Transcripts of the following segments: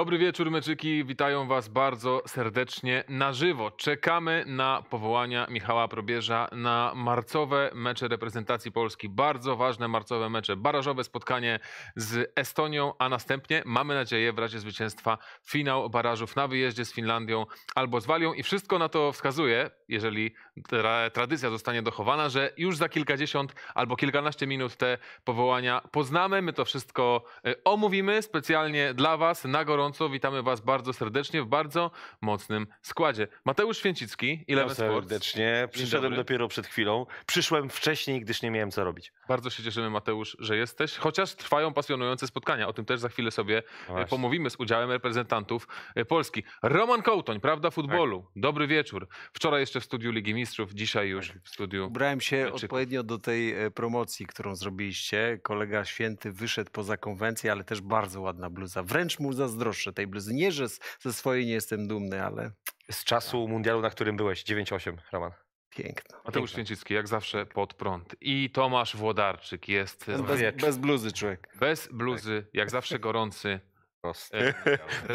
Dobry wieczór, meczyki. Witają Was bardzo serdecznie na żywo. Czekamy na powołania Michała Probierza na marcowe mecze reprezentacji Polski. Bardzo ważne marcowe mecze. Barażowe spotkanie z Estonią, a następnie, mamy nadzieję, w razie zwycięstwa, finał barażów na wyjeździe z Finlandią albo z Walią. I wszystko na to wskazuje, jeżeli tra tradycja zostanie dochowana, że już za kilkadziesiąt albo kilkanaście minut te powołania poznamy. My to wszystko e, omówimy specjalnie dla Was na gorąco gorąco witamy Was bardzo serdecznie w bardzo mocnym składzie. Mateusz Święcicki, Ile Sports. serdecznie. Przyszedłem dopiero przed chwilą. Przyszłem wcześniej, gdyż nie miałem co robić. Bardzo się cieszymy, Mateusz, że jesteś, chociaż trwają pasjonujące spotkania. O tym też za chwilę sobie no e, pomówimy z udziałem reprezentantów e, Polski. Roman Kołtoń, prawda futbolu. Tak. Dobry wieczór. Wczoraj jeszcze w studiu Ligi Mistrzów, dzisiaj już tak. w studiu. Brałem się odpowiednio do tej e, promocji, którą zrobiliście. Kolega święty wyszedł poza konwencję, ale też bardzo ładna bluza. Wręcz mu zazdroszczę tej bluzy. Nie, że ze swojej nie jestem dumny, ale. Z czasu mundialu, na którym byłeś, 9-8, Roman. Piękno. Mateusz Święcicki, jak zawsze pod prąd. I Tomasz Włodarczyk jest... Bez, wiecz. bez bluzy człowiek. Bez bluzy, tak. jak zawsze gorący. Prosty. E,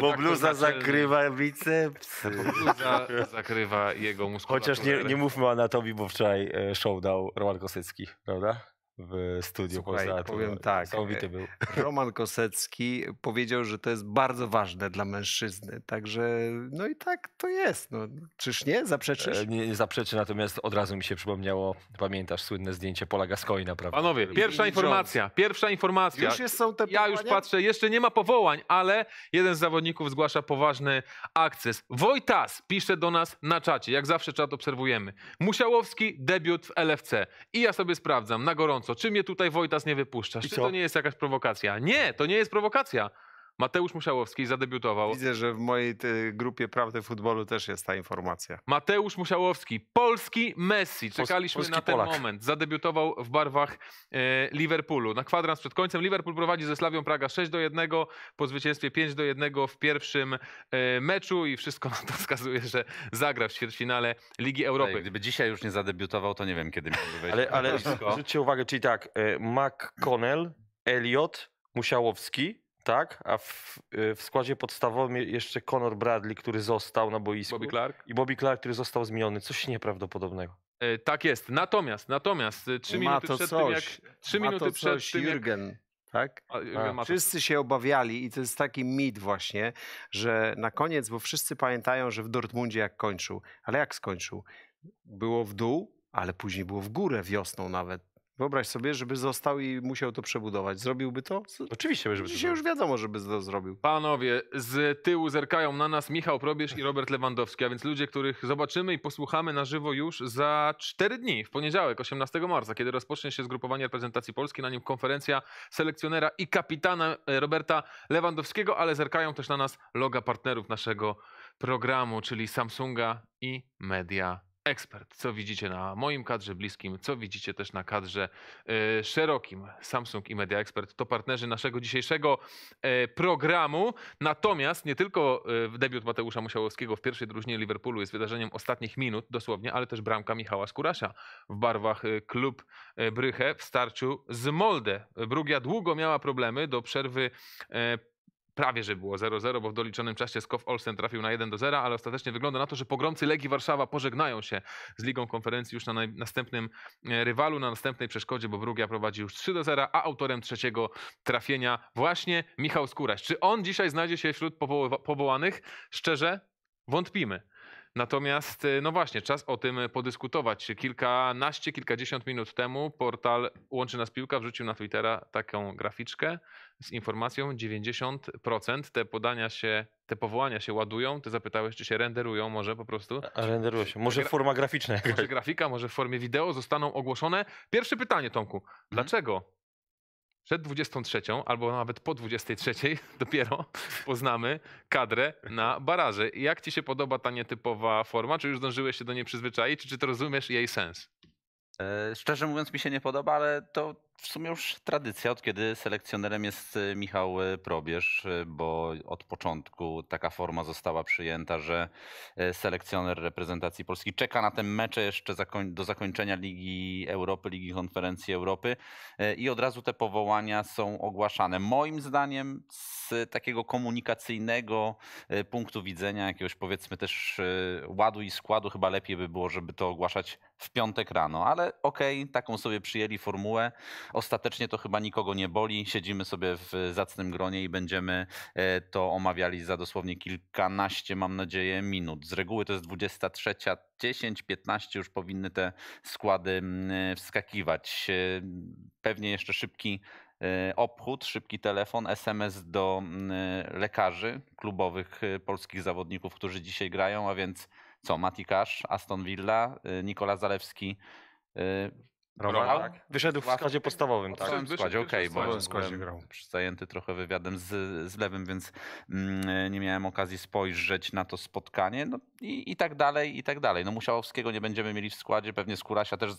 bo bluza zakrywa biceps. Bluza zakrywa jego muskulaturę. Chociaż nie, nie mówmy o anatomii, bo wczoraj e, show dał Roman Kosycki, prawda? w studiu Słuchaj, poza powiem tak, był. E, Roman Kosecki powiedział, że to jest bardzo ważne dla mężczyzny. Także no i tak to jest. No, czyż nie? Zaprzeczysz? E, nie, nie zaprzeczę, natomiast od razu mi się przypomniało, pamiętasz słynne zdjęcie Pola Gascoina, prawda? Panowie, pierwsza I informacja, pierwsza informacja. Już są te powołania? Ja już patrzę, jeszcze nie ma powołań, ale jeden z zawodników zgłasza poważny akces. Wojtas pisze do nas na czacie, jak zawsze czat obserwujemy. Musiałowski debiut w LFC i ja sobie sprawdzam na gorąco gorąco. Czy mnie tutaj Wojtas nie wypuszczasz? Czy to nie jest jakaś prowokacja? Nie, to nie jest prowokacja. Mateusz Musiałowski zadebiutował. Widzę, że w mojej grupie Prawdy Futbolu też jest ta informacja. Mateusz Musiałowski, polski Messi. Czekaliśmy polski na ten Polak. moment. Zadebiutował w barwach e, Liverpoolu. Na kwadrans przed końcem Liverpool prowadzi ze Slawią Praga 6 do 1 po zwycięstwie 5 do 1 w pierwszym e, meczu i wszystko na to wskazuje, że zagra w ćwierćfinale Ligi Europy. gdyby dzisiaj już nie zadebiutował, to nie wiem kiedy miałby wejść. Ale, ale zwróćcie uwagę, czyli tak, e, McConnell, Elliot, Musiałowski, tak, a w, y, w, składzie podstawowym jeszcze Conor Bradley, który został na boisku. Bobby Clark. I Bobby Clark, który został zmieniony. Coś nieprawdopodobnego. E, tak jest. Natomiast, natomiast, y, trzy minuty przed coś. tym, jak... Trzy minuty przed coś, tym, Jürgen. Jak... Tak? A, wszyscy się obawiali i to jest taki mit właśnie, że na koniec, bo wszyscy pamiętają, że w Dortmundzie jak kończył, ale jak skończył? Było w dół, ale później było w górę wiosną nawet Wyobraź sobie, żeby został i musiał to przebudować. Zrobiłby to? Oczywiście, żeby Dzisiaj już wiadomo, żeby to zrobił. Panowie, z tyłu zerkają na nas Michał Probierz i Robert Lewandowski, a więc ludzie, których zobaczymy i posłuchamy na żywo już za cztery dni, w poniedziałek, 18 marca, kiedy rozpocznie się zgrupowanie reprezentacji Polski, na nim konferencja selekcjonera i kapitana e, Roberta Lewandowskiego, ale zerkają też na nas loga partnerów naszego programu, czyli Samsunga i Media ekspert, co widzicie na moim kadrze bliskim, co widzicie też na kadrze e, szerokim Samsung i Media Expert to partnerzy naszego dzisiejszego e, programu. Natomiast nie tylko e, debiut Mateusza Musiałowskiego w pierwszej drużynie Liverpoolu jest wydarzeniem ostatnich minut dosłownie, ale też bramka Michała Skurasza w barwach klub Bryche w starciu z Molde. Brugia długo miała problemy do przerwy prawie, że było 0-0, bo w doliczonym czasie Skow Olsen trafił na 1-0, ale ostatecznie wygląda na to, że pogromcy Legii Warszawa pożegnają się z Ligą Konferencji już na następnym e, rywalu, na następnej przeszkodzie, bo Brugia prowadzi już 3-0, a autorem trzeciego trafienia właśnie Michał Skóraś. Czy on dzisiaj znajdzie się wśród powołanych? Szczerze, wątpimy. Natomiast, y, no właśnie, czas o tym y, podyskutować. Kilkanaście, kilkadziesiąt minut temu portal Łączy Nas Piłka wrzucił na Twittera taką graficzkę z informacją 90%. Te podania się, te powołania się ładują. Ty zapytałeś, czy się renderują może po prostu? A renderują się. Może gra... forma graficzna. Może grafika, może w formie wideo zostaną ogłoszone. Pierwsze pytanie, Tomku. Mhm. Dlaczego? Hmm? przed 23 albo nawet po 23 dopiero poznamy kadrę na baraży. Jak ci się podoba ta nietypowa forma? Czy już zdążyłeś się do niej przyzwyczaić? Czy, czy to rozumiesz jej sens? E, szczerze mówiąc mi się nie podoba, ale to w sumie już tradycja, od kiedy selekcjonerem jest y, Michał y, Probierz, y, bo od początku taka forma została przyjęta, że selekcjoner reprezentacji Polski czeka na ten mecze jeszcze do zakończenia Ligi Europy, Ligi Konferencji Europy i od razu te powołania są ogłaszane. Moim zdaniem z takiego komunikacyjnego punktu widzenia, jakiegoś powiedzmy też ładu i składu, chyba lepiej by było, żeby to ogłaszać w piątek rano, ale okej, okay, taką sobie przyjęli formułę. Ostatecznie to chyba nikogo nie boli. Siedzimy sobie w zacnym gronie i będziemy e, to omawiali za dosłownie kilkanaście, mam nadzieję, minut. Z reguły to jest 23. 10, 15 już powinny te składy wskakiwać. E, pewnie jeszcze szybki e, obchód, szybki telefon, SMS do lekarzy klubowych polskich zawodników, którzy dzisiaj grają, a więc co, Mati Kasz, Aston Villa, Nikola Zalewski, Roman, Roman tak? tak? tak. Wyszedł w składzie podstawowym, tak? w składzie, okej, okay, bo składzie grał. zajęty trochę wywiadem z, z lewym, więc mm, nie miałem okazji spojrzeć na to spotkanie. No i, i tak dalej, i tak dalej. No Musiałowskiego nie będziemy mieli w składzie, pewnie Skórasia też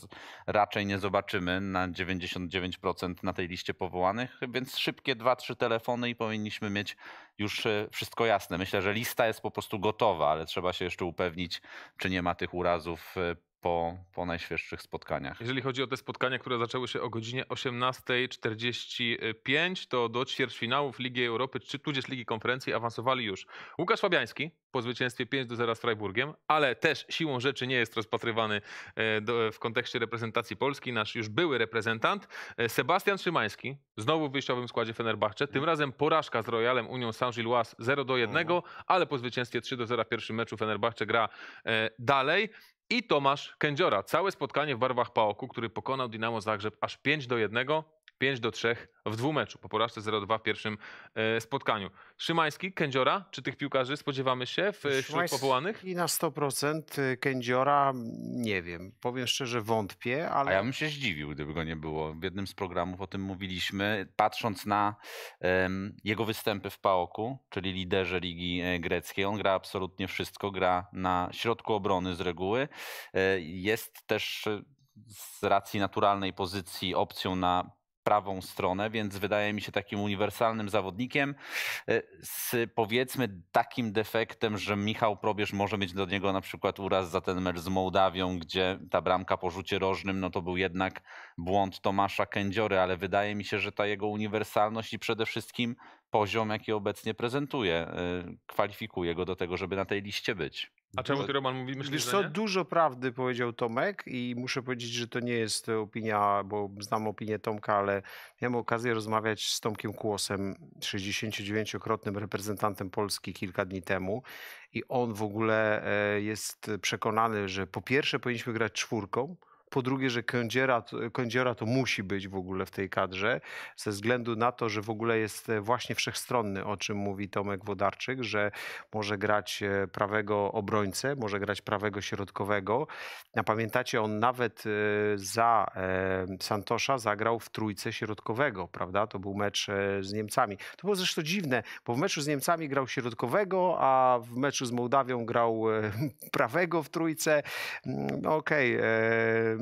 raczej nie zobaczymy na 99% na tej liście powołanych, więc szybkie dwa, trzy telefony i powinniśmy mieć już e, wszystko jasne. Myślę, że lista jest po prostu gotowa, ale trzeba się jeszcze upewnić, czy nie ma tych urazów e, po, po najświeższych spotkaniach. Jeżeli chodzi o te spotkania, które zaczęły się o godzinie 18.45, to do ćwierćfinałów Ligi Europy czy tudzież Ligi Konferencji awansowali już Łukasz Fabiański po zwycięstwie 5 do 0 z Freiburgiem, ale też siłą rzeczy nie jest rozpatrywany e, do, w kontekście reprezentacji Polski, nasz już były reprezentant e, Sebastian Szymański, znowu w wyjściowym składzie Fenerbahce, tym razem porażka z Royalem Unią Saint-Gilloise 0 do 1, mhm. ale po zwycięstwie 3 do 0 w pierwszym meczu Fenerbahce gra e, dalej i Tomasz Kędziora. Całe spotkanie w barwach Paoku, który pokonał Dinamo Zagrzeb aż 5 do 1 5 do 3 w dwumeczu po porażce 0-2 w pierwszym e, spotkaniu. Szymański, Kędziora, czy tych piłkarzy spodziewamy się w, e, wśród powołanych? I na 100% e, Kędziora nie wiem. Powiem szczerze, wątpię, ale... A ja bym się zdziwił, gdyby go nie było. W jednym z programów o tym mówiliśmy. Patrząc na um, jego występy w Paoku, czyli liderze Ligi Greckiej, on gra absolutnie wszystko. Gra na środku obrony z reguły. Jest też z racji naturalnej pozycji opcją na prawą stronę, więc wydaje mi się takim uniwersalnym zawodnikiem e, z powiedzmy takim defektem, że Michał Probierz może mieć do niego na przykład uraz za ten mecz z Mołdawią, gdzie ta bramka po rzucie rożnym no to był jednak błąd Tomasza Kędziory, ale wydaje mi się, że ta jego uniwersalność i przede wszystkim poziom, jaki obecnie prezentuje, e, kwalifikuje go do tego, żeby na tej liście być. A czemu ty, Roman, myślisz, że co, dużo prawdy powiedział Tomek i muszę powiedzieć, że to nie jest opinia, bo znam opinię Tomka, ale miałem okazję rozmawiać z Tomkiem Kłosem, 69-krotnym reprezentantem Polski kilka dni temu i on w ogóle e, jest przekonany, że po pierwsze powinniśmy grać czwórką, po drugie, że Kędziera, Kędziera to musi być w ogóle w tej kadrze, ze względu na to, że w ogóle jest e, właśnie wszechstronny, o czym mówi Tomek Wodarczyk, że może grać e, prawego obrońcę, może grać prawego środkowego. A pamiętacie, on nawet e, za Santosza zagrał w trójce środkowego, prawda? To był mecz z Niemcami. To było zresztą dziwne, bo w meczu z Niemcami grał środkowego, a w meczu z Mołdawią grał prawego w trójce. Mm, no okej, okay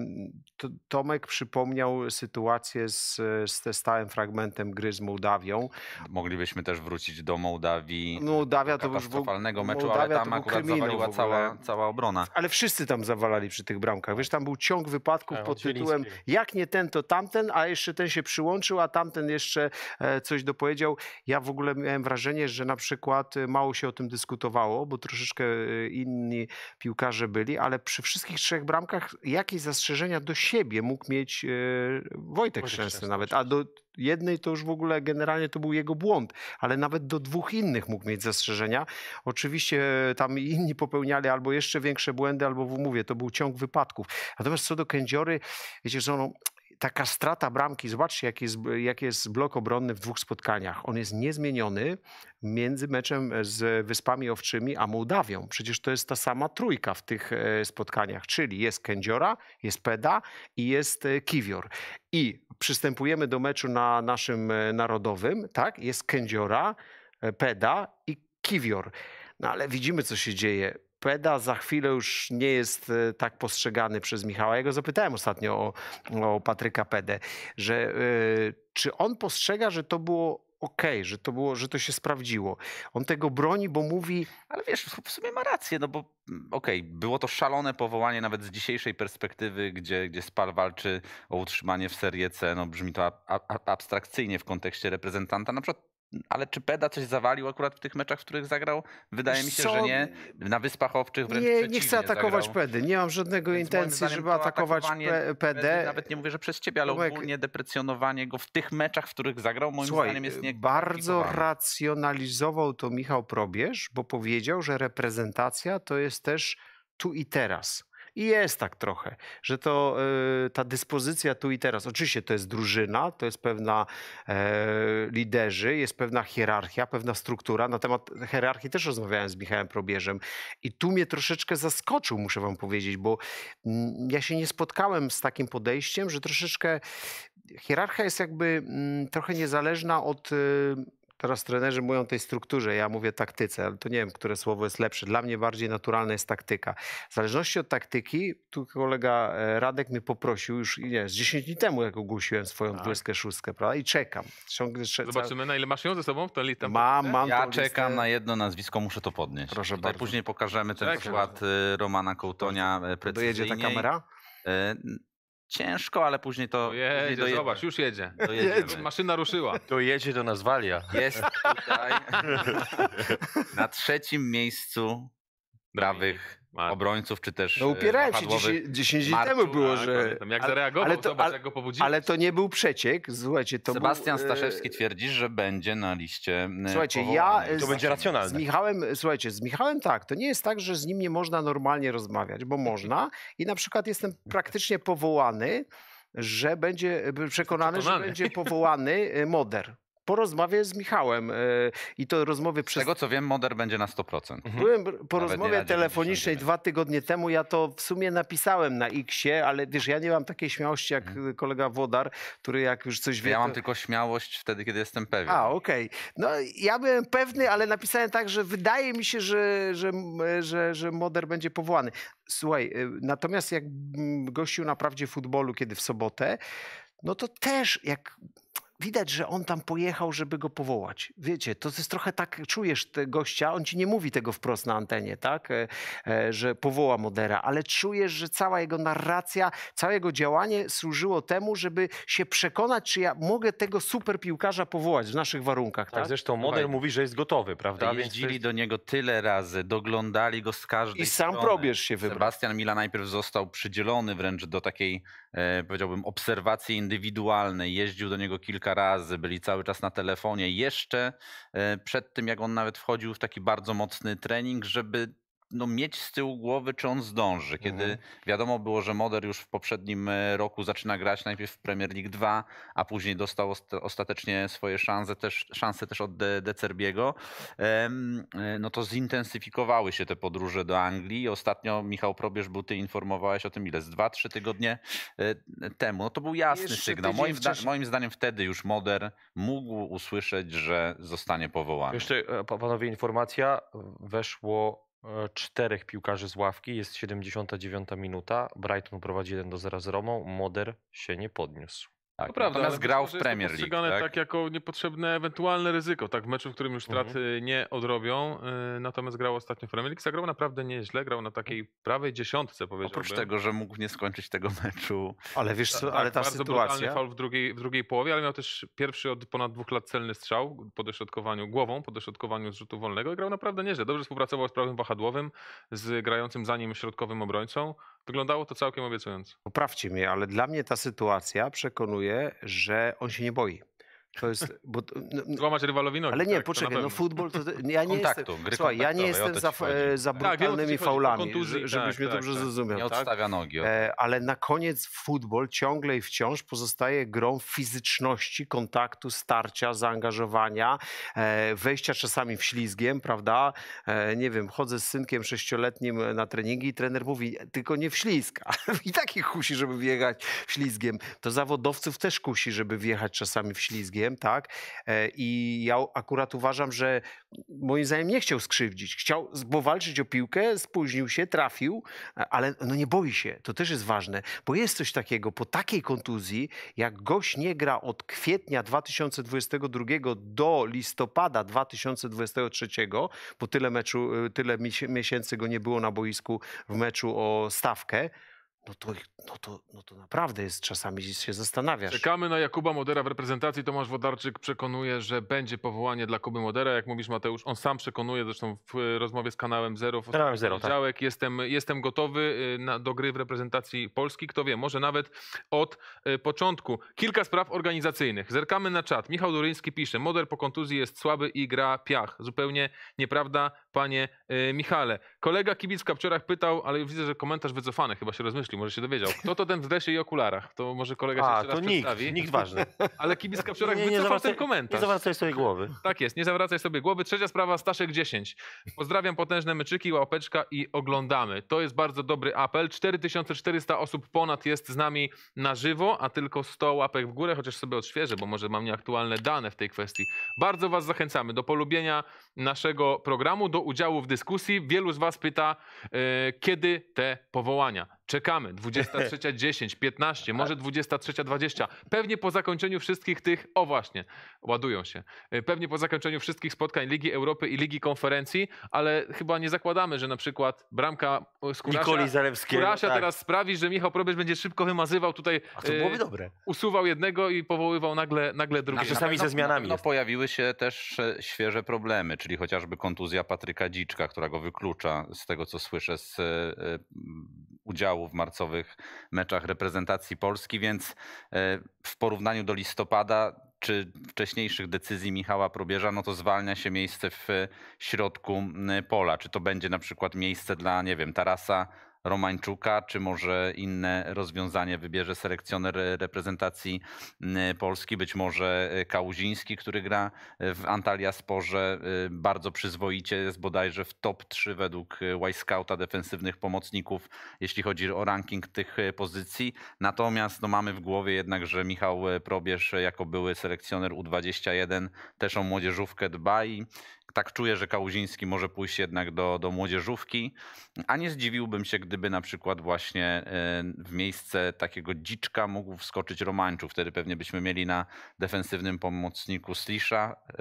Tomek przypomniał sytuację z, z stałym fragmentem gry z Mołdawią. Moglibyśmy też wrócić do Mołdawii. Mołdawia to katastrofalnego był, meczu, Mołdawia ale tam akurat zawaliła cała, cała obrona. Ale wszyscy tam zawalali przy tych bramkach. Wiesz, tam był ciąg wypadków tak, pod tytułem jak nie ten, to tamten, a jeszcze ten się przyłączył, a tamten jeszcze e, coś dopowiedział. Ja w ogóle miałem wrażenie, że na przykład e, mało się o tym dyskutowało, bo troszeczkę e, inni piłkarze byli, ale przy wszystkich trzech bramkach jakiej zastrzeżenie zastrzeżenia do siebie mógł mieć e, Wojtek, Szczęsny nawet, a do jednej to już w ogóle generalnie to był jego błąd, ale nawet do dwóch innych mógł mieć zastrzeżenia. Oczywiście e, tam inni popełniali albo jeszcze większe błędy, albo mówię, to był ciąg wypadków. Natomiast co do Kędziory, wiecie, że ono taka strata bramki, zobaczcie, jaki jest, jak jest blok obronny w dwóch spotkaniach. On jest niezmieniony między meczem z Wyspami Owczymi a Mołdawią. Przecież to jest ta sama trójka w tych e, spotkaniach, czyli jest Kędziora, jest Peda i jest e, Kiwior. I przystępujemy do meczu na naszym e, narodowym, tak? Jest Kędziora, Peda i Kiwior. No ale widzimy, co się dzieje logopeda za chwilę już nie jest e, tak postrzegany przez Michała. Ja go zapytałem ostatnio o, o Patryka Pedę, że y, czy on postrzega, że to było ok, że to było, że to się sprawdziło. On tego broni, bo mówi... Ale wiesz, w sumie ma rację, no bo mm, okej, okay, było to szalone powołanie nawet z dzisiejszej perspektywy, gdzie, gdzie Spal walczy o utrzymanie w serii C. No brzmi to abstrakcyjnie w kontekście reprezentanta. Na przykład ale czy Peda coś zawalił akurat w tych meczach, w których zagrał? Wydaje mi się, Co? że nie. Na Wyspach Owczych wręcz Nie, nie chcę atakować zagrał. Pedy. Nie mam żadnego Więc intencji, żeby atakować P Nawet nie mówię, że przez ciebie, ale Tomek, ogólnie deprecjonowanie go w tych meczach, w których zagrał, moim Słuchaj, zdaniem jest nie Bardzo racjonalizował to Michał Probierz, bo powiedział, że reprezentacja to jest też tu i teraz i jest tak trochę, że to y, ta dyspozycja tu i teraz, oczywiście to jest drużyna, to jest pewna e, liderzy, jest pewna hierarchia, pewna struktura. Na temat hierarchii też rozmawiałem z Michałem Probierzem i tu mnie troszeczkę zaskoczył, muszę wam powiedzieć, bo mm, ja się nie spotkałem z takim podejściem, że troszeczkę hierarchia jest jakby mm, trochę niezależna od y, Teraz trenerzy mówią o tej strukturze, ja mówię taktyce, ale to nie wiem, które słowo jest lepsze. Dla mnie bardziej naturalna jest taktyka. W zależności od taktyki, tu kolega e, Radek mnie poprosił już nie, z 10 dni temu, jak ogłosiłem swoją tak. 26, prawda? I czekam. Ciągle, Zobaczymy, na ile masz ją ze sobą w tej Mam, mam. Ja czekam listę. na jedno nazwisko, muszę to podnieść. Proszę Tutaj bardzo. Później pokażemy ten tak, przykład y, Romana Kołtonia precyzyjnie. Dojedzie ta kamera? Y, ciężko, ale później to... Jedzie, dojedzie. zobacz, już jedzie. No. Maszyna ruszyła. To jedzie do nas Jest tutaj na trzecim miejscu prawych obrońców, czy też. No e, upierałem się 10, 10 dni temu tak, było, że. Jak ale, zareagował, ale to, zobacz, ale, jak go pobudziłeś. Ale to nie był przeciek, słuchajcie, to Sebastian był, e, Staszewski twierdzi, że będzie na liście. E, słuchajcie, ja. Z, to będzie racjonalne. Z Michałem, słuchajcie, z Michałem tak, to nie jest tak, że z nim nie można normalnie rozmawiać, bo można i na przykład jestem praktycznie powołany, że będzie przekonany, przekonany. że będzie powołany moder rozmowie z Michałem e, i to rozmowy przez... Z tego co wiem, Moder będzie na 100%. Mhm. Byłem po Nawet rozmowie telefonicznej dwa tygodnie temu, ja to w sumie napisałem na Xie, ale wiesz, ja nie mam takiej śmiałości jak mhm. kolega Wodar, który jak już coś wie... Ja mam to... tylko śmiałość wtedy, kiedy jestem pewien. A, okej. Okay. No ja byłem pewny, ale napisałem tak, że wydaje mi się, że, że, że, że Moder będzie powołany. Słuchaj, e, natomiast jak mm, gościł na prawdzie futbolu, kiedy w sobotę, no to też jak widać, że on tam pojechał, żeby go powołać. Wiecie, to jest trochę tak, czujesz tego gościa, on ci nie mówi tego wprost na antenie, tak, e, e, że powoła Modera, ale czujesz, że cała jego narracja, całe jego działanie służyło temu, żeby się przekonać, czy ja mogę tego super piłkarza powołać w naszych warunkach. Tak, tak? zresztą moder mówi, że jest gotowy, prawda? Jeździli jest... do niego tyle razy, doglądali go z każdej I sam probierz się wybrać. Sebastian Mila najpierw został przydzielony wręcz do takiej, e, powiedziałbym, obserwacji indywidualnej. Jeździł do niego kilka razy, byli cały czas na telefonie, jeszcze e, przed tym, jak on nawet wchodził w taki bardzo mocny trening, żeby no, mieć z tyłu głowy, czy on zdąży. Kiedy mhm. wiadomo było, że Moder już w poprzednim e, roku zaczyna grać najpierw w Premier League 2, a później dostał ostatecznie swoje szanse też, szanse też od De, De Cerbiego, e, no to zintensyfikowały się te podróże do Anglii. Ostatnio, Michał Probierz, był ty informowałeś o tym ile? Z dwa, trzy tygodnie e, temu. No to był jasny Jeszcze sygnał. Moim, zda moim zdaniem wtedy już Moder mógł usłyszeć, że zostanie powołany. Jeszcze panowie informacja, weszło E, czterech piłkarzy z ławki, jest 79 minuta, Brighton prowadzi 1 do 0 z Romą, Moder się nie podniósł. Tak, prawda, natomiast grał w Premier League. Tak? tak jako niepotrzebne ewentualne ryzyko, tak, w meczu, w którym już straty mhm. nie odrobią, y, natomiast grał ostatnio w Premier League, zagrał naprawdę nieźle, grał na takiej prawej dziesiątce, powiedziałbym. Oprócz tego, że mógł nie skończyć tego meczu. Ale wiesz co, tak, ale tak, ta bardzo sytuacja... Bardzo fal w drugiej, w drugiej połowie, ale miał też pierwszy od ponad dwóch lat celny strzał po dośrodkowaniu głową, po dośrodkowaniu zrzutu rzutu wolnego i grał naprawdę nieźle. Dobrze współpracował z prawym wahadłowym, z grającym za nim środkowym obrońcą. Wyglądało to całkiem obiecująco. Poprawcie mnie, ale dla mnie ta sytuacja przekonuje, że on się nie boi. To jest, bo, no, no, Złamać rywalowi nogi, Ale nie, tak, poczekaj, no futbol to... No ja nie Kontaktu, jestem, słuchaj, ja nie jestem za, e, za tak, brutalnymi tak, faulami, kontuzji, żebyś tak, mnie tak, dobrze tak, zrozumiał. Nie tak? odstawia nogi. E, ale na koniec futbol ciągle i wciąż pozostaje grą fizyczności, kontaktu, starcia, zaangażowania, e, wejścia czasami w ślizgiem, prawda? Nie wiem, chodzę z synkiem sześcioletnim na treningi i trener mówi, tylko nie w ślizg. I takich kusi, żeby wjechać w ślizgiem. To zawodowców też kusi, żeby wjechać czasami w ślizgiem tak? E, I ja akurat uważam, że moim zdaniem nie chciał skrzywdzić. Chciał walczyć o piłkę, spóźnił się, trafił, e, ale no nie boi się. To też jest ważne, bo jest coś takiego, po takiej kontuzji, jak gość nie gra od kwietnia 2022 do listopada 2023, bo tyle, meczu, e, tyle miesięcy go nie było na boisku w meczu o stawkę, no to, no, to, no to naprawdę jest czasami się zastanawiasz. Czekamy na Jakuba Modera w reprezentacji. Tomasz Wodarczyk przekonuje, że będzie powołanie dla Kuby Modera. Jak mówisz Mateusz, on sam przekonuje, zresztą w e, rozmowie z kanałem Zero w kanałem Zero, tak. jestem, jestem gotowy e, na, do gry w reprezentacji Polski. Kto wie, może nawet od e, początku. Kilka spraw organizacyjnych. Zerkamy na czat. Michał Duryński pisze, Moder po kontuzji jest słaby i gra piach. Zupełnie nieprawda panie y, Michale. Kolega kibic w kapciorach pytał, ale już widzę, że komentarz wycofany, chyba się rozmyślił, może się dowiedział. Kto to ten w dresie i okularach? To może kolega się A, to nikt, nikt ważny. Ale kibic w kapciorach nie, nie wycofał ten komentarz. Nie zawracaj sobie głowy. Tak jest, nie zawracaj sobie głowy. Trzecia sprawa, Staszek 10. Pozdrawiam potężne meczyki, łapeczka i oglądamy. To jest bardzo dobry apel. 4400 osób ponad jest z nami na żywo, a tylko 100 łapek w górę, chociaż sobie odświeżę, bo może mam nieaktualne dane w tej kwestii. Bardzo was zachęcamy do polubienia naszego programu, do udziału w dyskusji. Wielu z Was pyta, e, kiedy te powołania. Czekamy. 23.10, 15, może 23.20. Pewnie po zakończeniu wszystkich tych, o właśnie, ładują się. Y, pewnie po zakończeniu wszystkich spotkań Ligi Europy i Ligi Konferencji, ale chyba nie zakładamy, że na przykład bramka y, z Kurasza, Kurasza tak. teraz sprawi, że Michał Probierz będzie szybko wymazywał tutaj. A to byłoby y, dobre. Usuwał jednego i powoływał nagle, nagle drugiego. A czasami ze zmianami. No, pojawiły się też e, świeże problemy, czyli chociażby kontuzja Patryka Dziczka, która go wyklucza z tego, co słyszę z e, udziału udziału w marcowych meczach reprezentacji Polski, więc e, w porównaniu do listopada czy wcześniejszych decyzji Michała Probierza, no to zwalnia się miejsce w e, środku pola. Czy to będzie na przykład miejsce dla, nie wiem, Tarasa Romańczuka, czy może inne rozwiązanie wybierze selekcjoner reprezentacji Polski, być może e, Kałuziński, który gra e, w Antalya Sporze e, bardzo przyzwoicie, jest bodajże w top 3 według Wyscouta defensywnych pomocników, jeśli chodzi o ranking tych pozycji. Natomiast no, mamy w głowie jednak, że Michał Probierz jako były selekcjoner U21 też o młodzieżówkę dba i tak czuję, że Kałuziński może pójść jednak do, do młodzieżówki, a nie zdziwiłbym się, gdyby na przykład właśnie y, w miejsce takiego dziczka mógł wskoczyć Romańczu. Wtedy pewnie byśmy mieli na defensywnym pomocniku Slisza, y,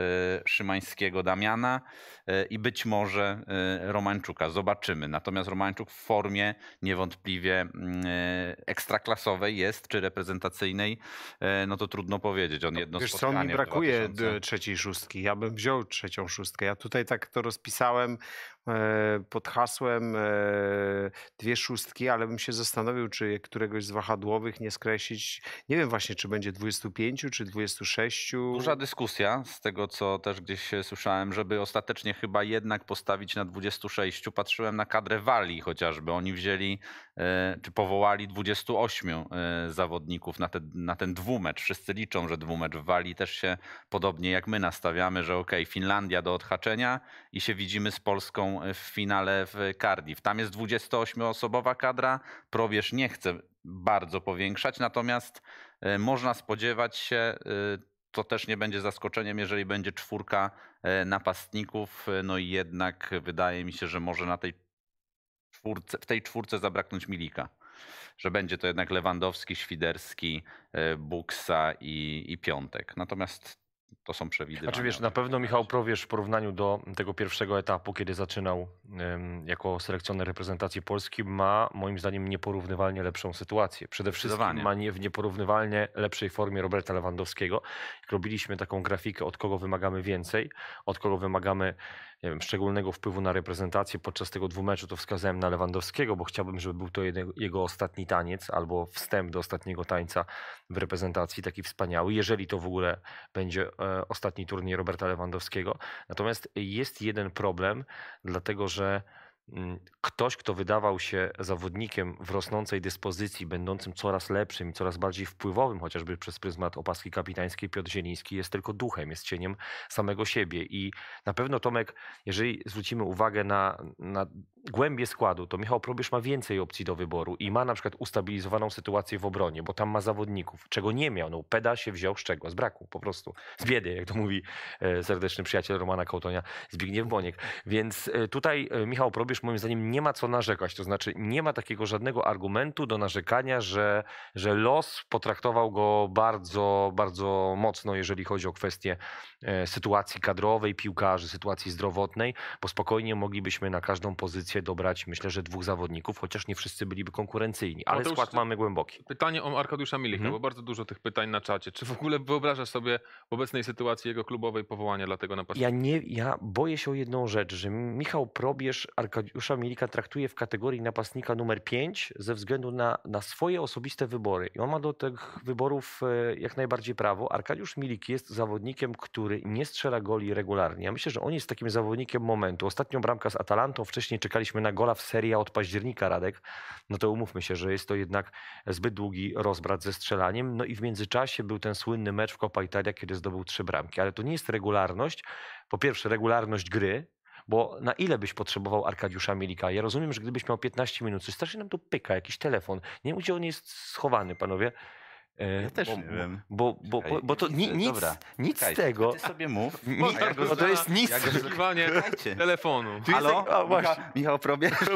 Szymańskiego, Damiana y, i być może Romańczuka. Zobaczymy. Natomiast Romańczuk w formie niewątpliwie ekstraklasowej jest, czy reprezentacyjnej, no to trudno powiedzieć. On no, jedno Wiesz, co mi brakuje 2000... trzeciej szóstki. Ja bym wziął trzecią szóstkę ja tutaj tak to rozpisałem, E, pod hasłem e, dwie szóstki, ale bym się zastanowił, czy któregoś z wahadłowych nie skreślić. Nie wiem właśnie, czy będzie 25 czy 26. Duża dyskusja z tego, co też gdzieś e, słyszałem, żeby ostatecznie chyba jednak postawić na 26. Patrzyłem na kadrę Walii chociażby. Oni wzięli czy powołali 28 zawodników na ten, na ten dwumecz. Wszyscy liczą, że dwumecz w Walii też się podobnie jak my nastawiamy, że ok, Finlandia do odhaczenia i się widzimy z Polską w finale w Cardiff. Tam jest 28-osobowa kadra, probierz nie chce bardzo powiększać, natomiast e, można spodziewać się e, to też nie będzie zaskoczeniem, jeżeli będzie czwórka e, napastników. No i jednak wydaje mi się, że może na tej czwórce, w tej czwórce zabraknąć Milika. Że będzie to jednak Lewandowski, Świderski, Buksa i, i Piątek. Natomiast to są przewidywania. Znaczy wiesz, na pewno Michał Prowiesz w porównaniu do tego pierwszego etapu, kiedy zaczynał jako selekcjoner reprezentacji Polski, ma moim zdaniem nieporównywalnie lepszą sytuację. Przede wszystkim ma nie, w nieporównywalnie lepszej formie Roberta Lewandowskiego. Jak robiliśmy taką grafikę, od kogo wymagamy więcej, od kogo wymagamy nie wiem, szczególnego wpływu na reprezentację podczas tego dwumeczu, to wskazałem na Lewandowskiego, bo chciałbym, żeby był to jego ostatni taniec albo wstęp do ostatniego tańca w reprezentacji, taki wspaniały, jeżeli to w ogóle będzie e, ostatni turniej Roberta Lewandowskiego. Natomiast jest jeden problem, dlatego że Mm, ktoś, kto wydawał się zawodnikiem w rosnącej dyspozycji, będącym coraz lepszym i coraz bardziej wpływowym, chociażby przez pryzmat opaski kapitańskiej, Piotr Zieliński jest tylko duchem, jest cieniem samego siebie. I na pewno, Tomek, jeżeli zwrócimy uwagę na, na głębie składu, to Michał Probierz ma więcej opcji do wyboru i ma na przykład ustabilizowaną sytuację w obronie, bo tam ma zawodników, czego nie miał. No, Peda się wziął z czego? Z braku po prostu. Z biedy, jak to mówi e, serdeczny przyjaciel Romana Kołtonia, Zbigniew Boniek. Więc e, tutaj e, Michał Probierz moim zdaniem nie ma co narzekać, to znaczy nie ma takiego żadnego argumentu do narzekania, że, że los potraktował go bardzo, bardzo mocno, jeżeli chodzi o kwestię sytuacji kadrowej, piłkarzy, sytuacji zdrowotnej, bo spokojnie moglibyśmy na każdą pozycję dobrać, myślę, że dwóch zawodników, chociaż nie wszyscy byliby konkurencyjni, no ale Mateusz, skład mamy głęboki. Pytanie o Arkadiusza Milika, hmm? bo bardzo dużo tych pytań na czacie. Czy w ogóle wyobrażasz sobie w obecnej sytuacji jego klubowej powołania dla tego napastnika? Ja nie, ja boję się o jedną rzecz, że Michał Probierz Arkadiusza Milika traktuje w kategorii napastnika numer 5 ze względu na, na swoje osobiste wybory. I on ma do tych wyborów e, jak najbardziej prawo. Arkadiusz Milik jest zawodnikiem, który nie strzela goli regularnie. Ja myślę, że on jest takim zawodnikiem momentu. Ostatnią bramkę z Atalantą, wcześniej czekali czekaliśmy na gola w Serie od października, Radek, no to umówmy się, że jest to jednak zbyt długi rozbrat ze strzelaniem. No i w międzyczasie był ten słynny mecz w Copa Italia, kiedy zdobył trzy bramki. Ale to nie jest regularność. Po pierwsze, regularność gry, bo na ile byś potrzebował Arkadiusza Milika? Ja rozumiem, że gdybyś miał 15 minut, coś strasznie nam tu pyka, jakiś telefon. Nie wiem, gdzie on jest schowany, panowie. E, ja też bo, nie wiem. Bo, bo, bo, bo to ni, nic, Dobra. nic Czekaj, tego. Ty sobie mów. Ni, ja go, to jest nic. Zakiwanie ja telefonu. Tu jest, Halo? O, Michał, Michał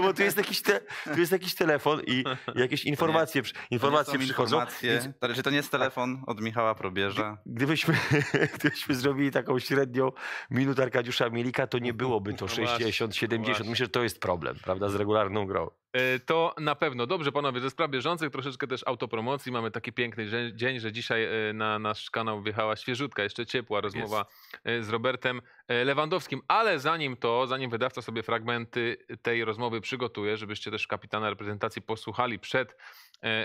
Bo tu jest jakiś, te, tu jest jakiś telefon i jakieś informacje, to nie, informacje to przychodzą. Informacje. Więc... to nie jest telefon od Michała Probierza. Gdybyśmy, gdybyśmy zrobili taką średnią minutę Arkadiusza Mielika, to nie byłoby to 60, no 70. No Myślę, że to jest problem, prawda, z regularną grą. E, to na pewno. Dobrze, panowie, ze spraw bieżących troszeczkę też autopromocji. Mamy taki piękny dzień, że dzisiaj e, na nasz kanał wjechała świeżutka, jeszcze ciepła rozmowa Jest. E, z Robertem Lewandowskim. Ale zanim to, zanim wydawca sobie fragmenty tej rozmowy przygotuje, żebyście też kapitana reprezentacji posłuchali przed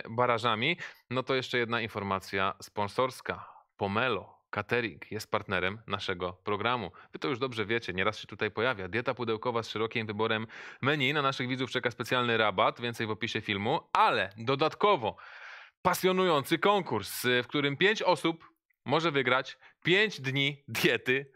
barażami, no to jeszcze jedna informacja sponsorska. Pomelo Catering jest partnerem naszego programu. Wy to już dobrze wiecie, nieraz się tutaj pojawia. Dieta pudełkowa z szerokim wyborem menu. Na naszych widzów czeka specjalny rabat, więcej w opisie filmu, ale dodatkowo pasjonujący konkurs, y, w którym pięć osób może wygrać pięć dni diety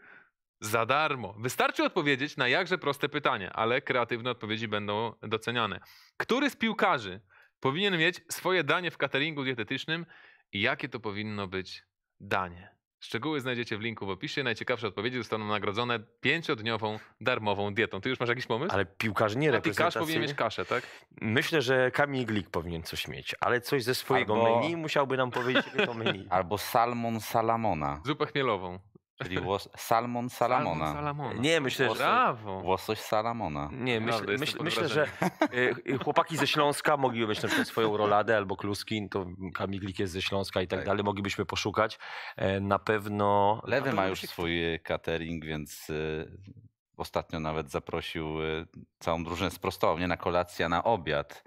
za darmo. Wystarczy odpowiedzieć na jakże proste pytanie, ale kreatywne odpowiedzi będą doceniane. Który z piłkarzy powinien mieć swoje danie w cateringu dietetycznym i jakie to powinno być danie? Szczegóły znajdziecie w linku w opisie. Najciekawsze odpowiedzi zostaną nagrodzone pięciodniową darmową dietą. Ty już masz jakiś pomysł? Ale piłkarz nie reprezentacyjny. Kasz powinien mieć kaszę, tak? Myślę, że Kamil Glik powinien coś mieć, ale coś ze swojego Albo... menu musiałby nam powiedzieć, jakie to menu. Albo salmon salamona. Zupę chmielową. Czyli łos... Salmon Salamona. Salmon Salamona. Nie, myślę, że... Brawo. Łosoś Salamona. Nie, myśl, myśl, myślę, że y, y, chłopaki ze Śląska mogliby mieć na przykład swoją roladę albo kluski, to Kamiglik jest ze Śląska i tak, tak. dalej, moglibyśmy poszukać. E, na pewno... Lewy ma już swój y, catering, więc ostatnio nawet zaprosił całą drużynę z Prostownie na kolację, na obiad.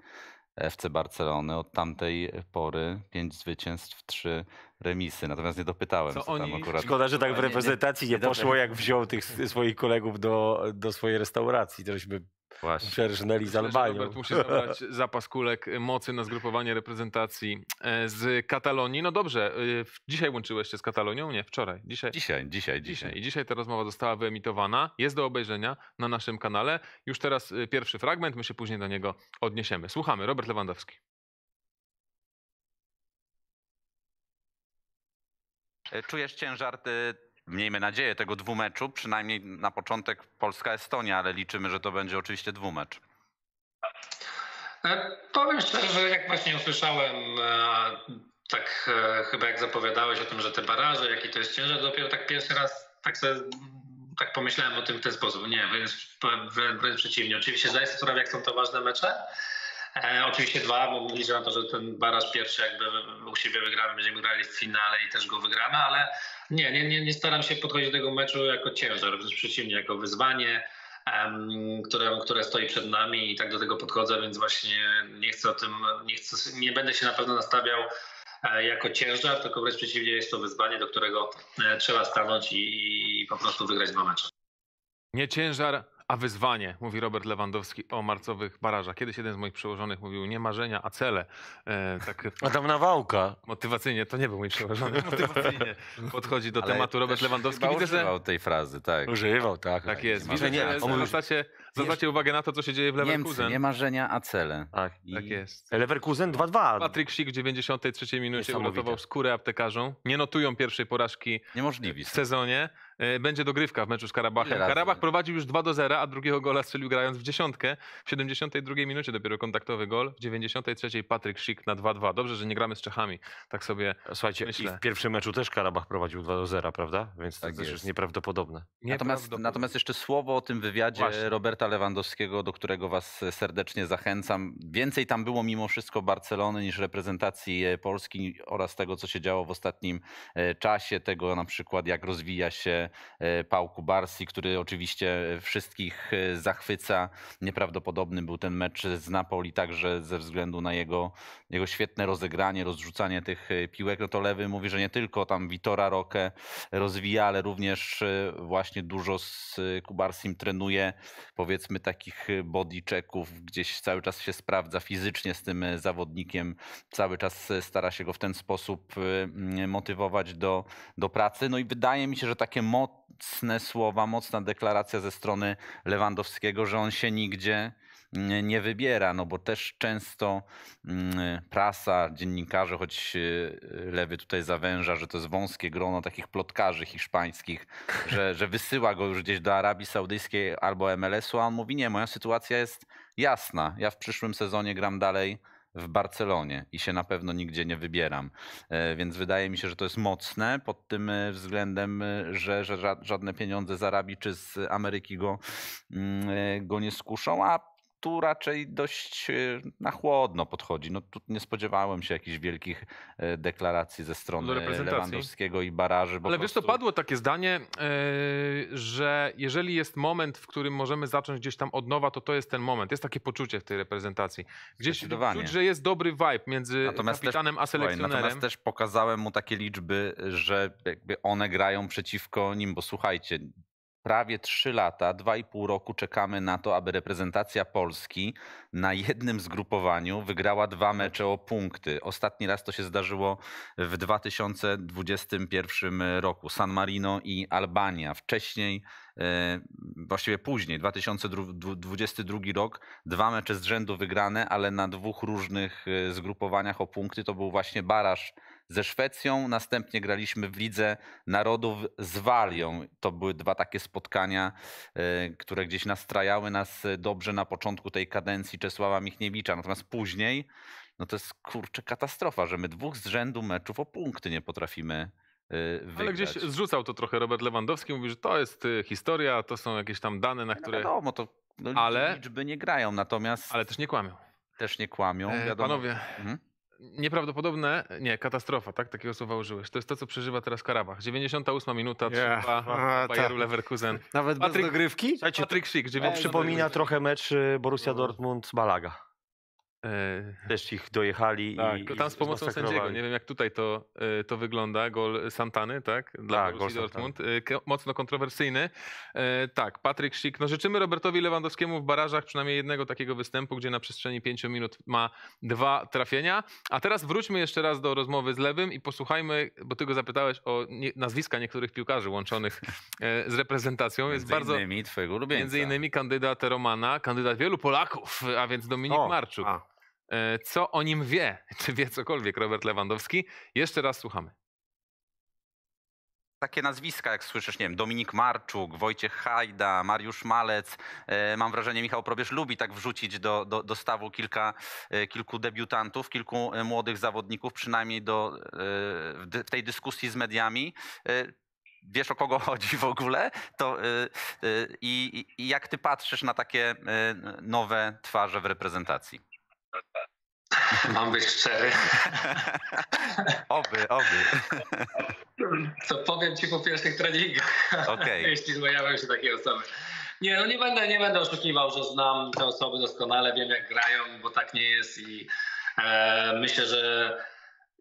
FC e, Barcelony. Od tamtej pory pięć zwycięstw, trzy remisy, natomiast nie dopytałem. Co, co oni... tam akurat... Szkoda, że tak w reprezentacji nie, nie, nie poszło, jak wziął tych swoich kolegów do, do swojej restauracji. To żeśmy Właśnie. przerżnęli z Albanią. Robert muszę zabrać zapas kulek mocy na zgrupowanie reprezentacji e, z Katalonii. No dobrze, e, dzisiaj łączyłeś się z Katalonią? Nie, wczoraj. Dzisiaj, dzisiaj, dzisiaj. dzisiaj. I dzisiaj ta rozmowa została wyemitowana. Jest do obejrzenia na naszym kanale. Już teraz e, pierwszy fragment, my się później do niego odniesiemy. Słuchamy, Robert Lewandowski. E, czujesz ciężar, e, miejmy nadzieję, tego dwumeczu, przynajmniej na początek Polska-Estonia, ale liczymy, że to będzie oczywiście dwumecz. E, powiem szczerze, jak właśnie usłyszałem, tak chyba jak zapowiadałeś o tym, że te baraże, jaki to jest ciężar, dopiero tak pierwszy raz tak sobie tak pomyślałem o tym w ten sposób. Nie, wręcz, wręcz przeciwnie. Oczywiście zdaję sobie sprawę, jak są to ważne mecze, E, oczywiście dwa, bo liczę na to, że ten baraż pierwszy jakby u siebie wygramy, będziemy grali w finale i też go wygramy, ale nie, nie, nie, nie staram się podchodzić do tego meczu jako ciężar, wręcz przeciwnie, jako wyzwanie, które, które stoi przed nami i tak do tego podchodzę, więc właśnie nie chcę o tym, nie, chcę, nie będę się na pewno nastawiał e, jako ciężar, tylko wręcz przeciwnie, jest to wyzwanie, do którego e, trzeba stanąć i, i po prostu wygrać dwa mecze. Nie ciężar, a wyzwanie, mówi Robert Lewandowski o marcowych barażach. Kiedyś jeden z moich przełożonych mówił nie marzenia, a cele. E, tak Nawałka. Motywacyjnie, to nie był mój przełożony, motywacyjnie podchodzi do Ale tematu Robert Lewandowski. Widzę, że... Używał tej frazy, tak. Używał, tak. Tak jest. Widzę, nie. zwracacie, zwracacie uwagę na to, co się dzieje w Leverkusen. nie marzenia, a cele. Tak, I... tak jest. Leverkusen 2-2. Patryk Sik w 93 minucie uratował skórę aptekarzom. Nie notują pierwszej porażki Niemożliwi. w sezonie. E, będzie dogrywka w meczu z Karabachem. Karabach prowadził już 2 do 0, a drugiego gola strzelił grając w dziesiątkę. W 72 minucie dopiero kontaktowy gol, w 93 Patryk Szik na 2-2. Dobrze, że nie gramy z Czechami, tak sobie Słuchajcie, myślę. w pierwszym meczu też Karabach prowadził 2 do 0, prawda? Więc tak to jest. jest nieprawdopodobne. Natomiast, natomiast jeszcze słowo o tym wywiadzie Właśnie. Roberta Lewandowskiego, do którego was serdecznie zachęcam. Więcej tam było mimo wszystko Barcelony niż reprezentacji e, Polski oraz tego, co się działo w ostatnim e, czasie, tego na przykład jak rozwija się E, Pałku Barsi, który oczywiście e, wszystkich e, zachwyca. Nieprawdopodobny był ten mecz z Napoli także ze względu na jego, jego świetne rozegranie, rozrzucanie tych piłek. No to lewy mówi, że nie tylko tam Vitora Roque rozwija, ale również właśnie dużo z Kubarsim trenuje powiedzmy takich bodyczeków, gdzieś cały czas się sprawdza fizycznie z tym zawodnikiem, cały czas stara się go w ten sposób motywować do, do pracy. No i wydaje mi się, że takie mocne mocne słowa, mocna deklaracja ze strony Lewandowskiego, że on się nigdzie mm, nie wybiera, no bo też często mm, prasa, dziennikarze, choć y, lewy tutaj zawęża, że to jest wąskie grono takich plotkarzy hiszpańskich, że, że wysyła go już gdzieś do Arabii Saudyjskiej albo MLS-u, a on mówi nie, moja sytuacja jest jasna, ja w przyszłym sezonie gram dalej w Barcelonie i się na pewno nigdzie nie wybieram. E, więc wydaje mi się, że to jest mocne pod tym e, względem, e, że, że żadne pieniądze zarabi czy z Ameryki go, mm, go nie skuszą, a tu raczej dość e, na chłodno podchodzi. No tu nie spodziewałem się jakichś wielkich e, deklaracji ze strony Lewandowskiego i Baraży. Ale wiesz, to padło takie zdanie, e, że jeżeli jest moment, w którym możemy zacząć gdzieś tam od nowa, to to jest ten moment. Jest takie poczucie w tej reprezentacji. Gdzieś czuć, że jest dobry vibe między natomiast kapitanem też, a selekcjonerem. Natomiast też pokazałem mu takie liczby, że jakby one grają przeciwko nim, bo słuchajcie, prawie 3 lata, 2,5 roku czekamy na to, aby reprezentacja Polski na jednym zgrupowaniu wygrała dwa mecze o punkty. Ostatni raz to się zdarzyło w 2021 roku. San Marino i Albania. Wcześniej, e, właściwie później, 2022 rok, dwa mecze z rzędu wygrane, ale na dwóch różnych e, zgrupowaniach o punkty. To był właśnie baraż ze Szwecją, następnie graliśmy w Lidze Narodów z Walią. To były dwa takie spotkania, e, które gdzieś nastrajały nas e, dobrze na początku tej kadencji Czesława Michniewicza. Natomiast później, no to jest kurczę katastrofa, że my dwóch z rzędu meczów o punkty nie potrafimy e, Wygrać. Ale gdzieś zrzucał to trochę Robert Lewandowski, mówi, że to jest historia, to są jakieś tam dane, na no które... No wiadomo, to no, ale... liczby nie grają, natomiast... Ale też nie kłamią. Też nie kłamią. E, Panowie, mhm nieprawdopodobne, nie, katastrofa, tak? Takiego słowa użyłeś. To jest to, co przeżywa teraz Karabach. 98 minuta, 3 yeah. Aha, Bayeru tak. Leverkusen. Nawet Patryk, bez dogrywki? Patryk Schick. Przypomina trochę mecz y, Borussia no. Dortmund-Balaga. Yy, Też ich dojechali. Tak, i, tam z pomocą sędziego. Nie wiem, jak tutaj to, y, to wygląda. Gol Santany, tak? Dla tak, Borussia Dortmund. Santana. Y, mocno kontrowersyjny. Y, tak, Patryk Szik. No życzymy Robertowi Lewandowskiemu w barażach przynajmniej jednego takiego występu, gdzie na przestrzeni pięciu minut ma dwa trafienia. A teraz wróćmy jeszcze raz do rozmowy z Lewym i posłuchajmy, bo ty go zapytałeś o nie, nazwiska niektórych piłkarzy łączonych z reprezentacją. Jest bardzo, innymi twojego ulubieńca. Między innymi kandydat Romana, kandydat wielu Polaków, a więc Dominik o, Marczuk. A. E, co o nim wie, czy wie cokolwiek Robert Lewandowski. Jeszcze raz słuchamy. Takie nazwiska, jak słyszysz, nie wiem, Dominik Marczuk, Wojciech Hajda, Mariusz Malec. E, mam wrażenie, Michał Probierz lubi tak wrzucić do, do, do stawu kilka, e, kilku debiutantów, kilku młodych zawodników, przynajmniej do, w tej dyskusji z mediami wiesz o kogo chodzi w ogóle, to i, i jak ty patrzysz na takie nowe twarze w reprezentacji? Mam być szczery. Oby, oby. Co powiem ci po pierwszych treningach, okay. jeśli pojawią się takie osoby. Nie, no nie będę, nie będę oszukiwał, że znam te osoby doskonale, wiem jak grają, bo tak nie jest i e, myślę, że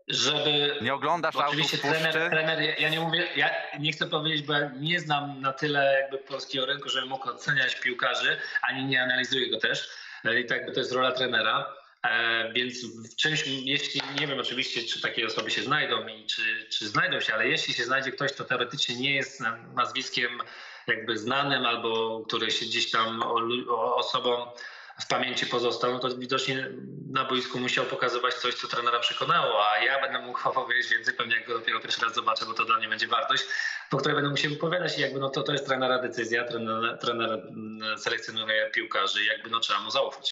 żeby... Nie oglądasz Oczywiście trener, trener ja, nie mówię, ja nie chcę powiedzieć, bo nie znam na tyle jakby polskiego rynku, żebym mógł oceniać piłkarzy, ani nie analizuję go też. E, I tak, bo to jest rola trenera E, więc część, jeśli nie wiem oczywiście, czy takie osoby się znajdą i czy, czy znajdą się, ale jeśli się znajdzie ktoś, to teoretycznie nie jest nazwiskiem jakby znanym albo który się gdzieś tam o, o osobom w pamięci pozostał, no to widocznie na boisku musiał pokazywać coś, co trenera przekonało, a ja będę mógł chował więcej, pewnie jak go dopiero pierwszy raz zobaczę, bo to dla mnie będzie wartość, po której będę musiał wypowiadać i jakby no to, to jest trenera decyzja, trener, trener mm, selekcjonuje piłkarzy i jakby no trzeba mu zaufać.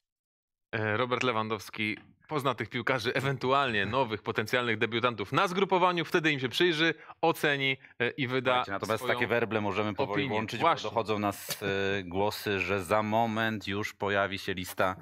E, Robert Lewandowski pozna tych piłkarzy, ewentualnie nowych, potencjalnych debiutantów na zgrupowaniu, wtedy im się przyjrzy, oceni e, i wyda Słuchajcie, Natomiast swoją takie werble możemy powoli opinię. łączyć, Właśnie. bo dochodzą nas e, głosy, że za moment już pojawi się lista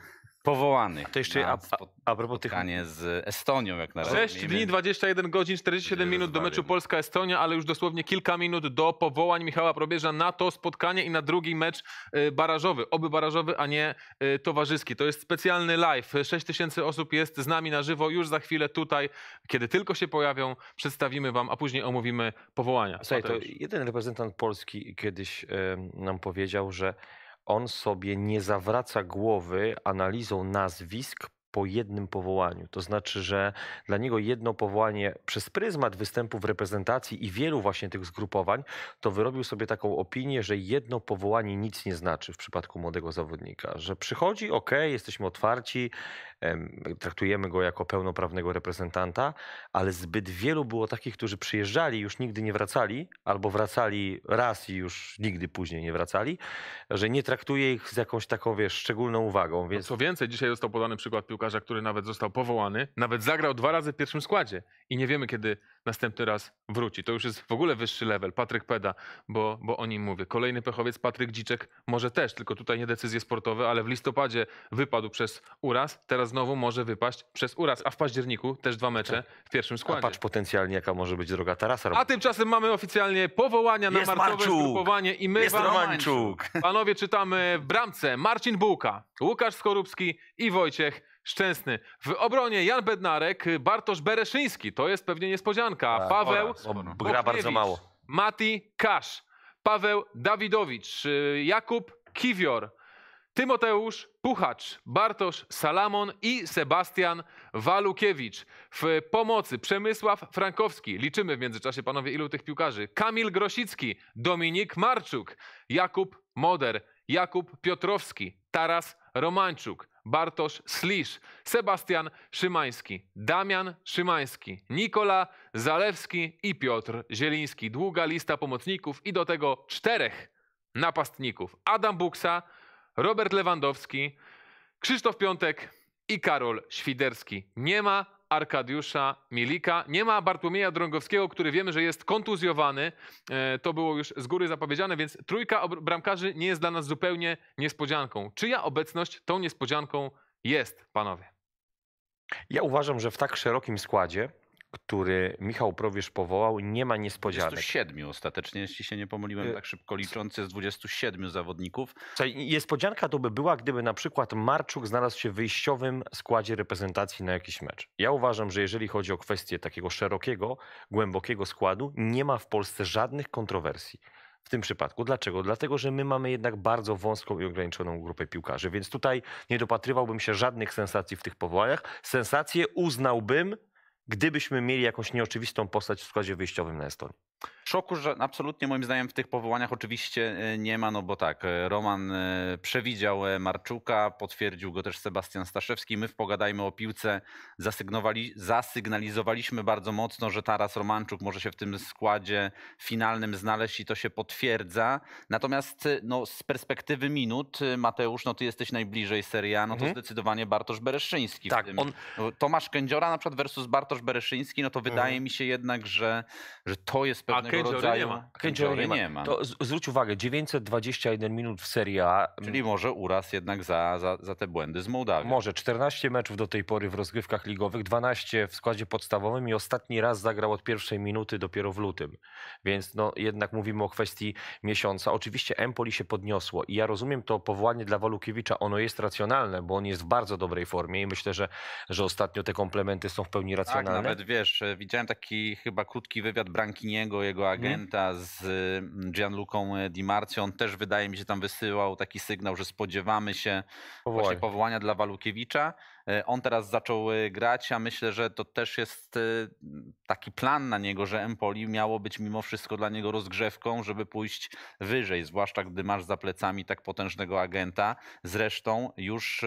powołany. to jeszcze a, a, a propos tych... z Estonią jak na razie. 6 dni, 21 godzin, 47 minut do meczu Polska-Estonia, ale już dosłownie kilka minut do powołań Michała Probierza na to spotkanie i na drugi mecz y, barażowy. Oby barażowy, a nie y, towarzyski. To jest specjalny live. 6 tysięcy osób jest z nami na żywo. Już za chwilę tutaj, kiedy tylko się pojawią, przedstawimy wam, a później omówimy powołania. Słuchaj, to jeden reprezentant Polski kiedyś nam powiedział, że on sobie nie zawraca głowy analizą nazwisk po jednym powołaniu. To znaczy, że dla niego jedno powołanie przez pryzmat występu w reprezentacji i wielu właśnie tych zgrupowań, to wyrobił sobie taką opinię, że jedno powołanie nic nie znaczy w przypadku młodego zawodnika. Że przychodzi, ok, jesteśmy otwarci, traktujemy go jako pełnoprawnego reprezentanta, ale zbyt wielu było takich, którzy przyjeżdżali, już nigdy nie wracali, albo wracali raz i już nigdy później nie wracali, że nie traktuje ich z jakąś taką, wiesz, szczególną uwagą. No więc... No co więcej, dzisiaj został podany przykład piłkarza, który nawet został powołany, nawet zagrał dwa razy w pierwszym składzie i nie wiemy, kiedy następny raz wróci. To już jest w ogóle wyższy level. Patryk Peda, bo, bo o nim mówię. Kolejny pechowiec Patryk Dziczek może też, tylko tutaj nie decyzje sportowe, ale w listopadzie wypadł przez uraz, teraz znowu może wypaść przez uraz, a w październiku też dwa mecze tak. w pierwszym składzie. A patrz potencjalnie jaka może być droga Tarasa. A tymczasem mamy oficjalnie powołania na jest marcowe Marczuk. zgrupowanie i my jest Romanczuk. Panowie czytamy w bramce Marcin Bułka, Łukasz Skorupski i Wojciech Szczęsny. W obronie Jan Bednarek, Bartosz Bereszyński, to jest pewnie niespodzianka. Tak, Paweł gra bardzo mało. Mati Kasz, Paweł Dawidowicz, Jakub Kiwior, Tymoteusz Puchacz, Bartosz Salamon i Sebastian Walukiewicz. W pomocy Przemysław Frankowski. Liczymy w międzyczasie, panowie, ilu tych piłkarzy. Kamil Grosicki, Dominik Marczuk, Jakub Moder, Jakub Piotrowski, Taras Romanczuk, Bartosz Slisz, Sebastian Szymański, Damian Szymański, Nikola Zalewski i Piotr Zieliński. Długa lista pomocników i do tego czterech napastników. Adam Buksa, Robert Lewandowski, Krzysztof Piątek i Karol Świderski. Nie ma Arkadiusza Milika. Nie ma Bartłomieja Drągowskiego, który wiemy, że jest kontuzjowany. E, to było już z góry zapowiedziane, więc trójka bramkarzy nie jest dla nas zupełnie niespodzianką. Czyja obecność tą niespodzianką jest, panowie? Ja uważam, że w tak szerokim składzie który Michał Prowierz powołał, nie ma niespodzianek. 27 ostatecznie, jeśli się nie pomyliłem y, tak szybko licząc, jest 27 zawodników. niespodzianka to by była, gdyby na przykład Marczuk znalazł się w wyjściowym składzie reprezentacji na jakiś mecz. Ja uważam, że jeżeli chodzi o kwestię takiego szerokiego, głębokiego składu, nie ma w Polsce żadnych kontrowersji. W tym przypadku. Dlaczego? Dlatego, że my mamy jednak bardzo wąską i ograniczoną grupę piłkarzy, więc tutaj nie dopatrywałbym się żadnych sensacji w tych powołaniach. Sensację uznałbym, gdybyśmy mieli jakąś nieoczywistą postać w składzie wyjściowym na Estonii? Szoku, że absolutnie moim zdaniem w tych powołaniach oczywiście e, nie ma, no bo tak, e, Roman e, przewidział Marczuka, potwierdził go też Sebastian Staszewski. My w Pogadajmy o piłce zasygnalizowaliśmy bardzo mocno, że Taras Romanczuk może się w tym składzie finalnym znaleźć i to się potwierdza. Natomiast no, z perspektywy minut, Mateusz, no ty jesteś najbliżej seria, no to mhm. zdecydowanie Bartosz Bereszyński. Tak, on... Tomasz Kędziora na przykład versus Bartosz Bereszyński, no to wydaje mhm. mi się jednak, że, że to jest pewnego A rodzaju... nie ma. Kędziory nie ma. To zwróć uwagę, 921 minut w Serie A. Mm, Czyli może uraz jednak za, za, za te błędy z Mołdawii. Może. 14 meczów do tej pory w rozgrywkach ligowych, 12 w składzie podstawowym i ostatni raz zagrał od pierwszej minuty dopiero w lutym. Więc no, jednak mówimy o kwestii miesiąca. Oczywiście Empoli się podniosło i ja rozumiem to powołanie dla Walukiewicza. Ono jest racjonalne, bo on jest w bardzo dobrej formie i myślę, że, że ostatnio te komplementy są w pełni tak, racjonalne. Tak, nawet wiesz, e, widziałem taki chyba krótki wywiad Brankiniego tego jego mhm. agenta z mm, Gianluką Di Marcią. Też wydaje mi się tam wysyłał taki sygnał, że spodziewamy się Powołaj. właśnie powołania dla Walukiewicza. E, on teraz zaczął e, grać, a myślę, że to też jest e, taki plan na niego, że Empoli miało być mimo wszystko dla niego rozgrzewką, żeby pójść wyżej, zwłaszcza gdy masz za plecami tak potężnego agenta. Zresztą już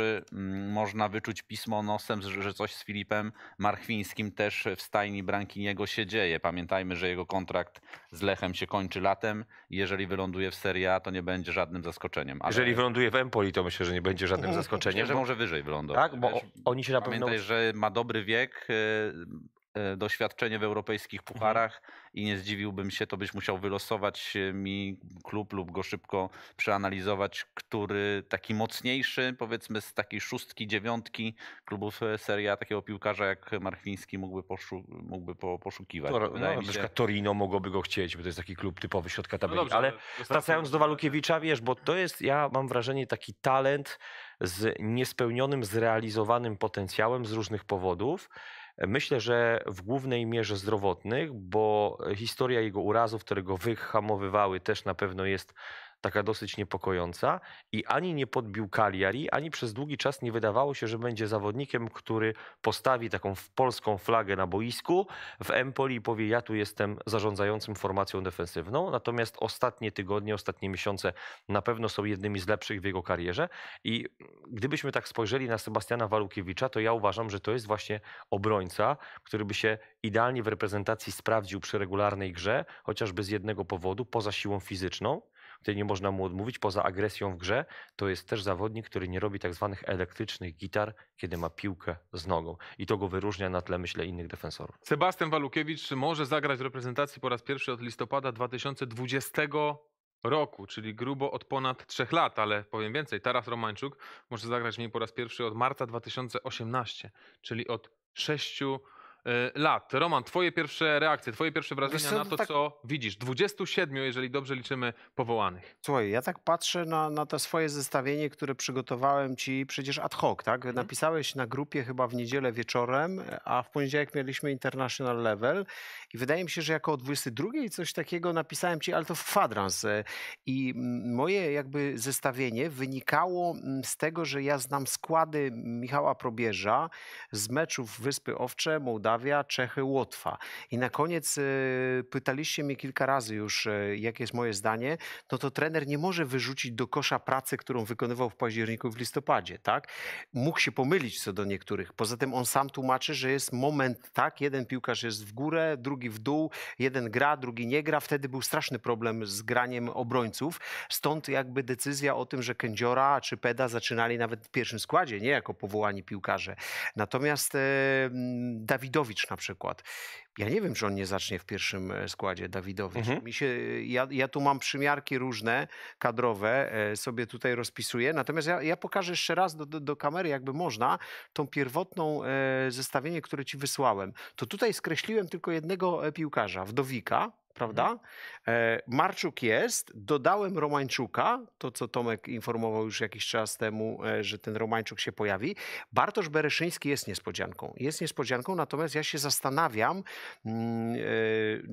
można wyczuć pismo nosem, że coś z Filipem Marchwińskim też w stajni Brankiniego się dzieje. Pamiętajmy, że jego kontrakt z Lechem się kończy latem. Jeżeli wyląduje w Serie A, to nie będzie żadnym zaskoczeniem. Ale... Jeżeli wyląduje w Empoli, to myślę, że nie będzie żadnym zaskoczeniem. Myślę, że może wyżej wyląduje. Tak, bo Wiesz, oni się na pewno... Pamiętaj, że ma dobry wiek, y, E, doświadczenie w europejskich mhm. pucharach i nie zdziwiłbym się, to byś musiał wylosować e, mi klub lub go szybko przeanalizować, który taki mocniejszy, powiedzmy z takiej szóstki, dziewiątki klubów e, seria takiego piłkarza jak Marchwiński mógłby, poszu mógłby po poszukiwać. To, no, się... Torino mogłoby go chcieć, bo to jest taki klub typowy środka no tabeli. No dobrze, ale wracając do Walukiewicza, wiesz, bo to jest, ja mam wrażenie, taki talent, z niespełnionym, zrealizowanym potencjałem z różnych powodów. Myślę, że w głównej mierze zdrowotnych, bo historia jego urazów, które go wyhamowywały, też na pewno jest taka dosyć niepokojąca i ani nie podbił Kaliari ani przez długi czas nie wydawało się, że będzie zawodnikiem, który postawi taką polską flagę na boisku w Empoli i powie ja tu jestem zarządzającym formacją defensywną, natomiast ostatnie tygodnie, ostatnie miesiące na pewno są jednymi z lepszych w jego karierze i gdybyśmy tak spojrzeli na Sebastiana Walukiewicza, to ja uważam, że to jest właśnie obrońca, który by się idealnie w reprezentacji sprawdził przy regularnej grze, chociażby z jednego powodu, poza siłą fizyczną, tutaj nie można mu odmówić, poza agresją w grze, to jest też zawodnik, który nie robi tak zwanych elektrycznych gitar, kiedy ma piłkę z nogą. I to go wyróżnia na tle, myślę, innych defensorów. Sebastian Walukiewicz może zagrać w reprezentacji po raz pierwszy od listopada 2020 roku, czyli grubo od ponad trzech lat, ale powiem więcej, Taras Romańczuk może zagrać w niej po raz pierwszy od marca 2018, czyli od sześciu 6 E, lat. Roman, twoje pierwsze reakcje, twoje pierwsze wrażenia na to, tak... co widzisz. 27, jeżeli dobrze liczymy, powołanych. Słuchaj, ja tak patrzę na, na to swoje zestawienie, które przygotowałem ci przecież ad hoc, tak? Mhm. Napisałeś na grupie chyba w niedzielę wieczorem, a w poniedziałek mieliśmy International Level i wydaje mi się, że jako o 22 coś takiego napisałem ci, ale to w kwadrans. E, I moje jakby zestawienie wynikało z tego, że ja znam składy Michała Probierza z meczów Wyspy Owcze, Mołdawii, Mołdawia, Czechy, Łotwa. I na koniec e, pytaliście mnie kilka razy już, e, jakie jest moje zdanie, no to trener nie może wyrzucić do kosza pracy, którą wykonywał w październiku w listopadzie, tak? Mógł się pomylić co do niektórych. Poza tym on sam tłumaczy, że jest moment, tak, jeden piłkarz jest w górę, drugi w dół, jeden gra, drugi nie gra. Wtedy był straszny problem z graniem obrońców. Stąd jakby decyzja o tym, że Kędziora czy Peda zaczynali nawet w pierwszym składzie, nie jako powołani piłkarze. Natomiast e, mm, Dawidowi Dawidowicz na przykład. Ja nie wiem, czy on nie zacznie w pierwszym e, składzie Dawidowicz. Mhm. Mi się, ja, ja tu mam przymiarki różne, kadrowe, e, sobie tutaj rozpisuję. Natomiast ja, ja pokażę jeszcze raz do, do, do, kamery, jakby można, tą pierwotną e, zestawienie, które ci wysłałem. To tutaj skreśliłem tylko jednego piłkarza, Wdowika, prawda? Mhm. E, Marczuk jest, dodałem Romańczuka, to co Tomek informował już jakiś czas temu, e, że ten Romańczuk się pojawi. Bartosz Bereszyński jest niespodzianką. Jest niespodzianką, natomiast ja się zastanawiam, mm,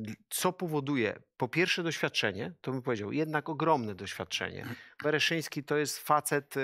e, co powoduje. Po pierwsze doświadczenie, to bym powiedział, jednak ogromne doświadczenie. Mhm. Bereszyński to jest facet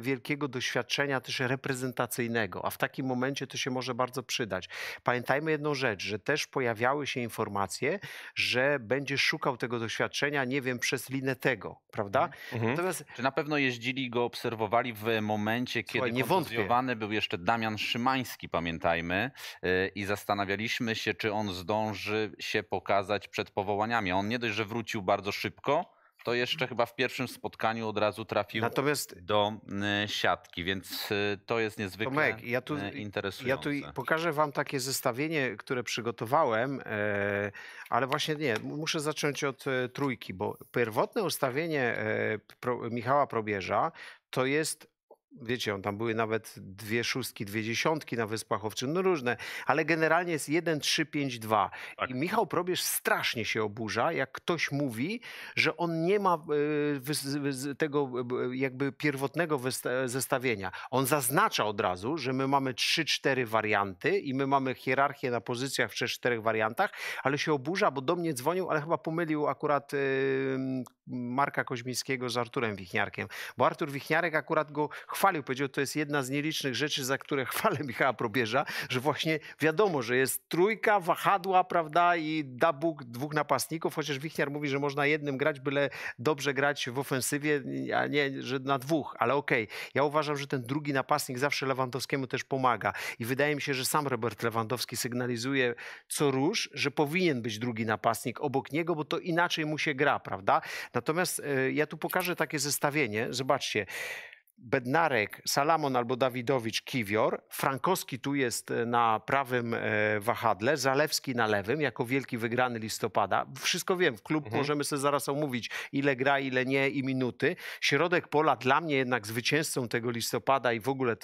wielkiego doświadczenia też reprezentacyjnego, a w takim momencie to się może bardzo przydać. Pamiętajmy jedną rzecz, że też pojawiały się informacje, że że będzie szukał tego doświadczenia, nie wiem, przez linę tego, prawda? Mhm. mhm. Natomiast... Czy na pewno jeździli i go obserwowali w momencie, Słuchaj, kiedy kontuzjowany był jeszcze Damian Szymański, pamiętajmy, y, i zastanawialiśmy się, czy on zdąży się pokazać przed powołaniami. On nie dość, że wrócił bardzo szybko, to jeszcze chyba w pierwszym spotkaniu od razu trafił Natomiast... do y, siatki, więc y, to jest niezwykle Tomek, ja tu, interesujące. Y, ja tu pokażę wam takie zestawienie, które przygotowałem, e, ale właśnie nie, muszę zacząć od e, trójki, bo pierwotne ustawienie e, Michała Probierza to jest wiecie, on tam były nawet dwie szóstki, dwie dziesiątki na Wyspach Owczych, no różne, ale generalnie jest 1, 3, 5, 2. Tak. I Michał Probierz strasznie się oburza, jak ktoś mówi, że on nie ma e, tego e, jakby pierwotnego zestawienia. On zaznacza od razu, że my mamy 3-4 warianty i my mamy hierarchię na pozycjach w 3-4 wariantach, ale się oburza, bo do mnie dzwonił, ale chyba pomylił akurat e, Marka Koźmińskiego z Arturem Wichniarkiem, bo Artur Wichniarek akurat go chwalił chwalił, powiedział, to jest jedna z nielicznych rzeczy, za które chwalę Michała Probierza, że właśnie wiadomo, że jest trójka, wahadła, prawda, i da Bóg dwóch napastników, chociaż Wichniar mówi, że można jednym grać, byle dobrze grać w ofensywie, a nie, że na dwóch, ale okej. Okay. Ja uważam, że ten drugi napastnik zawsze Lewandowskiemu też pomaga i wydaje mi się, że sam Robert Lewandowski sygnalizuje co róż, że powinien być drugi napastnik obok niego, bo to inaczej mu się gra, prawda? Natomiast e, ja tu pokażę takie zestawienie. Zobaczcie. Bednarek, Salamon albo Dawidowicz, Kiwior. Frankowski tu jest e, na prawym e, wahadle, Zalewski na lewym, jako wielki wygrany listopada. Wszystko wiem, w klub mhm. możemy sobie zaraz omówić, ile gra, ile nie i minuty. Środek pola dla mnie jednak zwycięzcą tego listopada i w ogóle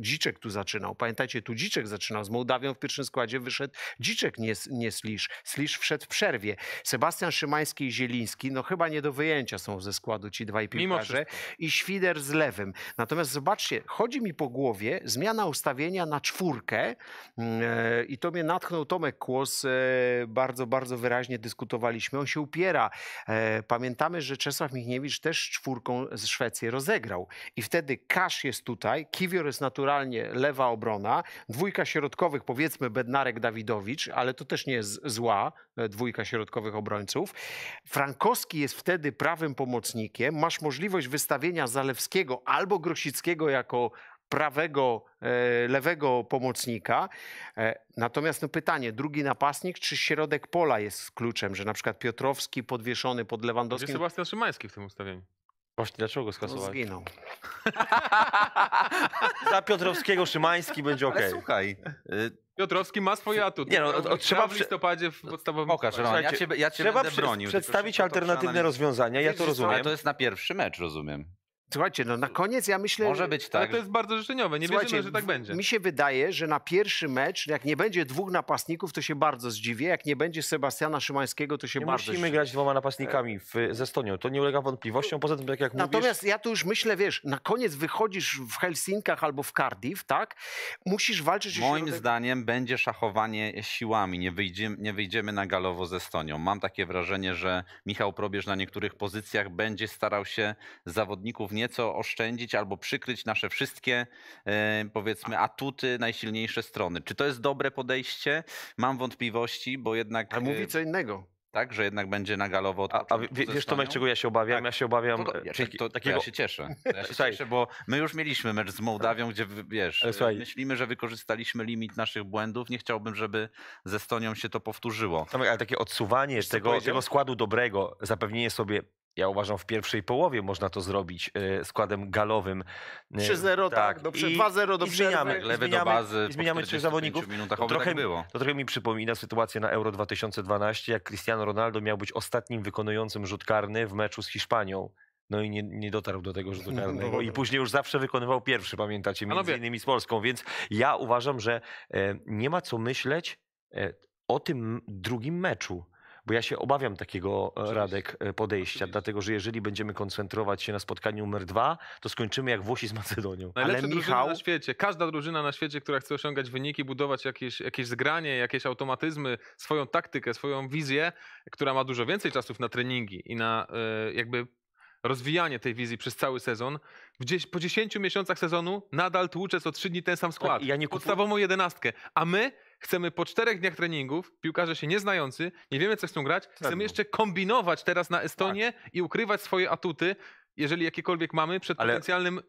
Dziczek tu zaczynał. Pamiętajcie, tu Dziczek zaczynał. Z Mołdawią w pierwszym składzie wyszedł Dziczek, nie, nie Slisz. Slisz wszedł w przerwie. Sebastian Szymański i Zieliński, no chyba nie do wyjęcia są ze składu ci dwaj piłkarze. I Świder z lewym. Natomiast zobaczcie, chodzi mi po głowie zmiana ustawienia na czwórkę mm, e, i to mnie natchnął Tomek Kłos. E, bardzo, bardzo wyraźnie dyskutowaliśmy. On się upiera. E, pamiętamy, że Czesław Michniewicz też czwórką z Szwecji rozegrał. I wtedy Kasz jest tutaj, Kiwior jest naturalnie lewa obrona, dwójka środkowych powiedzmy Bednarek-Dawidowicz, ale to też nie jest zła E, dwójka środkowych obrońców. Frankowski jest wtedy prawym pomocnikiem. Masz możliwość wystawienia Zalewskiego albo Grosickiego jako prawego, e, lewego pomocnika. E, natomiast no pytanie, drugi napastnik czy środek pola jest kluczem, że na przykład Piotrowski podwieszony pod Lewandowskim. Jest Sebastian Szymański w tym ustawieniu. Właśnie dlaczego go No, skasowali? zginął. Za Piotrowskiego Szymański będzie ok. Ale słuchaj, y, Piotrowski ma swoje atuty. Nie, no, o- o- trzeba w listopadzie w no, podstawowym pokaż, ja cię, ja cię Trzeba będę bronił. przedstawić alternatywne rozwiązania, ja to Ale rozumiem. to jest na pierwszy mecz, rozumiem. Słuchajcie, no na koniec ja myślę... Może być tak. Ale to jest bardzo życzeniowe, nie wierzymy, że tak będzie. Mi się wydaje, że na pierwszy mecz, jak nie będzie dwóch napastników, to się bardzo zdziwię. Jak nie będzie Sebastiana Szymańskiego, to się nie bardzo Musimy grać dwoma napastnikami w, ze Estonią, to nie ulega wątpliwościom. Poza tym, tak jak Natomiast Natomiast ja tu już myślę, wiesz, na koniec wychodzisz w Helsinkach albo w Cardiff, tak? Musisz walczyć... Moim środek... zdaniem będzie szachowanie siłami. Nie wyjdziemy, nie wyjdziemy na galowo ze Estonią. Mam takie wrażenie, że Michał Probierz na niektórych pozycjach będzie starał się zawodników nie nieco oszczędzić albo przykryć nasze wszystkie, e, powiedzmy, atuty, najsilniejsze strony. Czy to jest dobre podejście? Mam wątpliwości, bo jednak. A mówi e, co innego. Tak, że jednak będzie nagalowo. A, a wiesz, Tomek, czego ja się obawiam? Tak. Ja się obawiam. No to, e, ja, tak tak to, takiego... ja się cieszę. Ja się cieszę, bo my już mieliśmy mecz z Mołdawią, gdzie wiesz, Słuchaj. myślimy, że wykorzystaliśmy limit naszych błędów. Nie chciałbym, żeby ze Stonią się to powtórzyło. Tomek, ale takie odsuwanie tego, tego, składu dobrego, zapewnienie sobie ja uważam, w pierwszej połowie można to zrobić e, składem galowym. 3-0, e, tak, tak do, 2-0 do i zmieniamy, lewy zmieniamy, do bazy zmieniamy trzech zawodników. to, tak trochę, tak było. to trochę mi przypomina sytuację na Euro 2012, jak Cristiano Ronaldo miał być ostatnim wykonującym rzut karny w meczu z Hiszpanią. No i nie, nie dotarł do tego rzutu no, karnego. No, I no. później już zawsze wykonywał pierwszy, pamiętacie, między Panowie. innymi z Polską. Więc ja uważam, że e, nie ma co myśleć o tym drugim meczu. Bo ja się obawiam takiego, e, Oczywiście. Radek, e, podejścia, Oczywiście. dlatego że jeżeli będziemy koncentrować się na spotkaniu numer dwa, to skończymy jak Włosi z Macedonią. Ale Michał... na świecie, każda drużyna na świecie, która chce osiągać wyniki, budować jakieś, jakieś zgranie, jakieś automatyzmy, swoją taktykę, swoją wizję, która ma dużo więcej czasów na treningi i na e, jakby rozwijanie tej wizji przez cały sezon. Gdzieś po 10 miesiącach sezonu nadal tłucze co 3 dni ten sam tak, skład. Ja nie kupu... Podstawową jedenastkę. A my Chcemy po czterech dniach treningów, piłkarze się nieznający, nie wiemy, co chcą grać, chcemy jeszcze kombinować teraz na Estonię tak. i ukrywać swoje atuty, jeżeli jakiekolwiek mamy, przed Ale potencjalnym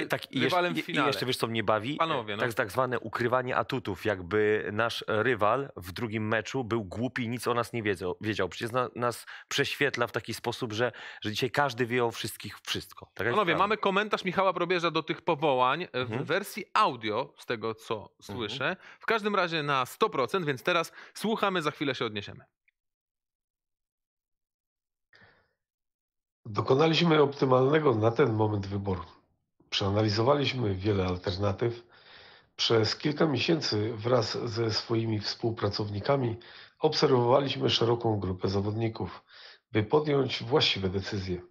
yy, tak, rywalem w finale. I jeszcze wiesz, co mnie bawi? Panowie, no. tak, tak zwane ukrywanie atutów, jakby nasz e, rywal w drugim meczu był głupi i nic o nas nie wiedział. wiedział. Przecież na, nas prześwietla w taki sposób, że, że dzisiaj każdy wie o wszystkich wszystko. Tak Panowie, mamy komentarz Michała Probierza do tych powołań e, w mhm. wersji audio, z tego co mhm. słyszę. W każdym razie na 100%, więc teraz słuchamy, za chwilę się odniesiemy. Dokonaliśmy optymalnego na ten moment wyboru. Przeanalizowaliśmy wiele alternatyw. Przez kilka miesięcy wraz ze swoimi współpracownikami obserwowaliśmy szeroką grupę zawodników, by podjąć właściwe decyzje.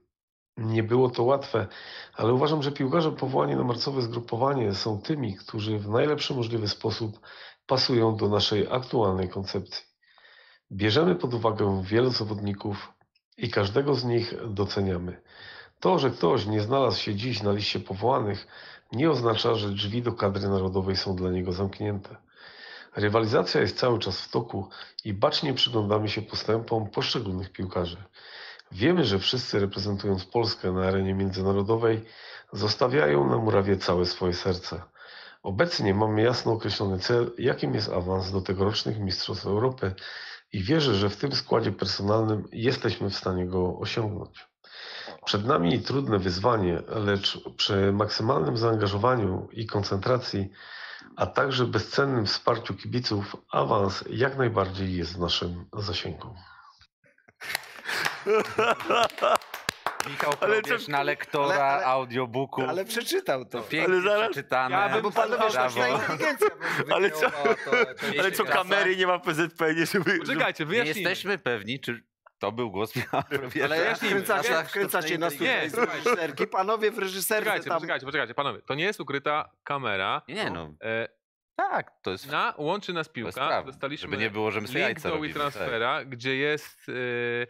Nie było to łatwe, ale uważam, że piłkarze powołani na marcowe zgrupowanie są tymi, którzy w najlepszy możliwy sposób pasują do naszej aktualnej koncepcji. Bierzemy pod uwagę wielu zawodników, i każdego z nich doceniamy. To, że ktoś nie znalazł się dziś na liście powołanych, nie oznacza, że drzwi do kadry narodowej są dla niego zamknięte. Rywalizacja jest cały czas w toku i bacznie przyglądamy się postępom poszczególnych piłkarzy. Wiemy, że wszyscy reprezentując Polskę na arenie międzynarodowej zostawiają na murawie całe swoje serce. Obecnie mamy jasno określony cel, jakim jest awans do tegorocznych Mistrzostw Europy i wierzę, że w tym składzie personalnym jesteśmy w stanie go osiągnąć. Przed nami trudne wyzwanie, lecz przy maksymalnym zaangażowaniu i koncentracji, a także bezcennym wsparciu kibiców, awans jak najbardziej jest w naszym zasięgu. Michał ale Probierz na lektora ale, ale, audiobooku. Ale przeczytał to. Pięknie ale zaraz, przeczytane. Ja bym panu sztuczna inteligencja. Ale co, ale co kamery nie ma PZP? Nie, żeby, Poczekajcie, wyjaśnijmy. Nie jesteśmy pewni, czy... To był głos Michała Probierza. Ale ja wkręcacie, wkręcacie nas tutaj reżyserki. Panowie w reżyserce poczekajcie, tam... Poczekajcie, poczekajcie, panowie. To nie jest ukryta kamera. Nie no. E, tak, to jest. Na, łączy nas piłka. Dostaliśmy. Żeby nie było, że my link do transfera, tak. gdzie jest. Yy,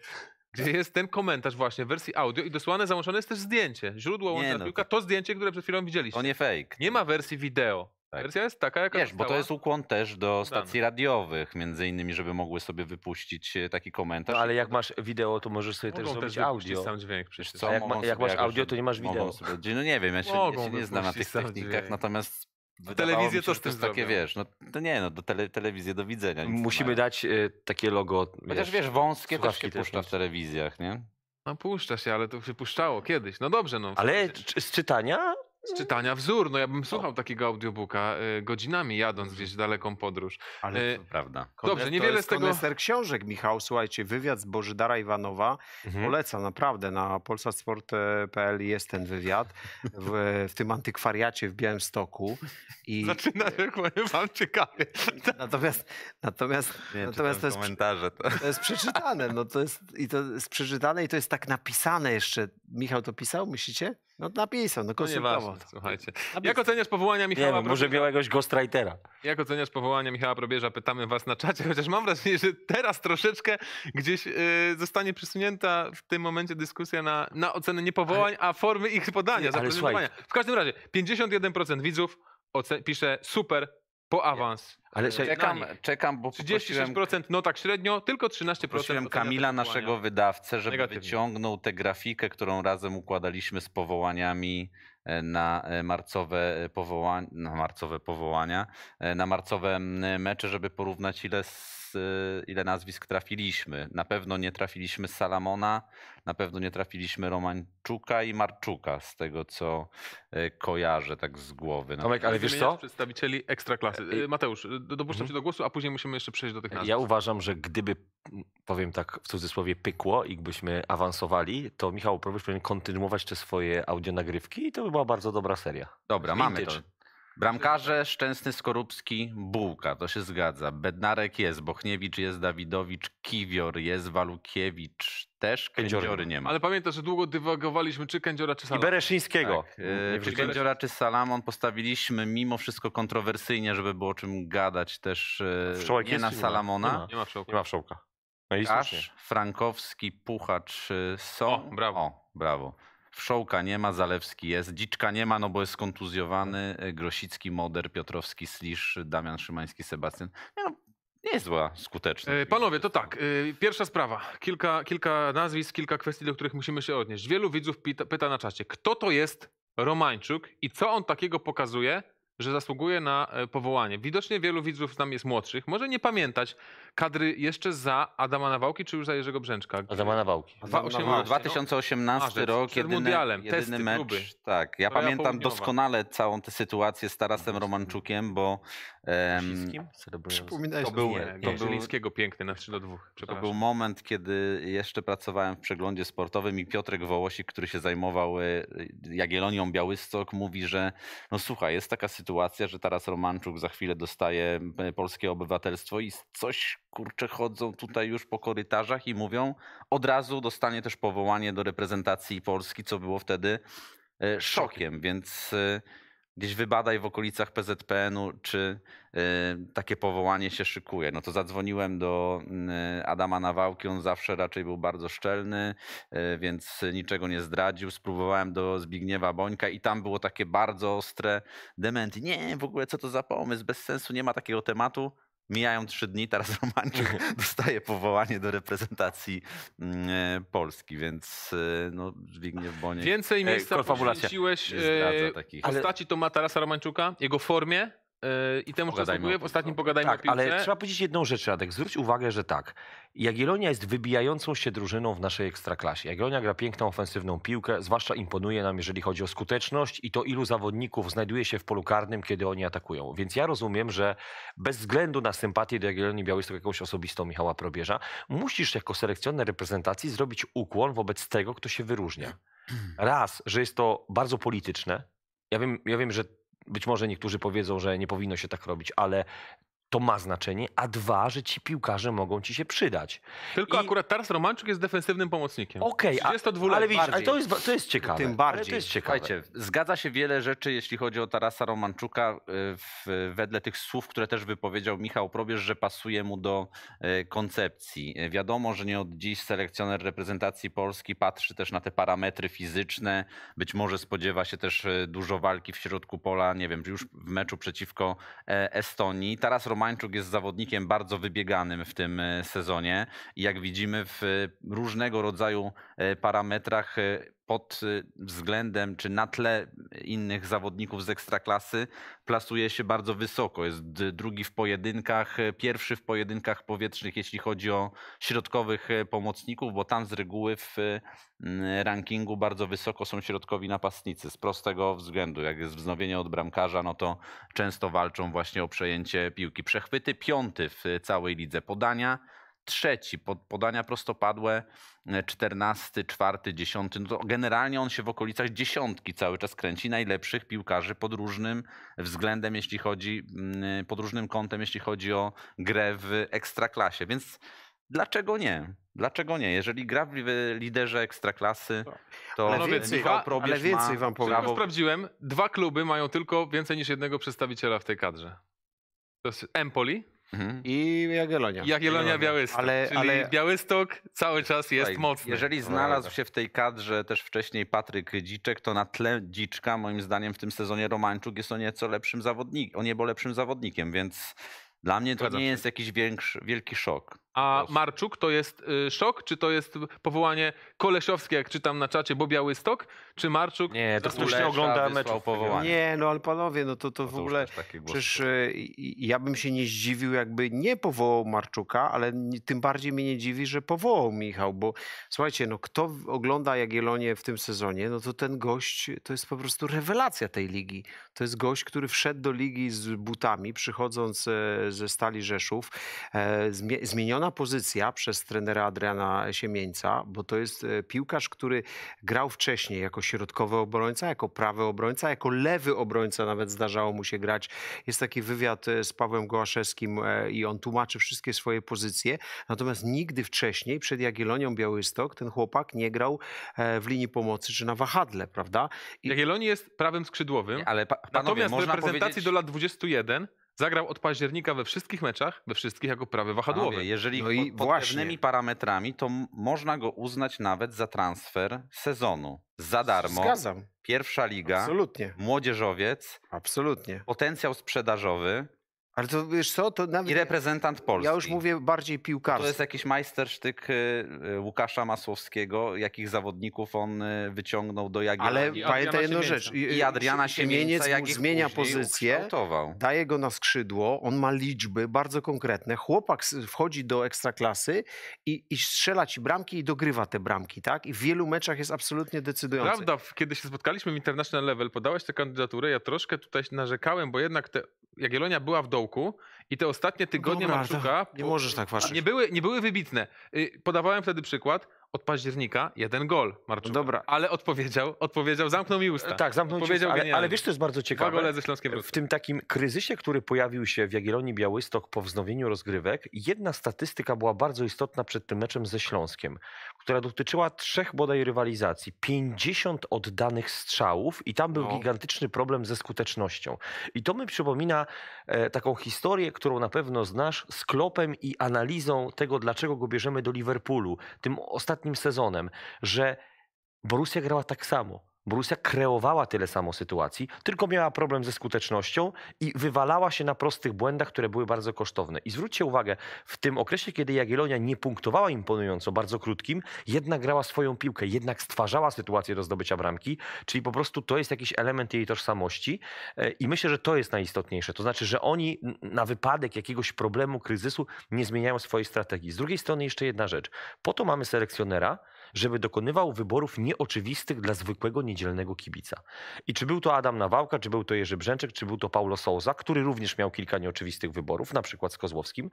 gdzie jest ten komentarz właśnie w wersji audio i dosłane załączone jest też zdjęcie. Źródło łączna no, piłka, to zdjęcie, które przed chwilą widzieliście. To nie fake. Nie ma wersji wideo. Tak. Wersja jest taka, jaka Wiesz, bo to jest ukłon też do stacji radiowych, między innymi, żeby mogły sobie wypuścić e, taki komentarz. No, ale jak masz wideo, to możesz sobie też zrobić audio. sam dźwięk przecież. Co? A jak, ma, jak masz audio, to nie masz wideo. Sobie, no nie wiem, ja się, ja się nie znam na tych technikach, dźwięk. natomiast w telewizję to też tym zrobią. takie, wiesz, no to nie, no do tele, telewizję do widzenia. Musimy dać y, takie logo. Chociaż wiesz, wąskie też się puszcza w telewizjach, nie? No puszcza się, ale to się puszczało kiedyś. No dobrze, no. Ale z czytania? Z no. czytania wzór. No ja bym słuchał takiego audiobooka y, godzinami jadąc gdzieś daleką podróż. Ale y, to prawda. Koneser, dobrze, niewiele to jest z tego... książek, Michał. Słuchajcie, wywiad z Bożydara Iwanowa. Mhm. Polecam naprawdę. Na polsatsport.pl jest ten wywiad. W, w tym antykwariacie w Białymstoku. I... Zaczyna się e, wam ciekawie. Natomiast, natomiast, Nie, natomiast to, jest, komentarze to. to jest przeczytane. No to jest, I to jest przeczytane i to jest tak napisane jeszcze. Michał to pisał, myślicie? No napisał, no, no konsultował. No słuchajcie. Jak oceniasz powołania Michała Nie no, wiem, może białego jakiegoś ghostwritera. Jak oceniasz powołania Michała Probierza? Pytamy was na czacie, chociaż mam wrażenie, że teraz troszeczkę gdzieś yy, zostanie przesunięta w tym momencie dyskusja na, na ocenę nie powołań, ale, a formy ich podania, zaprezentowania. W każdym razie, 51% widzów pisze super, po awans. Ale czekam, czekam, bo 36% prosiłem, no tak średnio, tylko 13% Prosiłem Kamila, naszego wydawcę, żeby Negatywnie. wyciągnął tę grafikę, którą razem układaliśmy z powołaniami e, na e, marcowe, powoła, na marcowe powołania, e, na marcowe mecze, żeby porównać ile z Y, ile nazwisk trafiliśmy. Na pewno nie trafiliśmy Salamona, na pewno nie trafiliśmy Romanczuka i Marczuka, z tego co y, kojarzę tak z głowy. Tomek, ale wiesz co? Przedstawicieli ekstraklasy. E, y, Mateusz, dopuszczam cię mhm. do głosu, a później musimy jeszcze przejść do tych nazwisk. Ja uważam, że gdyby, powiem tak w cudzysłowie, pykło i gdybyśmy awansowali, to Michał próbujesz powinien kontynuować te swoje audionagrywki i to by była bardzo dobra seria. Dobra, mamy to. Bramkarze Szczęsny, Skorupski, Bułka, to się zgadza. Bednarek jest, Bochniewicz jest, Dawidowicz, Kiwior jest, Walukiewicz też, Kędziory nie ma. Ale pamiętasz, że długo dywagowaliśmy, czy Kędziora, czy Salamon. I Bereszyńskiego. Tak. E, czy Kędziora, czy Salamon postawiliśmy mimo wszystko kontrowersyjnie, żeby było o czym gadać też yy, nie na Salamona. Nie ma, nie ma Nie ma wszołka. No Aż, Frankowski, Puchacz e, są. O, brawo. O, brawo. Wszołka nie ma, Zalewski jest, Dziczka nie ma, no bo jest kontuzjowany, Grosicki, Moder, Piotrowski, Slisz, Damian Szymański, Sebastian. Nie, no, nie jest zła skuteczność. E, panowie, to tak. E, pierwsza sprawa. Kilka, kilka nazwisk, kilka kwestii, do których musimy się odnieść. Wielu widzów pyta, pyta na czacie, kto to jest Romańczuk i co on takiego pokazuje, że zasługuje na e, powołanie. Widocznie wielu widzów tam jest młodszych. Może nie pamiętać kadry jeszcze za Adama Nawałki, czy już za Jerzego Brzęczka. Adama Nawałki. Dwa, 2018 no. rok, jedyny, mundialem, jedyny testy, mecz. Próby. Tak, ja pamiętam południowa. doskonale całą tę sytuację z Tarasem Romanczukiem, bo... Um, Przypominałeś to był, nie, to był, Lińskiego piękny na 3 do 2. To był moment, kiedy jeszcze pracowałem w przeglądzie sportowym i Piotrek Wołosik, który się zajmował y, Jagielonią Białystok, mówi, że no słuchaj, jest taka sytuacja, sytuacja, że teraz Romanczuk za chwilę dostaje e, polskie obywatelstwo i coś kurcze chodzą tutaj już po korytarzach i mówią, od razu dostanie też powołanie do reprezentacji Polski, co było wtedy e, szokiem, więc e, gdzieś wybadaj w okolicach PZPN-u, czy y, takie powołanie się szykuje. No to zadzwoniłem do y, Adama Nawałki, on zawsze raczej był bardzo szczelny, y, więc niczego nie zdradził. Spróbowałem do Zbigniewa Bońka i tam było takie bardzo ostre dementy. Nie, w ogóle co to za pomysł, bez sensu, nie ma takiego tematu. Mijają trzy dni, teraz Romanczuk mhm. dostaje powołanie do reprezentacji mm, e, Polski, więc e, no, Zbigniew Boniek... Więcej miejsca poświęciłeś e, postaci Tomatara Romanczuka, jego formie, Yy, I temu zasługuje w ostatnim pogadajmy tak, Ale trzeba powiedzieć jedną rzecz, Radek. Zwróć uwagę, że tak. Jagiellonia jest wybijającą się drużyną w naszej ekstraklasie. Jagiellonia gra piękną ofensywną piłkę, zwłaszcza imponuje nam, jeżeli chodzi o skuteczność i to ilu zawodników znajduje się w polu karnym, kiedy oni atakują. Więc ja rozumiem, że bez względu na sympatię do Jagiellonii Białystok jakąś osobistą Michała Probierza, musisz jako selekcjoner reprezentacji zrobić ukłon wobec tego, kto się wyróżnia. Raz, że jest to bardzo polityczne. Ja wiem, ja wiem że być może niektórzy powiedzą, że nie powinno się tak robić, ale to ma znaczenie, a dwa, że ci piłkarze mogą ci się przydać. Tylko I... akurat Tars Romanczuk jest defensywnym pomocnikiem. Okej, okay, ale widzisz, ale to, jest, to jest ciekawe. Tym bardziej. to jest ciekawe. Słuchajcie, zgadza się wiele rzeczy, jeśli chodzi o Tarasa Romanczuka, y, w, wedle tych słów, które też wypowiedział Michał Probierz, że pasuje mu do y, koncepcji. Wiadomo, że nie od dziś selekcjoner reprezentacji Polski patrzy też na te parametry fizyczne, być może spodziewa się też y, dużo walki w środku pola, nie wiem, już w meczu przeciwko e, Estonii. Taras Romańczuk jest zawodnikiem bardzo wybieganym w tym e, sezonie i jak widzimy w e, różnego rodzaju e, parametrach pod względem czy na tle innych zawodników z ekstraklasy plasuje się bardzo wysoko. Jest drugi w pojedynkach, pierwszy w pojedynkach powietrznych, jeśli chodzi o środkowych pomocników, bo tam z reguły w rankingu bardzo wysoko są środkowi napastnicy z prostego względu. Jak jest wznowienie od bramkarza, no to często walczą właśnie o przejęcie piłki przechwyty, piąty w całej lidze podania, trzeci podania prostopadłe, czternasty, czwarty, dziesiąty. No to generalnie on się w okolicach dziesiątki cały czas kręci najlepszych piłkarzy pod różnym względem, jeśli chodzi, mm, pod różnym kątem, jeśli chodzi o grę w ekstraklasie. Więc dlaczego nie? Dlaczego nie? Jeżeli gra w liderze ekstraklasy, no. to ale więcej, Michał Probierz ale więcej wam powiem. Prawo... Sprawdziłem, dwa kluby mają tylko więcej niż jednego przedstawiciela w tej kadrze. To jest Empoli. Mhm. I Jagiellonia. Jagiellonia Białystok. Ale, czyli ale... Białystok cały czas jest Słuchaj, mocny. Jeżeli no, znalazł się w tej kadrze też wcześniej Patryk Dziczek, to na tle Dziczka moim zdaniem w tym sezonie Romańczuk jest o nieco lepszym zawodnikiem, o niebo lepszym zawodnikiem, więc dla mnie to Zgadzam nie się. jest jakiś większy, wielki szok. A Marczuk to jest y, szok, czy to jest powołanie koleszowskie, jak czytam na czacie, bo Białystok, czy Marczuk? Nie, to ktoś nie ogląda meczów. Powołanie. Nie, no ale panowie, no to, to, no to w ogóle, przecież y, ja bym się nie zdziwił, jakby nie powołał Marczuka, ale tym bardziej mnie nie dziwi, że powołał Michał, bo słuchajcie, no kto ogląda Jagielonie w tym sezonie, no to ten gość, to jest po prostu rewelacja tej ligi. To jest gość, który wszedł do ligi z butami, przychodząc e, ze Stali Rzeszów, e, pozycja przez trenera Adriana Siemieńca, bo to jest e, piłkarz, który grał wcześniej jako środkowy obrońca, jako prawy obrońca, jako lewy obrońca nawet zdarzało mu się grać. Jest taki wywiad e, z Pawłem Gołaszewskim e, i on tłumaczy wszystkie swoje pozycje, natomiast nigdy wcześniej przed Jagielonią Białystok ten chłopak nie grał w linii pomocy czy na wahadle, prawda? I... jest prawym skrzydłowym, nie, ale pa panowie, natomiast w reprezentacji powiedzieć... do lat 21 Zagrał od października we wszystkich meczach, we wszystkich jako prawy wahadłowy. Panowie, jeżeli no i pod, właśnie. pewnymi parametrami, to można go uznać nawet za transfer sezonu. Za darmo. Zgadzam. Pierwsza liga. Absolutnie. Młodzieżowiec. Absolutnie. Potencjał sprzedażowy. Ale to wiesz co, to nawet... I reprezentant Polski. Ja już mówię bardziej piłkarski. To jest jakiś majstersztyk y, y, Łukasza Masłowskiego, jakich zawodników on y, wyciągnął do Jagiellonii. Ale I pamiętaj jedną rzecz. I Adriana Siemieniec zmienia pozycję, daje go na skrzydło, on ma liczby bardzo konkretne. Chłopak wchodzi do ekstraklasy i, i strzela ci bramki i dogrywa te bramki, tak? I w wielu meczach jest absolutnie decydujący. Prawda, kiedy się spotkaliśmy w International Level, podałeś tę kandydaturę, ja troszkę tutaj narzekałem, bo jednak te Jagiellonia była w dołku i te ostatnie tygodnie Dobra, Marczuka... Nie możesz tak patrzeć. Nie były, nie były wybitne. Y, podawałem wtedy przykład, od października jeden gol Marczuk. Dobra. Ale odpowiedział, odpowiedział, zamknął mi usta. Tak, zamknął mi usta, ale, ale, wiesz, co jest bardzo ciekawe? w tym takim kryzysie, który pojawił się w Jagiellonii Białystok po wznowieniu rozgrywek, jedna statystyka była bardzo istotna przed tym meczem ze Śląskiem, która dotyczyła trzech bodaj rywalizacji. 50 oddanych strzałów i tam był no. gigantyczny problem ze skutecznością. I to mi przypomina e, taką historię, którą na pewno znasz, z klopem i analizą tego, dlaczego go bierzemy do Liverpoolu. Tym ostatnim ostatnim sezonem, że Borussia grała tak samo. Borussia kreowała tyle samo sytuacji, tylko miała problem ze skutecznością i wywalała się na prostych błędach, które były bardzo kosztowne. I zwróćcie uwagę, w tym okresie, kiedy Jagiellonia nie punktowała imponująco, bardzo krótkim, jednak grała swoją piłkę, jednak stwarzała sytuację do zdobycia bramki, czyli po prostu to jest jakiś element jej tożsamości e, i myślę, że to jest najistotniejsze. To znaczy, że oni na wypadek jakiegoś problemu, kryzysu nie zmieniają swojej strategii. Z drugiej strony jeszcze jedna rzecz. Po to mamy selekcjonera, żeby dokonywał wyborów nieoczywistych dla zwykłego niedzielnego kibica. I czy był to Adam Nawałka, czy był to Jerzy Brzęczek, czy był to Paulo Souza, który również miał kilka nieoczywistych wyborów, na przykład z Kozłowskim,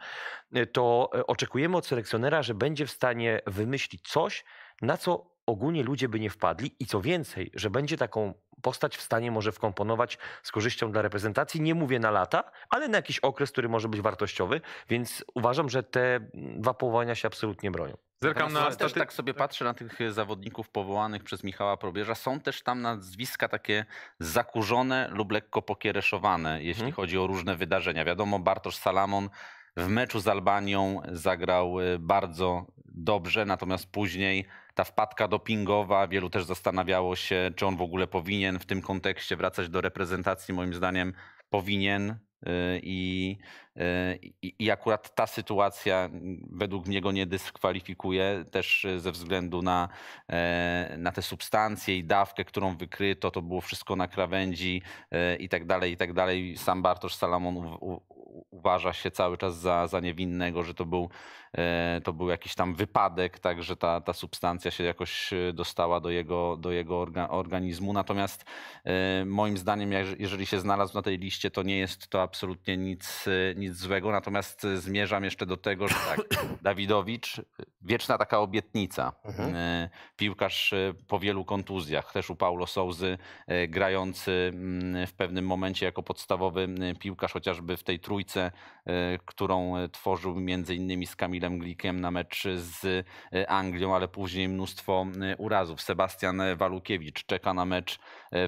y, to y, oczekujemy od selekcjonera, że będzie w stanie wymyślić coś, na co ogólnie ludzie by nie wpadli i co więcej, że będzie taką postać w stanie może wkomponować z korzyścią dla reprezentacji, nie mówię na lata, ale na jakiś okres, który może być wartościowy, więc uważam, że te mm, dwa powołania się absolutnie bronią. Zerkam na staty... tak sobie patrzę na tych e, zawodników powołanych przez Michała Probierza. Są też tam nazwiska takie zakurzone lub lekko pokiereszowane, jeśli hmm. chodzi o różne wydarzenia. Wiadomo, Bartosz Salamon w meczu z Albanią zagrał e, bardzo dobrze, natomiast później ta wpadka dopingowa, wielu też zastanawiało się, czy on w ogóle powinien w tym kontekście wracać do reprezentacji. Moim zdaniem powinien e, i Y, I, akurat ta sytuacja według niego nie dyskwalifikuje też y, ze względu na, e, na te substancje i dawkę, którą wykryto, to było wszystko na krawędzi e, i tak dalej, i tak dalej. Sam Bartosz Salamon u, u, uważa się cały czas za, za niewinnego, że to był, e, to był jakiś tam wypadek, tak, że ta, ta substancja się jakoś dostała do jego, do jego organizmu. Natomiast moim zdaniem, jeżeli się znalazł na tej liście, to nie jest to absolutnie nic nic złego, natomiast y, zmierzam jeszcze do tego, że tak, Dawidowicz, y, wieczna taka obietnica. Mhm. Y, piłkarz po wielu kontuzjach, też u Paulo Souzy, grający mm, w pewnym momencie jako podstawowy piłkarz, chociażby w tej trójce, którą tworzył między innymi z Kamilem Glikiem na mecz z Anglią, ale później mnóstwo urazów. Sebastian Walukiewicz czeka na mecz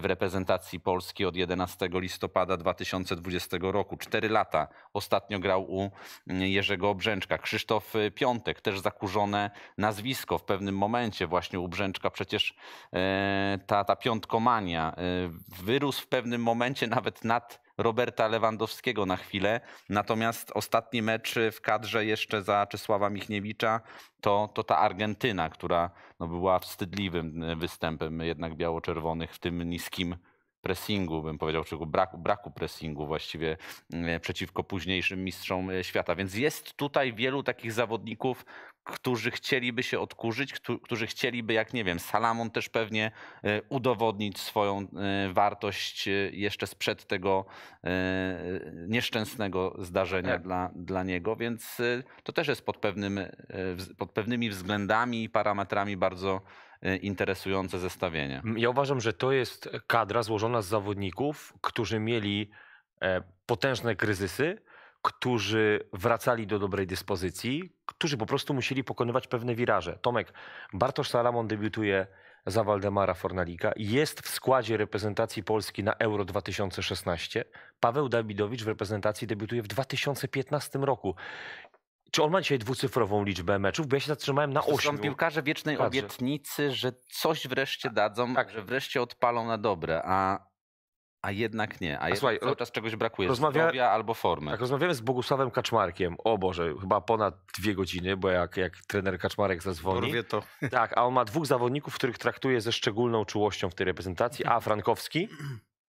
w reprezentacji Polski od 11 listopada 2020 roku. Cztery lata. O ostatnio grał u mm, Jerzego Obrzęczka. Krzysztof y, Piątek, też zakurzone nazwisko w pewnym momencie właśnie u Brzęczka. Przecież e, ta, ta piątkomania e, wyrósł w pewnym momencie nawet nad Roberta Lewandowskiego na chwilę. Natomiast ostatni mecz w kadrze jeszcze za Czesława Michniewicza to, to ta Argentyna, która no była wstydliwym e, występem jednak biało-czerwonych w tym niskim pressingu, bym powiedział, czy braku, braku pressingu właściwie mm, przeciwko późniejszym mistrzom e, świata. Więc jest tutaj wielu takich zawodników, którzy chcieliby się odkurzyć, którzy chcieliby, jak nie wiem, Salamon też pewnie e, udowodnić swoją e, wartość e, jeszcze sprzed tego nieszczęsnego zdarzenia tak. dla, dla niego, więc to też jest pod, pewnym, pod pewnymi względami i parametrami bardzo interesujące zestawienie. Ja uważam, że to jest kadra złożona z zawodników, którzy mieli potężne kryzysy, którzy wracali do dobrej dyspozycji, którzy po prostu musieli pokonywać pewne wiraże. Tomek, Bartosz Salamon debiutuje za Waldemara Fornalika, jest w składzie reprezentacji Polski na Euro 2016. Paweł Dawidowicz w reprezentacji debiutuje w 2015 roku. Czy on ma dzisiaj dwucyfrową liczbę meczów? Bo ja się zatrzymałem na ośmiu. Są piłkarze wiecznej Kadrze. obietnicy, że coś wreszcie dadzą, tak. że wreszcie odpalą na dobre, a a jednak nie. A, a słuchaj, cały czas czegoś brakuje. Rozmawia... Zdrowia albo formy. Tak, rozmawiamy z Bogusławem Kaczmarkiem. O Boże, chyba ponad dwie godziny, bo jak, jak trener Kaczmarek zadzwoni. Porwie to. Tak, a on ma dwóch zawodników, których traktuje ze szczególną czułością w tej reprezentacji. A Frankowski,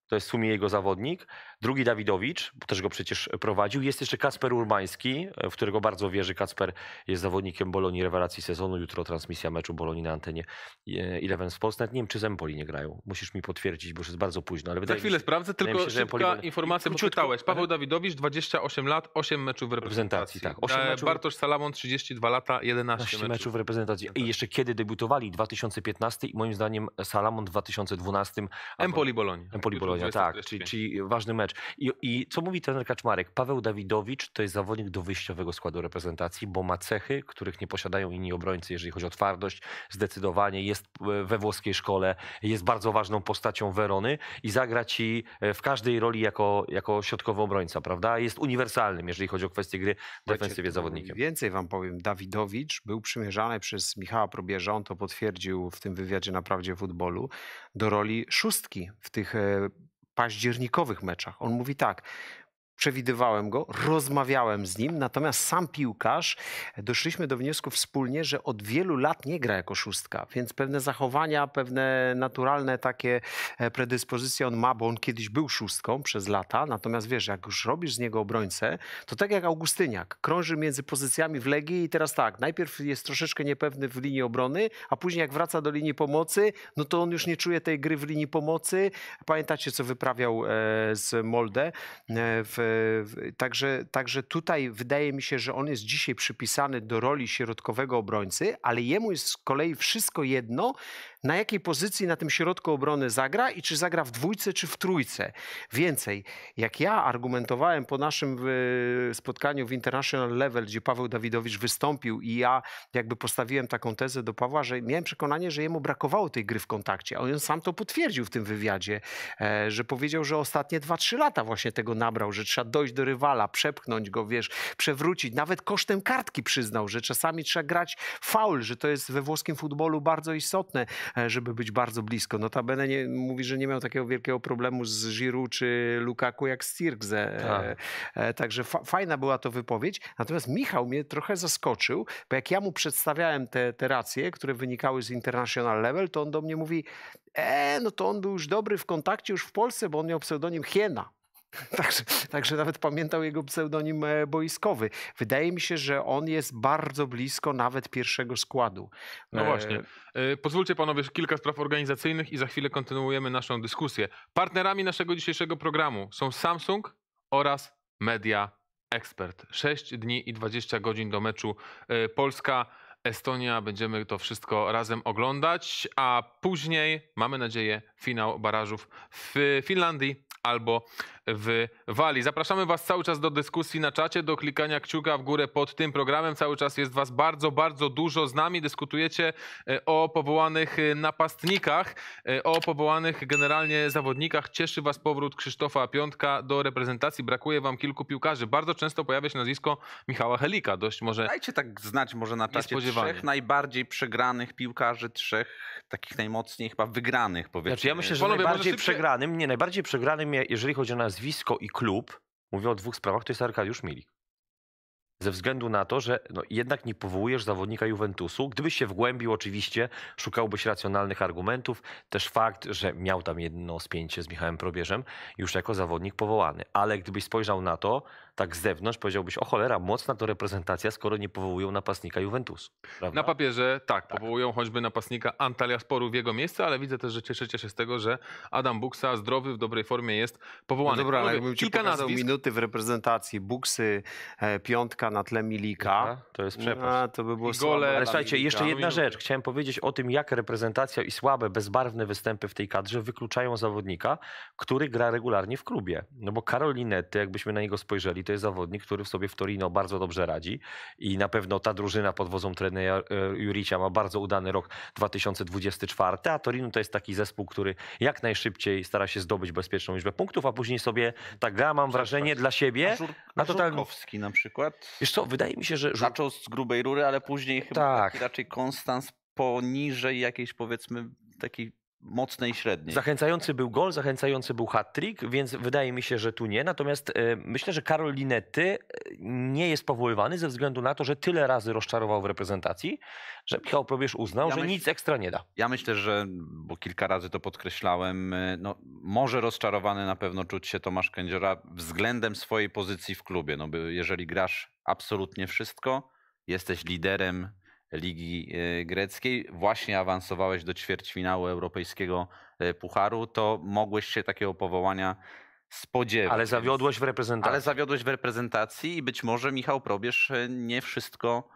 to jest w sumie jego zawodnik, Drugi Dawidowicz, też go przecież prowadził. Jest jeszcze Kasper Urbański, e, w którego bardzo wierzy. Kasper jest zawodnikiem Bolonii rewelacji sezonu. Jutro transmisja meczu Bolonii na antenie e, Eleven Sports. Nawet nie wiem, czy z Empoli nie grają. Musisz mi potwierdzić, bo już jest bardzo późno. Ale Za chwilę się, sprawdzę, tylko się, szybka informacja, bo czytałeś. Paweł Dawidowicz, 28 lat, 8 meczów w reprezentacji. tak. 8 e, meczów... Bartosz Salamon, 32 lata, 11 meczów. meczów w reprezentacji. I jeszcze kiedy debiutowali? 2015 i moim zdaniem Salamon w 2012. Empoli Bolonii. Empoli Bolonii, tak. Czyli, czyli ważny mecz. I, I, co mówi trener Kaczmarek? Paweł Dawidowicz to jest zawodnik do wyjściowego składu reprezentacji, bo ma cechy, których nie posiadają inni obrońcy, jeżeli chodzi o twardość, zdecydowanie jest e, we włoskiej szkole, jest bardzo ważną postacią Werony i zagra ci e, w każdej roli jako, jako środkowy obrońca, prawda? Jest uniwersalnym, jeżeli chodzi o kwestie gry w defensywie zawodnikiem. Więcej wam powiem, Dawidowicz był przymierzany przez Michała Probierza, on to potwierdził w tym wywiadzie naprawdę futbolu, do roli szóstki w tych e, październikowych meczach. On mówi tak: przewidywałem go, rozmawiałem z nim, natomiast sam piłkarz doszliśmy do wniosku wspólnie, że od wielu lat nie gra jako szóstka, więc pewne zachowania, pewne naturalne takie e, predyspozycje on ma, bo on kiedyś był szóstką przez lata, natomiast wiesz, jak już robisz z niego obrońcę, to tak jak Augustyniak, krąży między pozycjami w Legii i teraz tak, najpierw jest troszeczkę niepewny w linii obrony, a później jak wraca do linii pomocy, no to on już nie czuje tej gry w linii pomocy. Pamiętacie, co wyprawiał e, z Molde e, w także, także tutaj wydaje mi się, że on jest dzisiaj przypisany do roli środkowego obrońcy, ale jemu jest z kolei wszystko jedno, na jakiej pozycji na tym środku obrony zagra i czy zagra w dwójce, czy w trójce. Więcej, jak ja argumentowałem po naszym e, spotkaniu w International Level, gdzie Paweł Dawidowicz wystąpił i ja jakby postawiłem taką tezę do Pawła, że miałem przekonanie, że jemu brakowało tej gry w kontakcie, a on sam to potwierdził w tym wywiadzie, e, że powiedział, że ostatnie 2-3 lata właśnie tego nabrał, że trzeba dojść do rywala, przepchnąć go, wiesz, przewrócić. Nawet kosztem kartki przyznał, że czasami trzeba grać faul, że to jest we włoskim futbolu bardzo istotne, E, żeby być bardzo blisko. Notabene nie, mówi, że nie miał takiego wielkiego problemu z Giru czy Lukaku jak z Tirkze. E, tak. E, także fa fajna była to wypowiedź. Natomiast Michał mnie trochę zaskoczył, bo jak ja mu przedstawiałem te, te racje, które wynikały z International Level, to on do mnie mówi, e, no to on był już dobry w kontakcie już w Polsce, bo on miał pseudonim Hiena. Także, także nawet pamiętał jego pseudonim e, boiskowy. Wydaje mi się, że on jest bardzo blisko nawet pierwszego składu. No e, właśnie. E, pozwólcie panowie kilka spraw organizacyjnych i za chwilę kontynuujemy naszą dyskusję. Partnerami naszego dzisiejszego programu są Samsung oraz Media Expert. 6 dni i 20 godzin do meczu Polska. Estonia. Będziemy to wszystko razem oglądać, a później, mamy nadzieję, finał barażów w Finlandii albo w Walii. Zapraszamy Was cały czas do dyskusji na czacie, do klikania kciuka w górę pod tym programem. Cały czas jest Was bardzo, bardzo dużo. Z nami dyskutujecie e, o powołanych e, napastnikach, e, o powołanych generalnie zawodnikach. Cieszy Was powrót Krzysztofa Piątka do reprezentacji. Brakuje Wam kilku piłkarzy. Bardzo często pojawia się nazwisko Michała Helika. Dość może... Dajcie tak znać może na czacie trzech najbardziej przegranych piłkarzy, trzech takich najmocniej chyba wygranych powiedzmy. Znaczy ja myślę, że Panowie, najbardziej przegranym, nie, najbardziej przegranym sumie, jeżeli chodzi o nazwisko i klub, mówię o dwóch sprawach, to jest Arkadiusz Milik. Ze względu na to, że no, jednak nie powołujesz zawodnika Juventusu. Gdybyś się wgłębił, oczywiście szukałbyś racjonalnych argumentów. Też fakt, że miał tam jedno spięcie z Michałem Probierzem, już jako zawodnik powołany. Ale gdybyś spojrzał na to, tak z zewnątrz powiedziałbyś, o cholera, mocna to reprezentacja, skoro nie powołują napastnika Juventus. Prawda? Na papierze tak, tak, powołują choćby napastnika Antalya Sporu w jego miejsce, ale widzę też, że cieszycie się z tego, że Adam Buksa zdrowy, w dobrej formie jest powołany. No dobra, ale jakbym ci pokazał nazwisk... minuty w reprezentacji Buksy, e, piątka na tle Milika. To jest przepaść. A, to by było gole, Ale słuchajcie, jeszcze jedna minuty. rzecz. Chciałem powiedzieć o tym, jak reprezentacja i słabe, bezbarwne występy w tej kadrze wykluczają zawodnika, który gra regularnie w klubie. No bo Karolinety, jakbyśmy na niego spojrzeli, to jest zawodnik, który w sobie w Torino bardzo dobrze radzi i na pewno ta drużyna pod wodzą trenera e, Juricia ma bardzo udany rok 2024, a Torino to jest taki zespół, który jak najszybciej stara się zdobyć bezpieczną liczbę punktów, a później sobie tak gra, mam wrażenie, tak. dla siebie. A na Żurkowski na przykład. Wiesz co, wydaje mi się, że... Zaczął z grubej rury, ale później chyba tak. taki raczej konstans poniżej jakiejś powiedzmy takiej mocnej średniej. Zachęcający był gol, zachęcający był hat-trick, więc wydaje mi się, że tu nie. Natomiast e, myślę, że Karol Linety e, nie jest powoływany ze względu na to, że tyle razy rozczarował w reprezentacji, że Michał Probierz uznał, ja że myśl, nic ekstra nie da. Ja myślę, że, bo kilka razy to podkreślałem, e, no, może rozczarowany na pewno czuć się Tomasz Kędziora względem swojej pozycji w klubie. No, jeżeli grasz absolutnie wszystko, jesteś liderem, Ligi y, Greckiej, właśnie awansowałeś do ćwierćfinału europejskiego y, pucharu, to mogłeś się takiego powołania spodziewać. Ale zawiodłeś w reprezentacji. Ale zawiodłeś w reprezentacji i być może Michał Probierz y, nie wszystko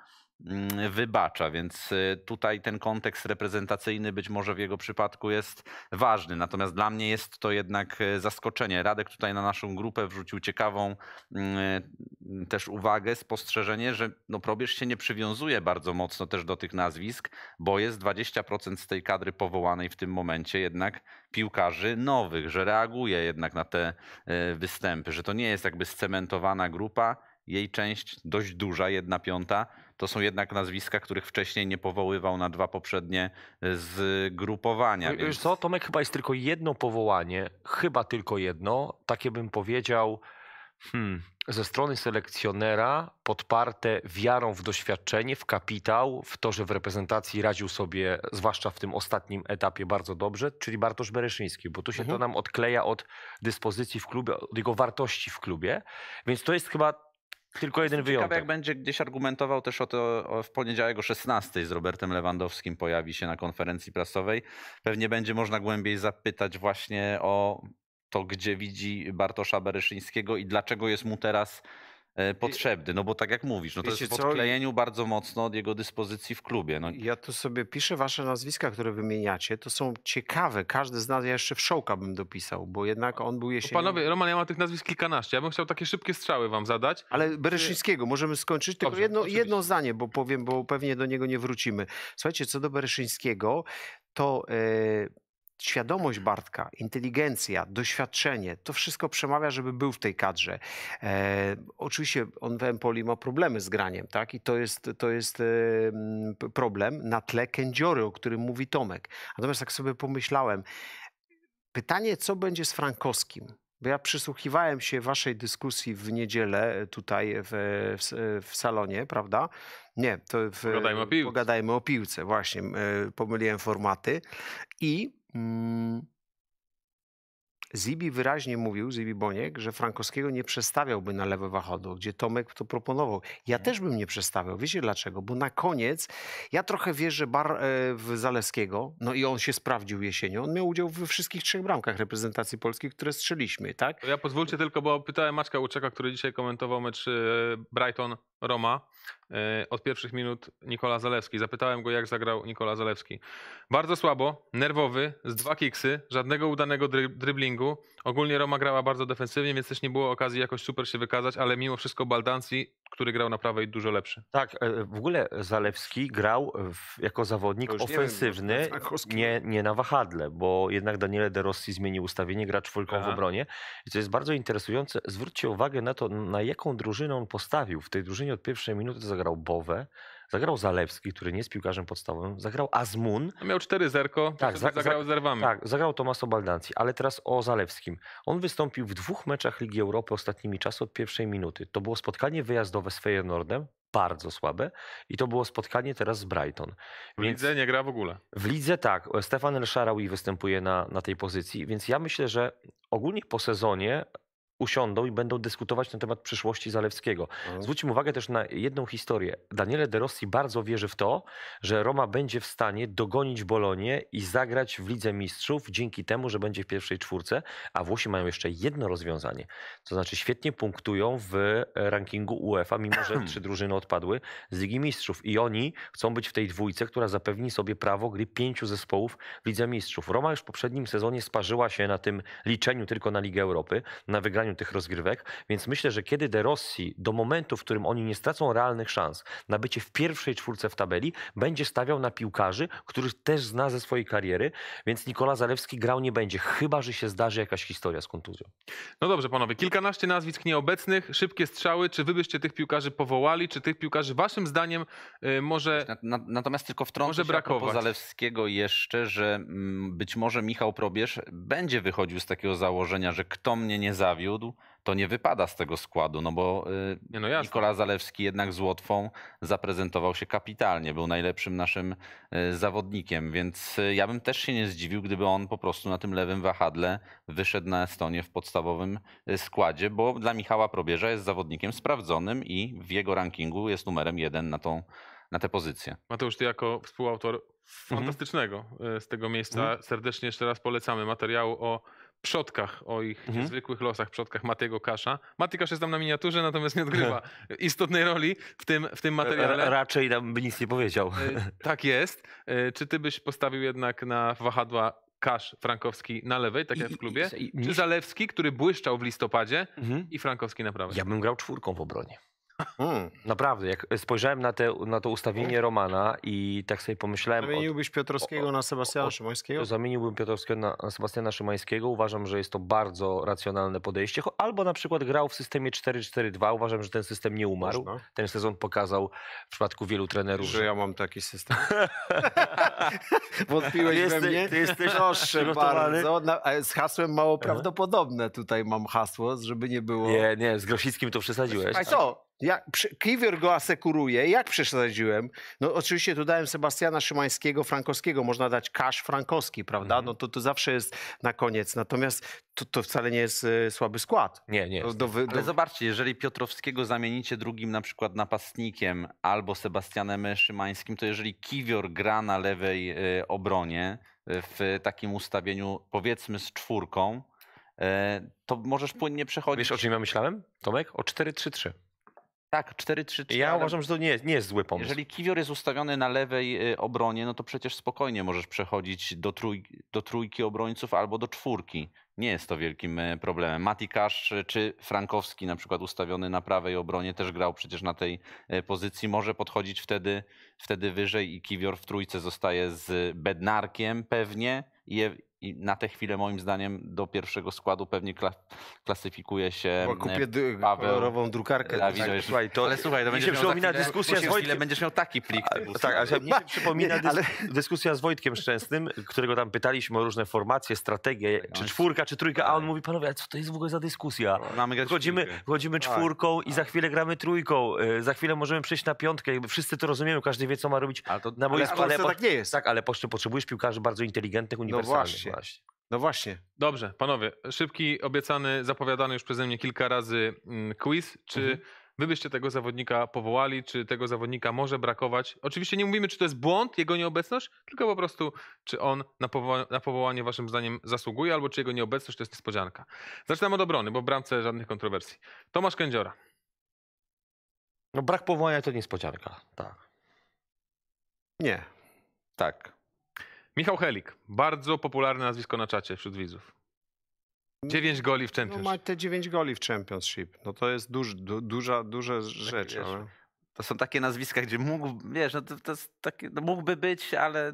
Mm, wybacza, więc y, tutaj ten kontekst reprezentacyjny być może w jego przypadku jest ważny. Natomiast dla mnie jest to jednak y, zaskoczenie. Radek tutaj na naszą grupę wrzucił ciekawą mm, też uwagę, spostrzeżenie, że no probierz się nie przywiązuje bardzo mocno też do tych nazwisk, bo jest 20% z tej kadry powołanej w tym momencie jednak piłkarzy nowych, że reaguje jednak na te y, występy, że to nie jest jakby scementowana grupa, jej część dość duża, jedna piąta to są jednak nazwiska, których wcześniej nie powoływał na dwa poprzednie e, zgrupowania. więc... co, Tomek chyba jest tylko jedno powołanie, chyba tylko jedno, takie bym powiedział, hmm, ze strony selekcjonera podparte wiarą w doświadczenie, w kapitał, w to, że w reprezentacji radził sobie, zwłaszcza w tym ostatnim etapie, bardzo dobrze, czyli Bartosz Bereszyński, bo tu się mhm. to nam odkleja od dyspozycji w klubie, od jego wartości w klubie. Więc to jest chyba tylko jeden wyjątek. Ciekawe, jak będzie gdzieś argumentował też o to o w poniedziałek o 16 z Robertem Lewandowskim pojawi się na konferencji prasowej. Pewnie będzie można głębiej zapytać właśnie o to, gdzie widzi Bartosza Bereszyńskiego i dlaczego jest mu teraz E, potrzebny, no bo tak jak mówisz, no to Wiecie jest w odklejeniu co? bardzo mocno od jego dyspozycji w klubie. No. Ja tu sobie piszę wasze nazwiska, które wymieniacie, to są ciekawe, każdy z nas, ja jeszcze w Wszołka bym dopisał, bo jednak on był jesienią... panowie, Roman, ja mam tych nazwisk kilkanaście, ja bym chciał takie szybkie strzały wam zadać. Ale Bereszyńskiego możemy skończyć, tylko Dobrze, jedno, jedno zdanie, bo powiem, bo pewnie do niego nie wrócimy. Słuchajcie, co do Bereszyńskiego, to... Yy świadomość Bartka, inteligencja, doświadczenie, to wszystko przemawia, żeby był w tej kadrze. E, oczywiście on w Empoli ma problemy z graniem, tak? I to jest, to jest e, problem na tle kędziory, o którym mówi Tomek. Natomiast tak sobie pomyślałem, pytanie, co będzie z Frankowskim? Bo ja przysłuchiwałem się waszej dyskusji w niedzielę e, tutaj w, w, w salonie, prawda? Nie, to w, pogadajmy, o pogadajmy o piłce, właśnie. E, pomyliłem formaty. I Mm. Zibi wyraźnie mówił, Zibi Boniek, że Frankowskiego nie przestawiałby na lewe wachodu, gdzie Tomek to proponował. Ja też bym nie przestawiał. Wiecie dlaczego? Bo na koniec ja trochę wierzę bar e, w Zaleskiego, no i on się sprawdził jesienią. On miał udział we wszystkich trzech bramkach reprezentacji polskiej, które strzeliśmy, tak? Ja pozwólcie tylko, bo pytałem Maćka Łuczeka, który dzisiaj komentował mecz e, Brighton-Roma E, od pierwszych minut Nikola Zalewski. Zapytałem go, jak zagrał Nikola Zalewski. Bardzo słabo, nerwowy, z dwa kiksy, żadnego udanego dry dryblingu, Ogólnie Roma grała bardzo defensywnie, więc też nie było okazji jakoś super się wykazać, ale mimo wszystko Baldanci, który grał na prawej, dużo lepszy. Tak, e, w ogóle Zalewski grał w, jako zawodnik ofensywny, nie, nie, nie, na wahadle, bo jednak Daniele De Rossi zmienił ustawienie, gra czwórką Aha. w tak. obronie. I co jest bardzo interesujące, zwróćcie uwagę na to, na jaką drużynę on postawił. W tej drużynie od pierwszej minuty zagrał Bowe, Zagrał Zalewski, który nie jest piłkarzem podstawowym. Zagrał Azmun. Miał cztery zerko, tak, za, zagrał zerwami. Tak, zagrał Tomaso Baldanci, ale teraz o Zalewskim. On wystąpił w dwóch meczach Ligi Europy ostatnimi czasy od pierwszej minuty. To było spotkanie wyjazdowe z Feyenoordem, bardzo słabe. I to było spotkanie teraz z Brighton. W lidze nie gra w ogóle. W lidze tak. Stefan El Sharawi występuje na, na tej pozycji, więc ja myślę, że ogólnie po sezonie usiądą i będą dyskutować na temat przyszłości Zalewskiego. Mhm. Zwróćmy uwagę też na jedną historię. Daniele De Rossi bardzo wierzy w to, że Roma będzie w stanie dogonić Bolonię i zagrać w Lidze Mistrzów dzięki temu, że będzie w pierwszej czwórce, a Włosi mają jeszcze jedno rozwiązanie. To znaczy świetnie punktują w rankingu UEFA, mimo że trzy drużyny odpadły z Ligi Mistrzów i oni chcą być w tej dwójce, która zapewni sobie prawo gry pięciu zespołów w Lidze Mistrzów. Roma już w poprzednim sezonie sparzyła się na tym liczeniu tylko na Ligę Europy, na wygraniu wygraniu tych rozgrywek, więc myślę, że kiedy De Rossi do momentu, w którym oni nie stracą realnych szans na bycie w pierwszej czwórce w tabeli, będzie stawiał na piłkarzy, których też zna ze swojej kariery, więc Nikola Zalewski grał nie będzie, chyba że się zdarzy jakaś historia z kontuzją. No dobrze, panowie, kilkanaście nazwisk nieobecnych, szybkie strzały, czy wy byście tych piłkarzy powołali, czy tych piłkarzy waszym zdaniem y, może... Natomiast tylko wtrącę się Zalewskiego jeszcze, że mm, być może Michał Probierz będzie wychodził z takiego założenia, że kto mnie nie zawiódł, to nie wypada z tego składu, no bo y, nie, no Nikola Zalewski jednak z Łotwą zaprezentował się kapitalnie, był najlepszym naszym y, zawodnikiem, więc y, ja bym też się nie zdziwił, gdyby on po prostu na tym lewym wahadle wyszedł na Estonię w podstawowym składzie, bo dla Michała Probierza jest zawodnikiem sprawdzonym i w jego rankingu jest numerem jeden na tą na tę pozycję. Mateusz, ty jako współautor mhm. fantastycznego z tego miejsca mhm. serdecznie jeszcze raz polecamy materiału o przodkach, o ich mhm. niezwykłych losach, przodkach Matiego Kasza. Maty Kasz jest tam na miniaturze, natomiast nie odgrywa istotnej roli w tym, w tym materiale. Raczej nam by nic nie powiedział. E, tak jest. E, czy ty byś postawił jednak na wahadła Kasz Frankowski na lewej, tak jak w klubie, czy Zalewski, który błyszczał w listopadzie mhm. i Frankowski na prawej? Ja bym grał czwórką w obronie. Hmm. Naprawdę, jak spojrzałem na, te, na to ustawienie Romana i tak sobie pomyślałem... Zamieniłbyś Piotrowskiego o, o, na Sebastiana o, Szymańskiego? Zamieniłbym Piotrowskiego na, na Sebastiana Szymańskiego. Uważam, że jest to bardzo racjonalne podejście. Albo na przykład grał w systemie 4-4-2. Uważam, że ten system nie umarł. Można. Ten sezon pokazał w przypadku wielu trenerów... Że, że... ja mam taki system. Wątpiłeś ty jesteś, mnie? Ty jesteś Proszę bardzo. Na, e, z hasłem mało prawdopodobne tutaj mam hasło, żeby nie było... Nie, nie, z Grosickim to przesadziłeś. A co? jak Kiwior go asekuruje. Jak przesadziłem? No oczywiście tu dałem Sebastiana Szymańskiego, Frankowskiego. Można dać kasz Frankowski, prawda? Mhm. No to, to zawsze jest na koniec. Natomiast to, to wcale nie jest e, słaby skład. Nie, nie. Do, do, do... Ale zobaczcie, jeżeli Piotrowskiego zamienicie drugim na przykład napastnikiem albo Sebastianem Szymańskim, to jeżeli Kiwior gra na lewej y, obronie e, w takim ustawieniu powiedzmy z czwórką, to możesz płynnie przechodzić. Wiesz o czym ja myślałem, Tomek? O 4-3-3. Tak, 4-3-3. Ja uważam, że to nie, nie jest zły pomysł. Jeżeli Kiwior jest ustawiony na lewej y, obronie, no to przecież spokojnie możesz przechodzić do, trój, do trójki obrońców albo do czwórki. Nie jest to wielkim y, problemem. Matikasz y, czy Frankowski na przykład ustawiony na prawej obronie też grał przecież na tej pozycji. Może podchodzić wtedy, wtedy wyżej i Kiwior w trójce zostaje z Bednarkiem pewnie i na tę chwilę moim zdaniem do pierwszego składu pewnie kla klasyfikuje się o, Kupię e, Paweł, kolorową drukarkę. Dawid, tak, słuchaj, to, ale słuchaj, to będzie przypomina chwilę, dyskusja z Wojtkiem. Będziesz miał taki plik. A, tak, ale się przypomina ale... dyskusja z Wojtkiem Szczęsnym, którego tam pytaliśmy o różne formacje, strategie, tak, czy no, czwórka, czy trójka, a on tak. mówi, panowie, co to jest w ogóle za dyskusja? No, wchodzimy, wchodzimy tak, czwórką i za chwilę gramy trójką, e, za chwilę możemy przejść na piątkę, jakby wszyscy to rozumiemy, każdy wie, co ma robić. Ale to, na boisku, ale, ale, tak nie jest. Tak, ale potrzebujesz piłkarzy bardzo inteligentnych, no uniwersalnych. No właśnie. Dobrze, panowie, szybki, obiecany, zapowiadany już przeze mnie kilka razy mm, quiz. Czy mhm. wy byście tego zawodnika powołali, czy tego zawodnika może brakować? Oczywiście nie mówimy, czy to jest błąd, jego nieobecność, tylko po prostu, czy on na, na powołanie waszym zdaniem zasługuje, albo czy jego nieobecność to jest niespodzianka. Zaczynamy od obrony, bo w bramce żadnych kontrowersji. Tomasz Kędziora. No brak powołania to niespodzianka, tak. Nie. Tak. Michał Helik, bardzo popularne nazwisko na czacie wśród widzów. 9 goli w Championship. No, ma te 9 goli w Championship. No to jest duż, du, duża, duża rzecz. Tak, ale... To są takie nazwiska, gdzie mógł, wiesz, no to, to takie, no mógłby być, ale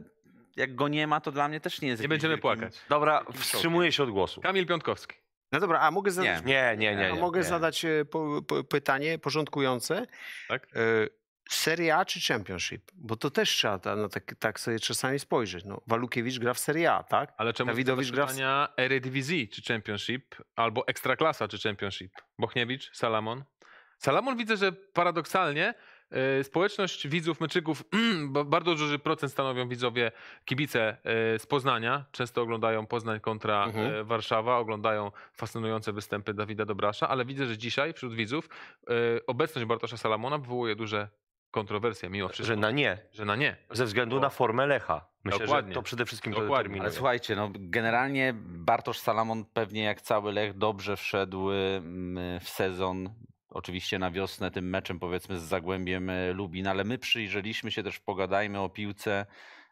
jak go nie ma, to dla mnie też nie jest. Nie będziemy wielkim... płakać. Dobra, wstrzymuję się od głosu. Kamil Piątkowski. No dobra, a mogę zadać. Nie, nie, nie. nie, nie, nie mogę zadać e, po, po, pytanie porządkujące. Tak. Y Serie A czy Championship? Bo to też trzeba ta, no, tak, tak, sobie czasami spojrzeć. No, Walukiewicz gra w Serie A, tak? Ale czemu Dawidowicz gra w... Eredivisie czy Championship? Albo Ekstraklasa czy Championship? Bochniewicz, Salamon? Salamon widzę, że paradoksalnie y, Społeczność widzów meczyków, bardzo duży procent stanowią widzowie, kibice y, z Poznania. Często oglądają Poznań kontra y, mhm. Warszawa, oglądają fascynujące występy Dawida Dobrasza, ale widzę, że dzisiaj wśród widzów obecność Bartosza Salamona wywołuje duże kontrowersja mimo wszystko. Że na nie. Że na nie. Ze względu na formę Lecha. Myślę, Dokładnie. że to przede wszystkim Dokładnie. Ale słuchajcie, no generalnie Bartosz Salamon pewnie jak cały Lech dobrze wszedł mm, w sezon oczywiście na wiosnę tym meczem powiedzmy z Zagłębiem e, Lubin, ale my przyjrzeliśmy się też, pogadajmy o piłce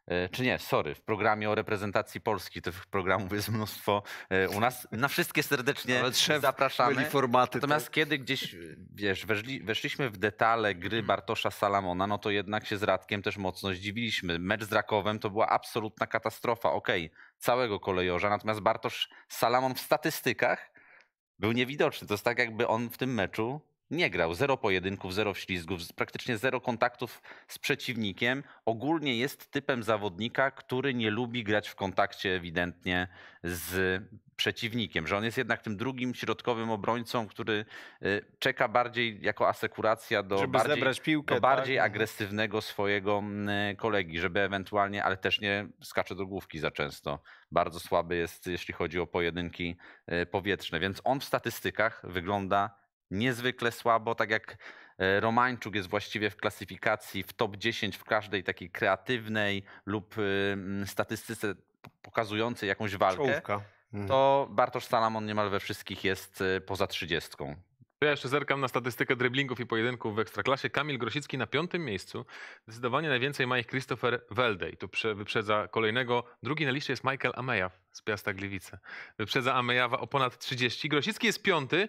E, czy nie, sorry, w programie o reprezentacji Polski, tych programów jest mnóstwo e, u nas. Na wszystkie serdecznie zapraszamy. Formaty, Natomiast tak. kiedy gdzieś, wiesz, weszli, weszliśmy w detale gry mhm. Bartosza Salamona, no to jednak się z Radkiem też mocno zdziwiliśmy. Mecz z Rakowem to była absolutna katastrofa, okej, okay, całego kolejorza, natomiast Bartosz Salamon w statystykach był niewidoczny. To jest tak, jakby on w tym meczu nie grał. Zero pojedynków, zero ślizgów, praktycznie zero kontaktów z przeciwnikiem. Ogólnie jest typem zawodnika, który nie lubi grać w kontakcie ewidentnie z przeciwnikiem, że on jest jednak tym drugim środkowym obrońcą, który y, czeka bardziej jako asekuracja do żeby bardziej, piłkę, do tak? bardziej tak? agresywnego swojego mm, kolegi, żeby ewentualnie, ale też nie skacze do główki za często. Bardzo słaby jest, jeśli chodzi o pojedynki y, powietrzne, więc on w statystykach wygląda niezwykle słabo, tak jak e, Romańczuk jest właściwie w klasyfikacji w top 10 w każdej takiej kreatywnej lub y, statystyce pokazującej jakąś walkę, mhm. to Bartosz Salamon niemal we wszystkich jest y, poza 30. Ja jeszcze zerkam na statystykę driblingów i pojedynków w Ekstraklasie. Kamil Grosicki na piątym miejscu. Zdecydowanie najwięcej ma ich Christopher I Tu wyprzedza kolejnego. Drugi na liście jest Michael Ameja z Piasta Gliwice. Wyprzedza Amejawa o ponad 30. Grosicki jest piąty,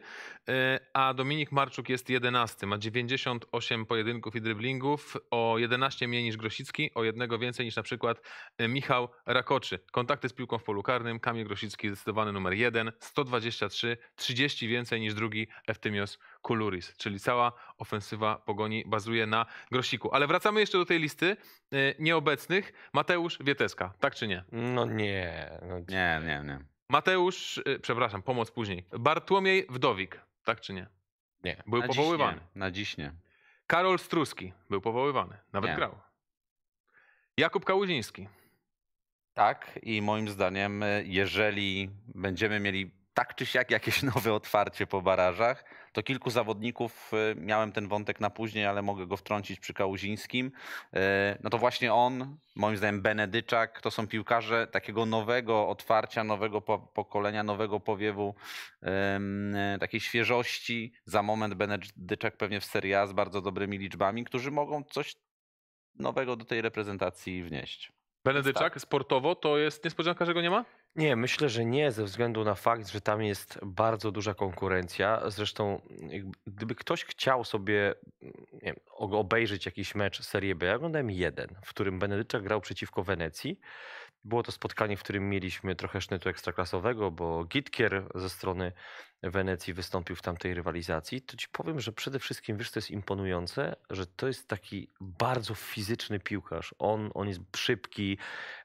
e, a Dominik Marczuk jest jedenasty. Ma 98 pojedynków i driblingów, o 11 mniej niż Grosicki, o jednego więcej niż na przykład e, Michał Rakoczy. Kontakty z piłką w polu karnym, Kamil Grosicki zdecydowany numer jeden, 123, 30 więcej niż drugi Eftymios Kuluris, czyli cała ofensywa pogoni bazuje na Grosiku. Ale wracamy jeszcze do tej listy e, nieobecnych. Mateusz Wieteska, tak czy nie? No nie. No nie, nie, nie. Mateusz, e, przepraszam, pomoc później. Bartłomiej Wdowik, tak czy nie? Nie. Był na powoływany. Dziś nie. Na dziś nie. Karol Struski był powoływany, nawet nie. grał. Jakub Kałuziński. Tak, i moim zdaniem, e, jeżeli będziemy mieli tak czy siak jakieś nowe otwarcie po barażach. To kilku zawodników, y, miałem ten wątek na później, ale mogę go wtrącić przy Kałuzińskim. Y, no to właśnie on, moim zdaniem Benedyczak, to są piłkarze takiego nowego otwarcia, nowego pokolenia, nowego powiewu, y, takiej świeżości. Za moment Benedyczak pewnie w Serie A z bardzo dobrymi liczbami, którzy mogą coś nowego do tej reprezentacji wnieść. Benedyczak tak. sportowo to jest niespodzianka, że go nie ma? Nie, myślę, że nie, ze względu na fakt, że tam jest bardzo duża konkurencja. Zresztą, mm, gdyby ktoś chciał sobie mm, nie wiem, obejrzeć jakiś mecz Serie B, ja oglądałem jeden, w którym Benedyczak grał przeciwko Wenecji było to spotkanie, w którym mieliśmy trochę sznytu ekstraklasowego, bo Gitkier ze strony Wenecji wystąpił w tamtej rywalizacji. To ci powiem, że przede wszystkim, wiesz, to jest imponujące, że to jest taki bardzo fizyczny piłkarz. On, on jest szybki,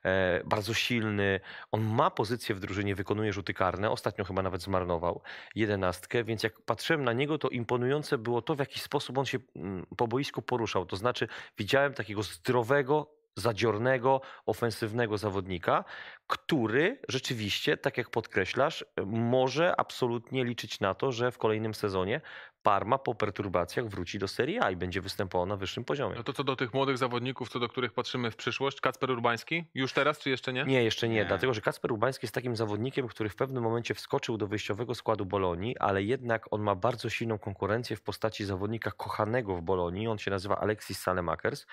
e, bardzo silny. On ma pozycję w drużynie, wykonuje rzuty karne. Ostatnio chyba nawet zmarnował jedenastkę, więc jak patrzyłem na niego, to imponujące było to, w jaki sposób on się mm, po boisku poruszał. To znaczy, widziałem takiego zdrowego, zadziornego, ofensywnego zawodnika, który rzeczywiście, tak jak podkreślasz, może absolutnie liczyć na to, że w kolejnym sezonie Parma po perturbacjach wróci do Serie A i będzie występował na wyższym poziomie. No to co do tych młodych zawodników, co do których patrzymy w przyszłość, Kacper Urbański już teraz czy jeszcze nie? Nie, jeszcze nie, nie. dlatego że Kacper Urbański jest takim zawodnikiem, który w pewnym momencie wskoczył do wyjściowego składu Bolonii, ale jednak on ma bardzo silną konkurencję w postaci zawodnika kochanego w Bolonii, on się nazywa Alexis Salemakers.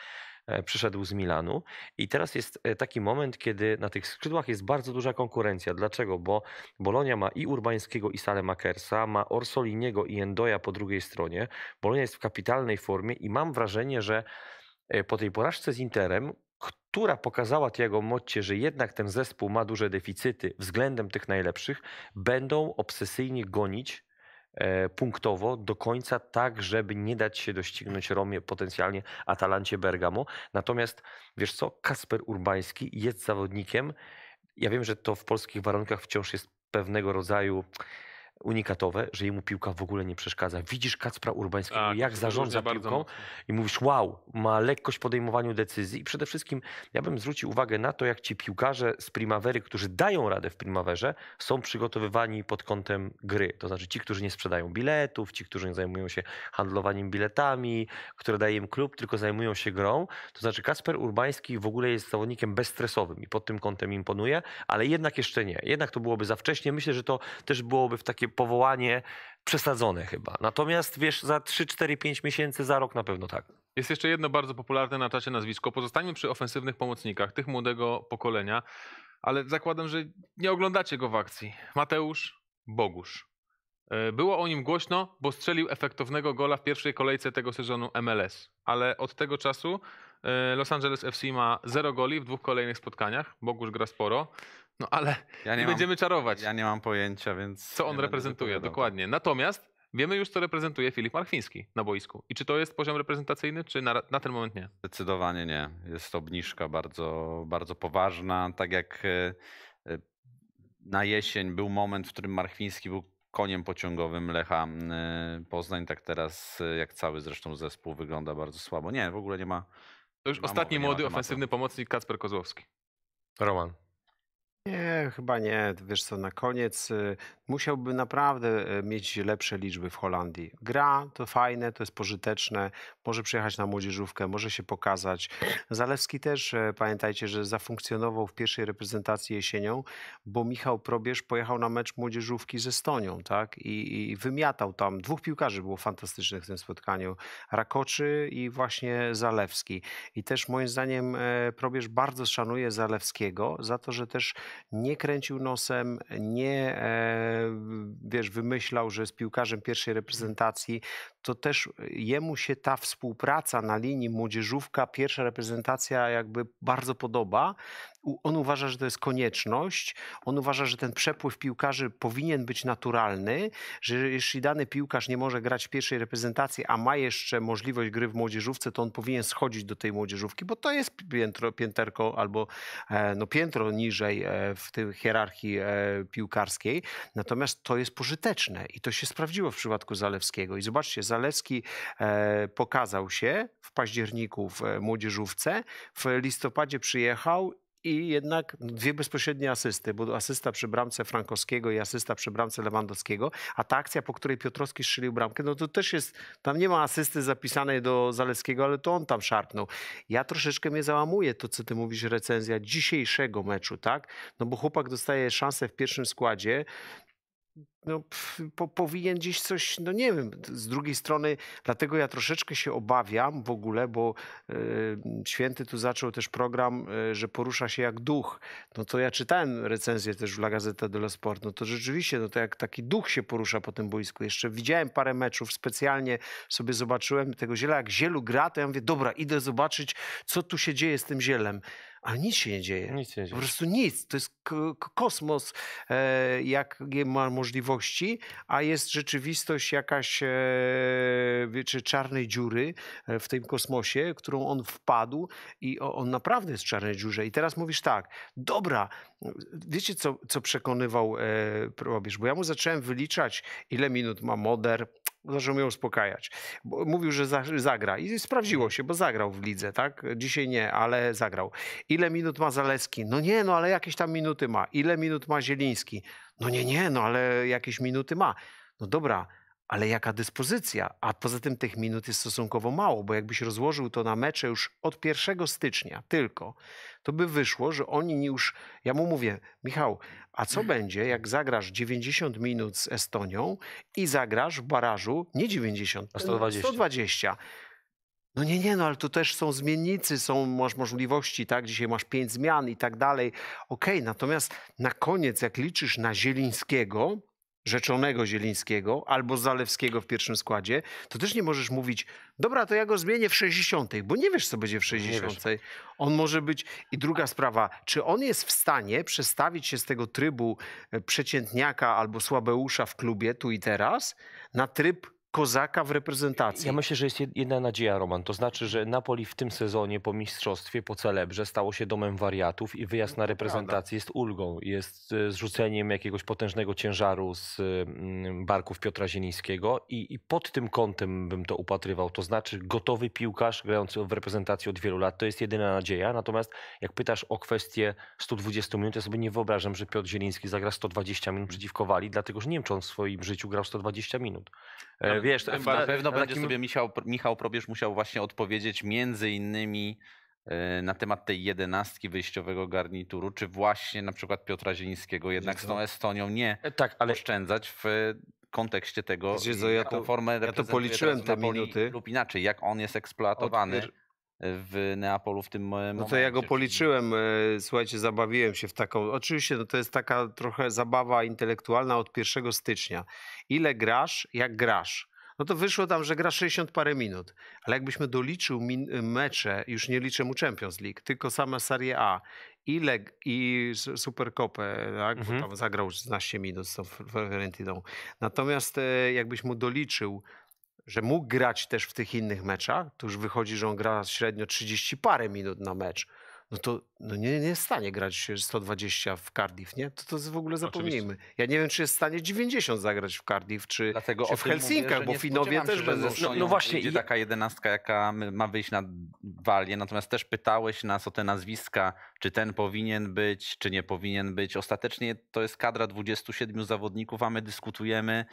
E, przyszedł z Milanu. I teraz jest e, taki moment, kiedy na tych skrzydłach jest bardzo duża konkurencja. Dlaczego? Bo Bolonia ma i Urbańskiego, i Salemakersa, ma Orsoliniego i Endoja po drugiej stronie. Bolonia jest w kapitalnej formie i mam wrażenie, że e, po tej porażce z Interem, która pokazała Tiago Motcie, że jednak ten zespół ma duże deficyty względem tych najlepszych, będą obsesyjnie gonić E, punktowo do końca, tak żeby nie dać się doścignąć Romie, potencjalnie Atalancie Bergamo. Natomiast wiesz co, Kasper Urbański jest zawodnikiem. Ja wiem, że to w polskich warunkach wciąż jest pewnego rodzaju unikatowe, że jemu piłka w ogóle nie przeszkadza. Widzisz Kacpra Urbańskiego, tak, jak zarządza piłką i mówisz wow, ma lekkość podejmowaniu decyzji i przede wszystkim ja bym zwrócił uwagę na to, jak ci piłkarze z Primavery, którzy dają radę w Primaverze, są przygotowywani pod kątem gry. To znaczy ci, którzy nie sprzedają biletów, ci, którzy nie zajmują się handlowaniem biletami, które daje im klub, tylko zajmują się grą. To znaczy Kacper Urbański w ogóle jest zawodnikiem bezstresowym i pod tym kątem imponuje, ale jednak jeszcze nie. Jednak to byłoby za wcześnie. Myślę, że to też byłoby w takiej takie powołanie przesadzone chyba. Natomiast wiesz, za 3, 4, 5 miesięcy, za rok na pewno tak. Jest jeszcze jedno bardzo popularne na czacie nazwisko. Pozostańmy przy ofensywnych pomocnikach, tych młodego pokolenia, ale zakładam, że nie oglądacie go w akcji. Mateusz Bogusz. E, było o nim głośno, bo strzelił efektownego gola w pierwszej kolejce tego sezonu MLS, ale od tego czasu e, Los Angeles FC ma 0 goli w dwóch kolejnych spotkaniach. Bogusz gra sporo. No ale ja nie, nie będziemy czarować. Ja nie mam pojęcia, więc. Co on reprezentuje, dokładnie. Natomiast wiemy już, co reprezentuje Filip Marchwiński na boisku. I czy to jest poziom reprezentacyjny, czy na, na ten moment nie? Zdecydowanie nie. Jest to obniżka bardzo, bardzo poważna. Tak jak e, e, na jesień był moment, w którym Marchwiński był koniem pociągowym Lecha e, Poznań, tak teraz jak cały zresztą zespół wygląda bardzo słabo. Nie, w ogóle nie ma. To już ostatni mowy, młody ofensywny pomocnik Kacper Kozłowski. Roman. Nie, chyba nie. Wiesz co, na koniec y, musiałby naprawdę e, mieć lepsze liczby w Holandii. Gra to fajne, to jest pożyteczne, może przyjechać na młodzieżówkę, może się pokazać. Zalewski też e, pamiętajcie, że zafunkcjonował w pierwszej reprezentacji jesienią, bo Michał Probierz pojechał na mecz młodzieżówki ze Stonią, tak? I, I, wymiatał tam dwóch piłkarzy było fantastycznych w tym spotkaniu. Rakoczy i właśnie Zalewski. I też moim zdaniem e, Probierz bardzo szanuje Zalewskiego za to, że też nie kręcił nosem, nie wiesz, wymyślał, że jest piłkarzem pierwszej mhm. reprezentacji, to też e, jemu się ta współpraca na linii młodzieżówka, pierwsza reprezentacja jakby bardzo podoba on uważa, że to jest konieczność, on uważa, że ten przepływ piłkarzy powinien być naturalny, że jeśli dany piłkarz nie może grać w pierwszej reprezentacji, a ma jeszcze możliwość gry w młodzieżówce, to on powinien schodzić do tej młodzieżówki, bo to jest piętro, pięterko albo e, no, piętro niżej e, w tej hierarchii e, piłkarskiej. Natomiast to jest pożyteczne i to się sprawdziło w przypadku Zalewskiego. I zobaczcie, Zalewski pokazał się w październiku w młodzieżówce, w listopadzie przyjechał i jednak dwie bezpośrednie asysty, bo asysta przy bramce Frankowskiego i asysta przy bramce Lewandowskiego, a ta akcja, po której Piotrowski strzelił bramkę, no to też jest, tam nie ma asysty zapisanej do Zaleskiego, ale to on tam szarpnął. Ja troszeczkę mnie załamuje to, co ty mówisz, recenzja dzisiejszego meczu, tak? No bo chłopak dostaje szansę w pierwszym składzie, no, po, powinien gdzieś coś, no nie wiem, z drugiej strony, dlatego ja troszeczkę się obawiam w ogóle, bo y, święty tu zaczął też program, y, że porusza się jak duch. No to ja czytałem recenzję też w La Gazeta dello Sport, no to rzeczywiście, no to jak taki duch się porusza po tym boisku. Jeszcze widziałem parę meczów, specjalnie sobie zobaczyłem tego ziela, jak zielu gra, to ja mówię, dobra, idę zobaczyć, co tu się dzieje z tym zielem a nic się nie dzieje. Nic nie dzieje. Po prostu nic. To jest kosmos, e, jakie ma możliwości rzeczywistości, a jest rzeczywistość jakaś e, czy czarnej dziury e, w tym kosmosie, którą on wpadł i on naprawdę jest w czarnej dziurze. I teraz mówisz tak, dobra, e, wiecie co, co przekonywał e, Robisz? Bo ja mu zacząłem wyliczać, ile minut ma moder, zaczął ją uspokajać. Mówił, że zagra i sprawdziło się, bo zagrał w lidze, tak? Dzisiaj nie, ale zagrał. Ile minut ma Zaleski? No nie, no ale jakieś tam minuty ma. Ile minut ma Zieliński? No nie, nie, no ale jakieś minuty ma. No dobra, ale jaka dyspozycja? A poza tym tych minut jest stosunkowo mało, bo jakbyś rozłożył to na mecze już od 1 stycznia tylko, to by wyszło, że oni już. Ja mu mówię, Michał, a co będzie, jak zagrasz 90 minut z Estonią i zagrasz w barażu nie 90, a 120. 120. No nie, nie, no ale tu też są zmiennicy, są, masz możliwości, tak, dzisiaj masz pięć zmian i tak dalej. Okej, okay, natomiast na koniec, jak liczysz na Zielińskiego, rzeczonego Zielińskiego albo Zalewskiego w pierwszym składzie, to też nie możesz mówić, dobra, to ja go zmienię w 60., bo nie wiesz, co będzie w 60. On może być. I druga sprawa, czy on jest w stanie przestawić się z tego trybu e, przeciętniaka albo słabeusza w klubie tu i teraz na tryb kozaka w reprezentacji. Ja myślę, że jest jedna nadzieja, Roman. To znaczy, że Napoli w tym sezonie po mistrzostwie, po celebrze stało się domem wariatów i wyjazd na reprezentację jest ulgą, jest y, zrzuceniem jakiegoś potężnego ciężaru z mm, barków Piotra Zielińskiego i, i pod tym kątem bym to upatrywał. To znaczy gotowy piłkarz grający w reprezentacji od wielu lat, to jest jedyna nadzieja. Natomiast jak pytasz o kwestię 120 minut, ja sobie nie wyobrażam, że Piotr Zieliński zagra 120 minut mm. przeciwko Walii, dlatego że nie wiem, czy on w swoim życiu grał 120 minut. E, no, wiesz, to na pewno będzie takim... sobie Michał, Michał Probierz musiał właśnie odpowiedzieć między innymi e, na temat tej jedenastki wyjściowego garnituru, czy właśnie na przykład Piotra Zielińskiego jednak z tą Estonią nie e, tak, ale... oszczędzać w kontekście tego, Wiesz, ja to, formę ja to policzyłem te minuty lub inaczej, jak on jest eksploatowany Od... E, w Neapolu w tym momencie. No to ja go policzyłem, słuchajcie, zabawiłem się w taką, oczywiście no to jest taka trochę zabawa intelektualna od 1 stycznia. Ile grasz, jak grasz no to wyszło tam, że gra 60 parę minut. Ale jakbyśmy doliczył mecze, już nie liczę mu Champions League, tylko same Serie A i, Leg i Superkopę, tak? Mhm. tam zagrał 16 minut z tą Fiorentiną. Natomiast e, jakbyś mu doliczył że mógł grać też w tych innych meczach, to już wychodzi, że on gra średnio 30 parę minut na mecz no to no nie, nie jest w stanie grać 120 w Cardiff, nie? To, to w ogóle zapomnijmy. Oczywiście. Ja nie wiem, czy jest w stanie 90 zagrać w Cardiff, czy, czy w Helsinkach, mówię, bo Finowie też będą... No, no właśnie. Idzie taka jedenastka, jaka ma wyjść na walię, natomiast też pytałeś nas o te nazwiska, czy ten powinien być, czy nie powinien być. Ostatecznie to jest kadra 27 zawodników, a my dyskutujemy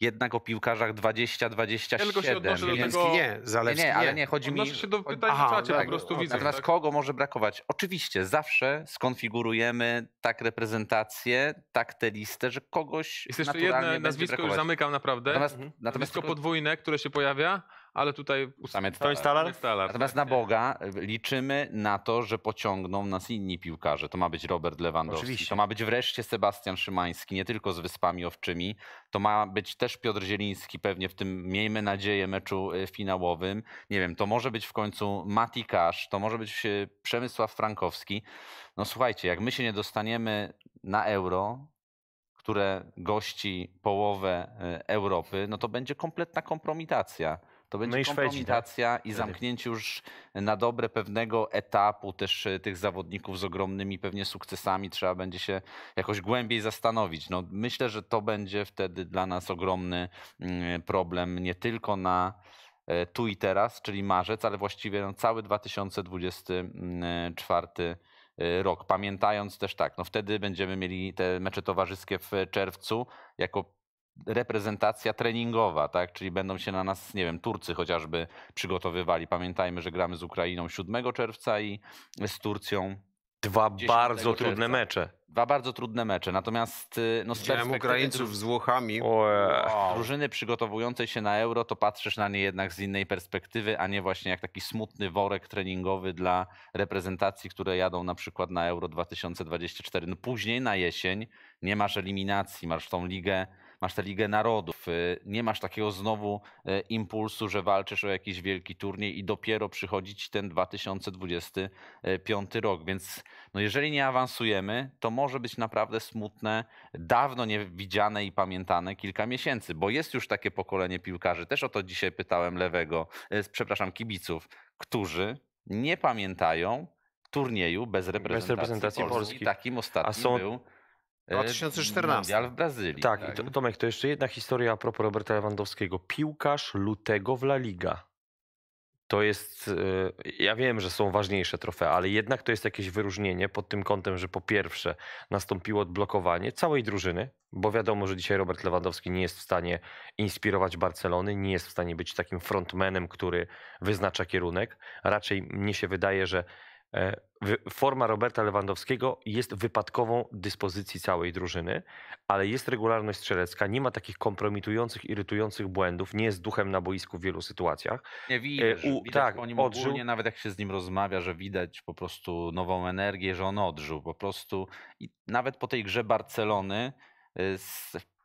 jednak o piłkarzach 20-27. Ja tylko się odnoszę do tego... Nie, Zalewski nie, nie, ale nie, chodzi mi... Odnoszę się do pytań Aha, czacie, tak, po prostu widzę. Natomiast tak? kogo może brakować? Oczywiście, zawsze skonfigurujemy tak reprezentację, tak tę listę, że kogoś Jest jeszcze jedno nazwisko, już zamykam naprawdę. Natomiast, mhm. natomiast nazwisko tylko... podwójne, które się pojawia ale tutaj ustawiamy to instalar, Natomiast na Boga liczymy na to, że pociągną nas inni piłkarze. To ma być Robert Lewandowski, Oczywiście. to ma być wreszcie Sebastian Szymański, nie tylko z Wyspami Owczymi, to ma być też Piotr Zieliński pewnie w tym, miejmy nadzieję, meczu y, finałowym. Nie wiem, to może być w końcu Mati Kasz, to może być y, Przemysław Frankowski. No słuchajcie, jak my się nie dostaniemy na euro, które gości połowę y, Europy, no to będzie kompletna kompromitacja to będzie no i kompromitacja Szwedzi, tak? i zamknięcie już na dobre pewnego etapu też e, tych zawodników z ogromnymi pewnie sukcesami. Trzeba będzie się jakoś głębiej zastanowić. No, myślę, że to będzie wtedy dla nas ogromny mm, problem nie tylko na e, tu i teraz, czyli marzec, ale właściwie no, cały 2024 e, rok. Pamiętając też tak, no wtedy będziemy mieli te mecze towarzyskie w czerwcu jako reprezentacja treningowa, tak? Czyli będą się na nas, nie wiem, Turcy chociażby przygotowywali. Pamiętajmy, że gramy z Ukrainą 7 czerwca i z Turcją. Dwa bardzo czerwca. trudne mecze. Dwa bardzo trudne mecze. Natomiast y, no, z perspektywy Ukraińców z Włochami. Drużyny przygotowującej się na euro, to patrzysz na nie jednak z innej perspektywy, a nie właśnie jak taki smutny worek treningowy dla reprezentacji, które jadą na przykład na euro 2024. No później na jesień nie masz eliminacji, masz tą ligę masz tę Ligę Narodów, y, nie masz takiego znowu y, impulsu, że walczysz o jakiś wielki turniej i dopiero przychodzi ten 2025 rok, więc no jeżeli nie awansujemy, to może być naprawdę smutne, dawno niewidziane i pamiętane kilka miesięcy, bo jest już takie pokolenie piłkarzy, też o to dzisiaj pytałem Lewego, y, przepraszam, kibiców, którzy nie pamiętają turnieju bez reprezentacji, bez reprezentacji Polski. Polski. Takim ostatnim A są... był 2014. E, Mundial no, w Brazylii. Tak, tak. I to, Tomek, to jeszcze jedna historia a propos Roberta Lewandowskiego. Piłkarz lutego w La Liga. To jest, e, ja wiem, że są ważniejsze trofea, ale jednak to jest jakieś wyróżnienie pod tym kątem, że po pierwsze nastąpiło odblokowanie całej drużyny, bo wiadomo, że dzisiaj Robert Lewandowski nie jest w stanie inspirować Barcelony, nie jest w stanie być takim frontmanem, który wyznacza kierunek. Raczej mnie się wydaje, że E, forma Roberta Lewandowskiego jest wypadkową dyspozycji całej drużyny, ale jest regularność strzelecka, nie ma takich kompromitujących, irytujących błędów, nie jest duchem na boisku w wielu sytuacjach. Nie widać, e, U, widać tak, po nim odżył. ogólnie, nawet jak się z nim rozmawia, że widać po prostu nową energię, że on odżył po prostu. I nawet po tej grze Barcelony y,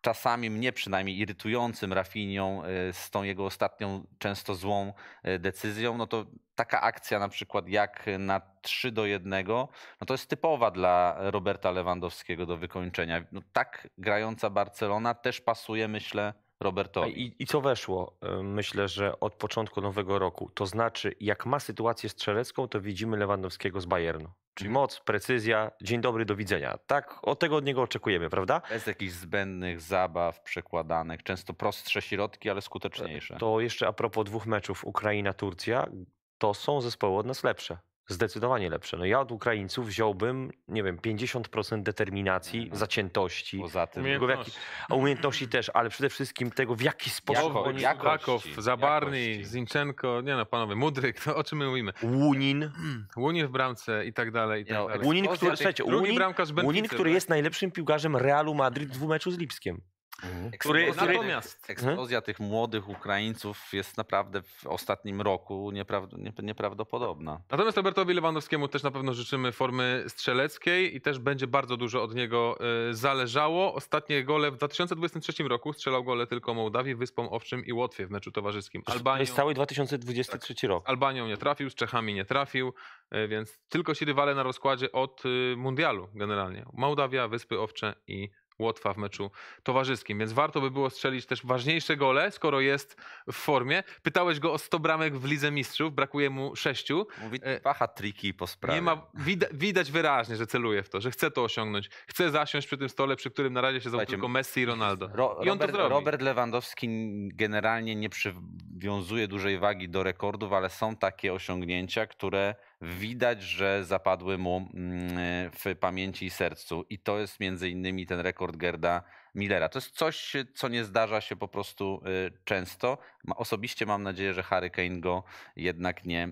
czasami mnie przynajmniej irytującym Rafinią e, z tą jego ostatnią często złą e, decyzją, no to taka akcja na przykład jak na 3 do 1, no to jest typowa dla Roberta Lewandowskiego do wykończenia. No tak grająca Barcelona też pasuje myślę Robertowi. I, I, co weszło, e, myślę, że od początku nowego roku? To znaczy, jak ma sytuację strzelecką, to widzimy Lewandowskiego z Bayernu. Czyli mhm. moc, precyzja, dzień dobry, do widzenia. Tak, od tego od niego oczekujemy, prawda? Bez jakichś zbędnych zabaw, przekładanych, często prostsze środki, ale skuteczniejsze. E, to jeszcze a propos dwóch meczów Ukraina-Turcja, to są zespoły od nas lepsze. Zdecydowanie lepsze. No ja od Ukraińców wziąłbym, nie wiem, 50% determinacji, mhm. zaciętości, Poza tym, umiejętności. Jaki, umiejętności też, ale przede wszystkim tego, w jaki sposób Jako, oni... Jakow, Zabarni, Zinczenko, nie no panowie, Mudryk, to o czym my mówimy? Łunin. Łunin w bramce i tak dalej, i tak dalej. Łunin, który, słuchajcie, Łunin, Łunin, który tak? jest najlepszym piłkarzem Realu Madryt w dwóch meczu z Lipskiem. Mhm. Który, który, Natomiast eksplozja tych młodych Ukraińców jest naprawdę w ostatnim roku niepraw, nieprawdopodobna. Natomiast Robertowi Lewandowskiemu też na pewno życzymy formy strzeleckiej i też będzie bardzo dużo od niego y, zależało. Ostatnie gole w 2023 roku strzelał gole tylko Mołdawii, Wyspom Owczym i Łotwie w meczu towarzyskim. Albanią, to jest cały 2023 tak, rok. Z Albanią nie trafił, z Czechami nie trafił, y, więc tylko się rywale na rozkładzie od y, mundialu generalnie. Mołdawia, Wyspy Owcze i Łotwa w meczu towarzyskim, więc warto by było strzelić też ważniejsze gole, skoro jest w formie. Pytałeś go o 100 bramek w Lidze Mistrzów, brakuje mu 6. Mówi, pacha e, triki po sprawie. Nie ma, widać, widać wyraźnie, że celuje w to, że chce to osiągnąć. Chce zasiąść przy tym stole, przy którym na razie siedzą tylko Messi i Ronaldo. Ro, I on to zrobi. Robert Lewandowski generalnie nie przywiązuje dużej wagi do rekordów, ale są takie osiągnięcia, które widać, że zapadły mu mm, w pamięci i sercu. I to jest między innymi ten rekord Gerda Millera. To jest coś, co nie zdarza się po prostu y, często. Osobiście mam nadzieję, że Harry Kane go jednak nie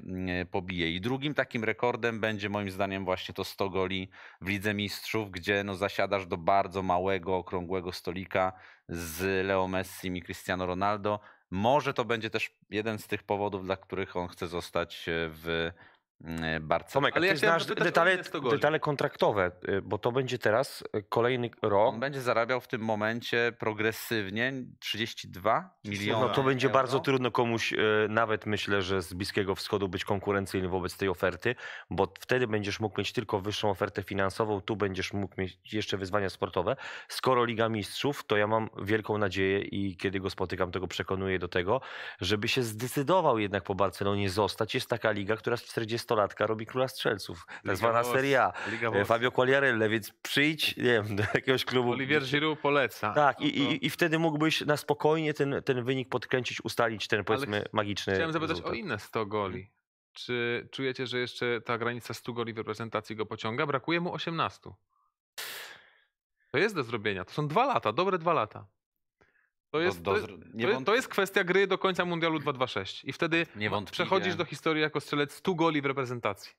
pobije. I drugim takim rekordem będzie moim zdaniem właśnie to 100 goli w Lidze Mistrzów, gdzie no zasiadasz do bardzo małego, okrągłego stolika z Leo Messi i Cristiano Ronaldo. Może to będzie też jeden z tych powodów, dla których on chce zostać y, w Mm, e, Barca. Tomek, ale ja znasz detale, detale kontraktowe, y, bo to będzie teraz y, kolejny rok. On będzie zarabiał w tym momencie progresywnie 32 miliony. No to będzie euro. bardzo trudno komuś, y, nawet myślę, że z Bliskiego Wschodu być konkurencyjny wobec tej oferty, bo wtedy będziesz mógł mieć tylko wyższą ofertę finansową, tu będziesz mógł mieć jeszcze wyzwania sportowe. Skoro Liga Mistrzów, to ja mam wielką nadzieję i kiedy go spotykam, tego przekonuję do tego, żeby się zdecydował jednak po Barcelonie zostać. Jest taka liga, która z 40 dwudziestolatka robi Króla Strzelców, tak Liga zwana Wos, Seria A. E, Fabio Quagliarelle, więc przyjdź, nie wiem, do jakiegoś klubu. Olivier Giroud poleca. Tak, i, no i, i wtedy mógłbyś na spokojnie ten, ten wynik podkręcić, ustalić ten powiedzmy Ale magiczny Chciałem zapytać rezultat. o inne 100 goli. Czy czujecie, że jeszcze ta granica 100 goli w reprezentacji go pociąga? Brakuje mu 18. To jest do zrobienia. To są dwa lata, dobre dwa lata. To jest, do, do, to, to jest kwestia gry do końca Mundialu 226 i wtedy przechodzisz do historii jako strzelec 100 goli w reprezentacji.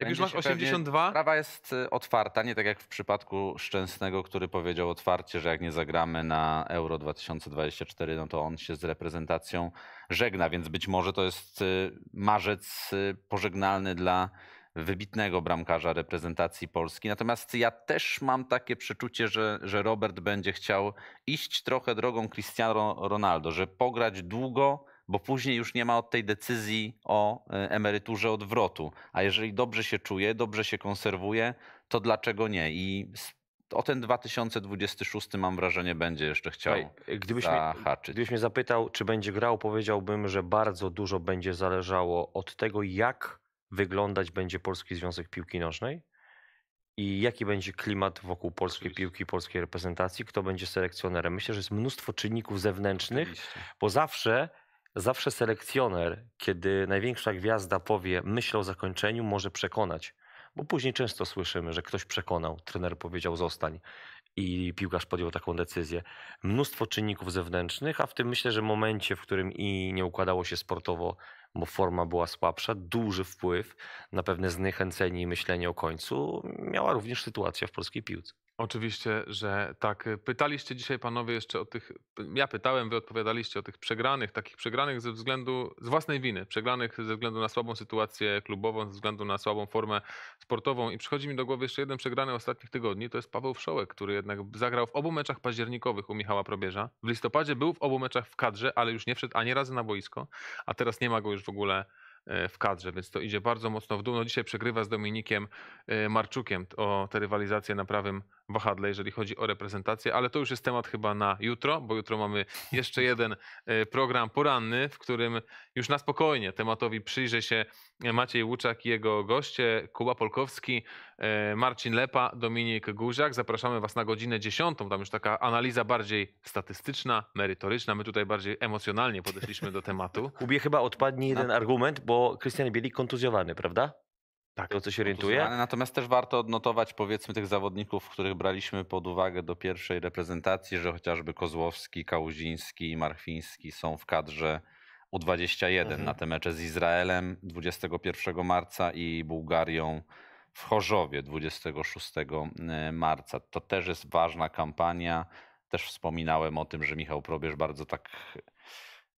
Jak Będzie już masz 82. Sprawa jest y, otwarta, nie tak jak w przypadku Szczęsnego, który powiedział otwarcie, że jak nie zagramy na Euro 2024, no to on się z reprezentacją żegna, więc być może to jest y, marzec y, pożegnalny dla wybitnego bramkarza reprezentacji Polski. Natomiast ja też mam takie przeczucie, że, że Robert będzie chciał iść trochę drogą Cristiano Ronaldo, że pograć długo, bo później już nie ma od tej decyzji o e, emeryturze odwrotu. A jeżeli dobrze się czuje, dobrze się konserwuje, to dlaczego nie? I o ten 2026 mam wrażenie będzie jeszcze chciał gdybyś zahaczyć. gdybyś mnie zapytał, czy będzie grał, powiedziałbym, że bardzo dużo będzie zależało od tego, jak wyglądać będzie Polski Związek Piłki Nożnej i jaki będzie klimat wokół polskiej piłki, polskiej reprezentacji, kto będzie selekcjonerem. Myślę, że jest mnóstwo czynników zewnętrznych, bo zawsze, zawsze selekcjoner, kiedy największa gwiazda powie myśl o zakończeniu, może przekonać. Bo później często słyszymy, że ktoś przekonał, trener powiedział zostań i piłkarz podjął taką decyzję. Mnóstwo czynników zewnętrznych, a w tym myślę, że momencie, w którym i nie układało się sportowo bo forma była słabsza, duży wpływ na pewne zniechęcenie i myślenie o końcu miała również sytuacja w polskiej piłce. Oczywiście, że tak. Pytaliście dzisiaj panowie jeszcze o tych, ja pytałem, wy odpowiadaliście o tych przegranych, takich przegranych ze względu, z własnej winy, przegranych ze względu na słabą sytuację klubową, ze względu na słabą formę sportową i przychodzi mi do głowy jeszcze jeden przegrany ostatnich tygodni, to jest Paweł Wszołek, który jednak zagrał w obu meczach październikowych u Michała Probierza. W listopadzie był w obu meczach w kadrze, ale już nie wszedł ani razy na boisko, a teraz nie ma go już w ogóle e, w kadrze, więc to idzie bardzo mocno w dół. No dzisiaj przegrywa z Dominikiem e, Marczukiem o tę rywalizację na prawym wahadle, jeżeli chodzi o reprezentację, ale to już jest temat chyba na jutro, bo jutro mamy jeszcze jeden e, program poranny, w którym już na spokojnie tematowi przyjrzy się Maciej Łuczak i jego goście, Kuba Polkowski, e, Marcin Lepa, Dominik Guziak. Zapraszamy Was na godzinę dziesiątą, Tam już taka analiza bardziej statystyczna, merytoryczna. My tutaj bardziej emocjonalnie podeszliśmy do tematu. Kubie chyba odpadnie jeden argument, bo Krystian Bielik kontuzjowany, prawda? tak. to co się orientuje. Natomiast też warto odnotować powiedzmy tych zawodników, których braliśmy pod uwagę do pierwszej reprezentacji, że chociażby Kozłowski, Kałuziński i Marchwiński są w kadrze U21 mhm. na te mecze z Izraelem 21 marca i Bułgarią w Chorzowie 26 e, marca. To też jest ważna kampania. Też wspominałem o tym, że Michał Probierz bardzo tak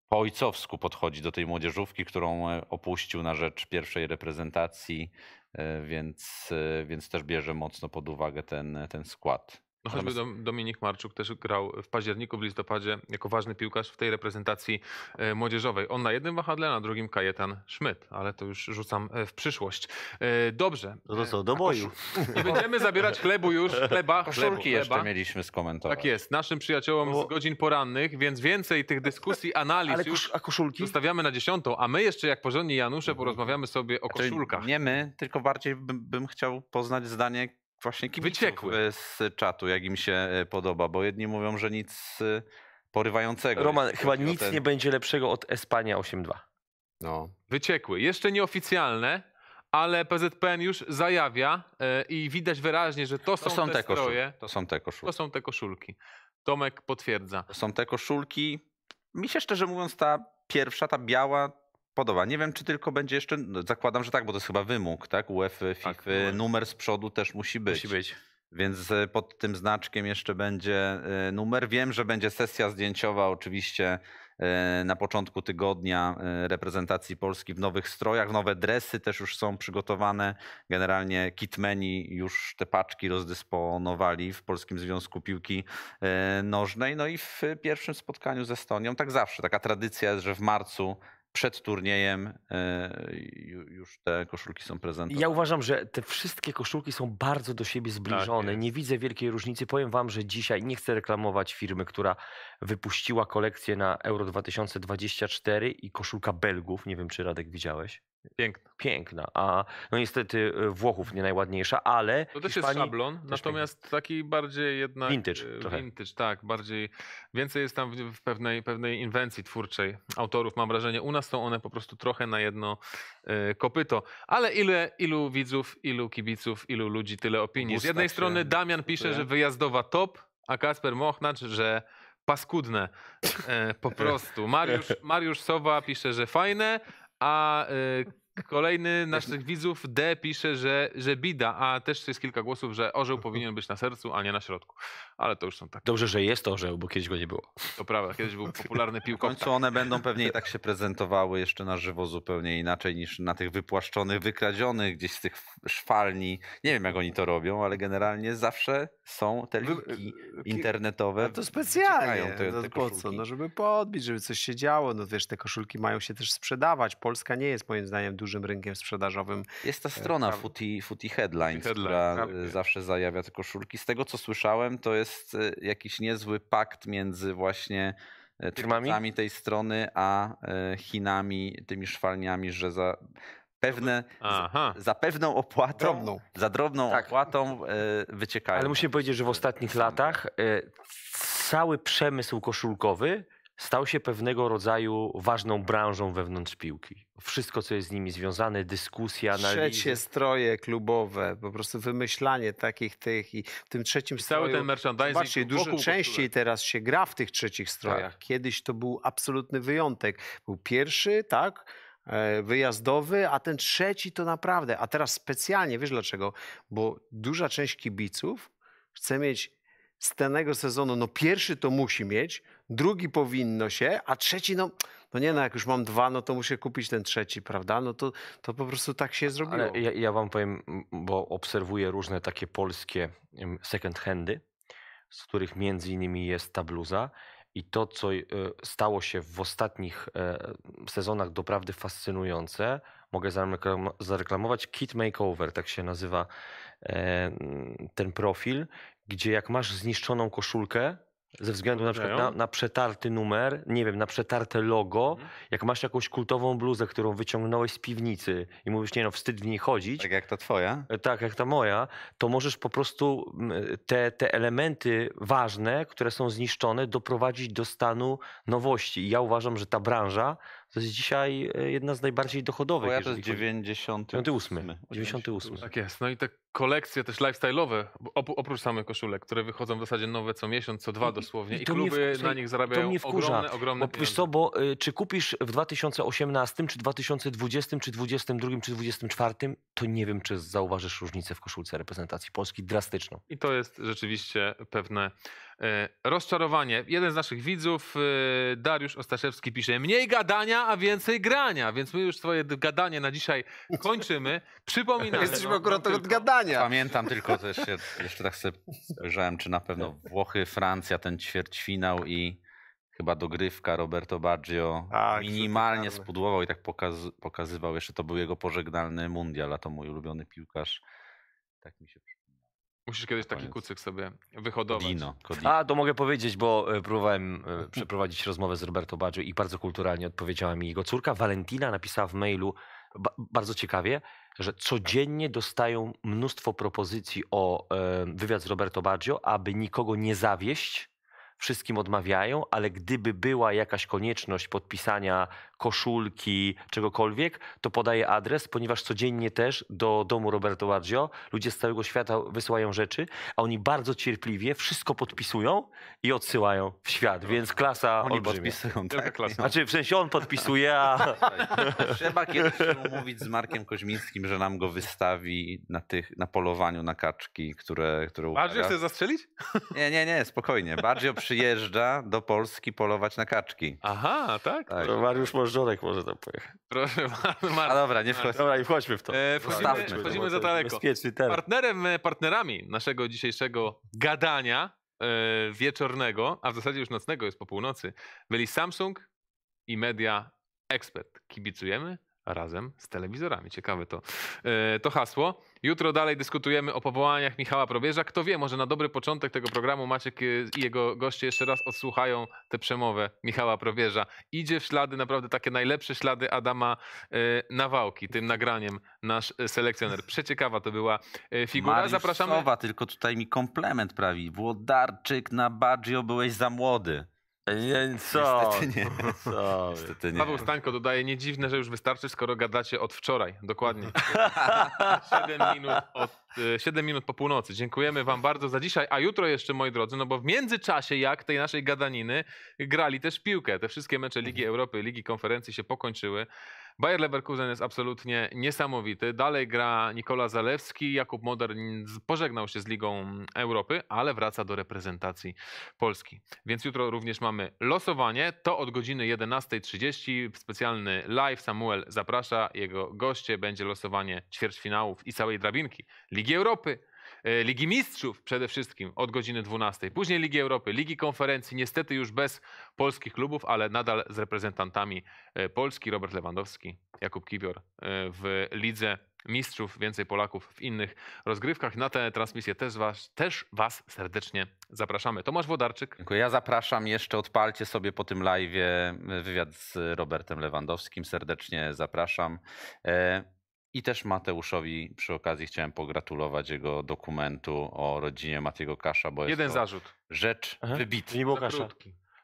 po ojcowsku podchodzi do tej młodzieżówki, którą e, opuścił na rzecz pierwszej reprezentacji, e, więc, e, więc też bierze mocno pod uwagę ten, ten skład. No choćby Dominik Marczuk też grał w październiku, w listopadzie jako ważny piłkarz w tej reprezentacji e, młodzieżowej. On na jednym wahadle, na drugim Kajetan Szmyt, ale to już rzucam e, w przyszłość. E, dobrze. No to co, do boju. Nie będziemy zabierać chlebu już, chleba. Koszulki chleba. jeszcze mieliśmy skomentować. Tak jest, naszym przyjaciołom Bo... z godzin porannych, więc więcej tych dyskusji, analiz ale a koszulki? zostawiamy na dziesiątą, a my jeszcze jak porządni Janusze mhm. porozmawiamy sobie o znaczy, koszulkach. Nie my, tylko bardziej bym, bym chciał poznać zdanie właśnie wyciekły e, z czatu, jak im się e, podoba, bo jedni mówią, że nic e, porywającego. Roman, chyba nic ten... nie będzie lepszego od Espania 8.2. No. Wyciekły. Jeszcze nieoficjalne, ale PZPN już zajawia i widać wyraźnie, że to, są, są te, te stroje. To są te koszulki. To są te koszulki. Tomek potwierdza. To są te koszulki. Mi się szczerze mówiąc ta pierwsza, ta biała, podoba. Nie wiem, czy tylko będzie jeszcze, no, zakładam, że tak, bo to jest chyba wymóg, tak? UEFA, tak, FIFA, tak, numer z przodu też musi być. Musi być. Więc e, pod tym znaczkiem jeszcze będzie e, numer. Wiem, że będzie sesja zdjęciowa oczywiście e, na początku tygodnia reprezentacji Polski w nowych strojach. Nowe dresy też już są przygotowane. Generalnie kitmeni już te paczki rozdysponowali w Polskim Związku Piłki Nożnej. No i w pierwszym spotkaniu ze Estonią, tak zawsze, taka tradycja jest, że w marcu przed turniejem e, już te koszulki są prezentowane. Ja uważam, że te wszystkie koszulki są bardzo do siebie tak zbliżone. Tak, nie widzę wielkiej różnicy. Powiem wam, że dzisiaj nie chcę reklamować firmy, która wypuściła kolekcję na Euro 2024 i koszulka Belgów. Nie wiem, czy Radek widziałeś. Piękna. Piękna. A no niestety y, Włochów nie najładniejsza, ale. To też Hiszpanii, jest szablon, też natomiast taki bardziej jednak. Vintage. Y, trochę. Vintage, tak. Bardziej. Więcej jest tam w pewnej, pewnej inwencji twórczej autorów, mam wrażenie. U nas są one po prostu trochę na jedno y, kopyto. Ale ile, ilu widzów, ilu kibiców, ilu ludzi, tyle opinii. Z jednej strony Damian pisze, że wyjazdowa top, a Kasper Mochnacz, że paskudne. E, po prostu. Mariusz, Mariusz Sowa pisze, że fajne, a y, Kolejny naszych widzów D pisze, że, że bida, a też jest kilka głosów, że orzeł powinien być na sercu, a nie na środku. Ale to już są tak. Dobrze, że jest orzeł, bo kiedyś go nie było. To prawda, kiedyś był popularny piłkowca. W końcu one będą pewnie i tak się prezentowały jeszcze na żywo zupełnie inaczej niż na tych wypłaszczonych, wykradzionych gdzieś z tych szwalni. Nie wiem jak oni to robią, ale generalnie zawsze są te linki e, internetowe. A to specjalnie. Te, no, te po co? No żeby podbić, żeby coś się działo. No wiesz, te koszulki mają się też sprzedawać. Polska nie jest moim zdaniem dużo dużym rynkiem sprzedażowym. Jest ta e, strona Footy, Footy Headlines, Headline, która tak. e, zawsze zajawia te koszulki. Z tego co słyszałem, to jest e, jakiś niezły pakt między właśnie firmami tej strony, a Chinami, tymi szwalniami, że za pewne, za, za pewną opłatą, drobną. za drobną tak. opłatą wyciekają. Ale musimy powiedzieć, że w ostatnich tak. latach cały przemysł koszulkowy stał się pewnego rodzaju ważną branżą wewnątrz piłki. Wszystko, co jest z nimi związane, dyskusja, analizy. Trzecie stroje klubowe, po prostu wymyślanie takich tych i w tym trzecim I stroju... Cały ten merchandising Zobaczcie, dużo częściej teraz się gra w tych trzecich strojach. Tak. Kiedyś to był absolutny wyjątek. Był pierwszy, tak? E, wyjazdowy, a ten trzeci to naprawdę. A teraz specjalnie, wiesz dlaczego? Bo duża część kibiców chce mieć z danego sezonu, no pierwszy to musi mieć, drugi powinno się, a trzeci, no, no nie no, jak już mam dwa, no to muszę kupić ten trzeci, prawda? No to, to po prostu tak się zrobiło. Ale ja, ja wam powiem, bo obserwuję różne takie polskie second handy, z których między innymi jest ta bluza. I to, co y, stało się w ostatnich e, sezonach doprawdy fascynujące, mogę zareklamować Kit Makeover, tak się nazywa e, ten profil, gdzie jak masz zniszczoną koszulkę, ze względu na przykład na, na, przetarty numer, nie wiem, na przetarte logo, mhm. jak masz jakąś kultową bluzę, którą wyciągnąłeś z piwnicy i mówisz, nie no, wstyd w niej chodzić. Tak jak ta twoja. E, tak, jak ta moja, to możesz po prostu te, te elementy ważne, które są zniszczone, doprowadzić do stanu nowości. I ja uważam, że ta branża to jest dzisiaj e, jedna z najbardziej dochodowych. Bo ja to jest 98. 98. Tak jest. No i te kolekcje też lifestyle'owe, oprócz samych koszulek, które wychodzą w zasadzie nowe co miesiąc, co dwa dosłownie i, i kluby na nich zarabiają to wkurza, ogromne, ogromne bo, pieniądze. Wiesz co, bo y, czy kupisz w 2018, czy 2020, czy 2022, czy 2024, to nie wiem, czy zauważysz różnicę w koszulce reprezentacji Polski drastyczną. I to jest rzeczywiście pewne E, rozczarowanie. Jeden z naszych widzów, e, Dariusz Ostaszewski, pisze: Mniej gadania, a więcej grania. Więc my już swoje gadanie na dzisiaj kończymy. Przypominam. Jesteśmy no, akurat no, od gadania. Pamiętam tylko też, jeszcze tak sobie spojrzałem, czy na pewno Włochy, Francja, ten ćwierćfinał i chyba dogrywka Roberto Baggio tak, minimalnie tak. spudłował i tak pokaz- pokazywał. Jeszcze to był jego pożegnalny mundial, a to mój ulubiony piłkarz. Tak mi się przypomina. Musisz kiedyś taki kucyk sobie wyhodować. Kodino, A, to mogę powiedzieć, bo e, próbowałem e, przeprowadzić rozmowę z Roberto Baggio i bardzo kulturalnie odpowiedziała mi jego córka. Valentina napisała w mailu ba bardzo ciekawie, że codziennie dostają mnóstwo propozycji o e, wywiad z Roberto Baggio, aby nikogo nie zawieść. Wszystkim odmawiają, ale gdyby była jakaś konieczność podpisania koszulki, czegokolwiek, to podaję adres, ponieważ codziennie też do domu Roberto Baggio ludzie z całego świata wysyłają rzeczy, a oni bardzo cierpliwie wszystko podpisują i odsyłają w świat, no więc tak. klasa Oni olbrzymia. podpisują, tak? klasa. Znaczy w sensie on podpisuje, a... Trzeba kiedyś się umówić z Markiem Koźmińskim, że nam go wystawi na, tych, na polowaniu na kaczki, które, które Baggio chce zastrzelić? Nie, nie, nie, spokojnie. Baggio przyjeżdża do Polski polować na kaczki. Aha, tak? tak. To Mariusz może Rożdżorek może tam pojechać. Proszę bardzo. A dobra, nie wchodź. Dobra, i wchodźmy w to. E, wchodzimy, wchodzimy za daleko. Partnerem, e, partnerami naszego dzisiejszego gadania e, wieczornego, a w zasadzie już nocnego, jest po północy, byli Samsung i Media Expert. Kibicujemy? razem z telewizorami. Ciekawe to, e, to hasło. Jutro dalej dyskutujemy o powołaniach Michała Probierza. Kto wie, może na dobry początek tego programu Maciek e, i jego goście jeszcze raz odsłuchają tę przemowę Michała Probierza. Idzie w ślady, naprawdę takie najlepsze ślady Adama e, Nawałki, tym nagraniem nasz selekcjoner. Przeciekawa to była figura. Mariusz Zapraszamy. Sowa, tylko tutaj mi komplement prawi. Włodarczyk na Baggio byłeś za młody. Nie, co? Niestety nie. Paweł Stańko dodaje, nie dziwne, że już wystarczy, skoro gadacie od wczoraj. Dokładnie. 7 minut, od, 7 y, minut po północy. Dziękujemy wam bardzo za dzisiaj, a jutro jeszcze, moi drodzy, no bo w międzyczasie, jak tej naszej gadaniny, grali też piłkę. Te wszystkie mecze Ligi Europy, Ligi Konferencji się pokończyły. Bayer Leverkusen jest absolutnie niesamowity. Dalej gra Nikola Zalewski. Jakub Modern pożegnał się z Ligą Europy, ale wraca do reprezentacji Polski. Więc jutro również mamy losowanie. To od godziny 11.30. Specjalny live. Samuel zaprasza. Jego goście będzie losowanie ćwierćfinałów i całej drabinki Ligi Europy. E, Ligi Mistrzów przede wszystkim od godziny 12. Później Ligi Europy, Ligi Konferencji, niestety już bez polskich klubów, ale nadal z reprezentantami e, Polski. Robert Lewandowski, Jakub Kiwior e, w Lidze Mistrzów, więcej Polaków w innych rozgrywkach. Na tę transmisję też was, też was serdecznie zapraszamy. Tomasz Wodarczyk. Dziękuję. Ja zapraszam jeszcze, odpalcie sobie po tym live wywiad z Robertem Lewandowskim. Serdecznie zapraszam. I też Mateuszowi przy okazji chciałem pogratulować jego dokumentu o rodzinie Matiego Kasza, bo Jeden jest to zarzut. rzecz Aha. wybitna. Nie było Kasza.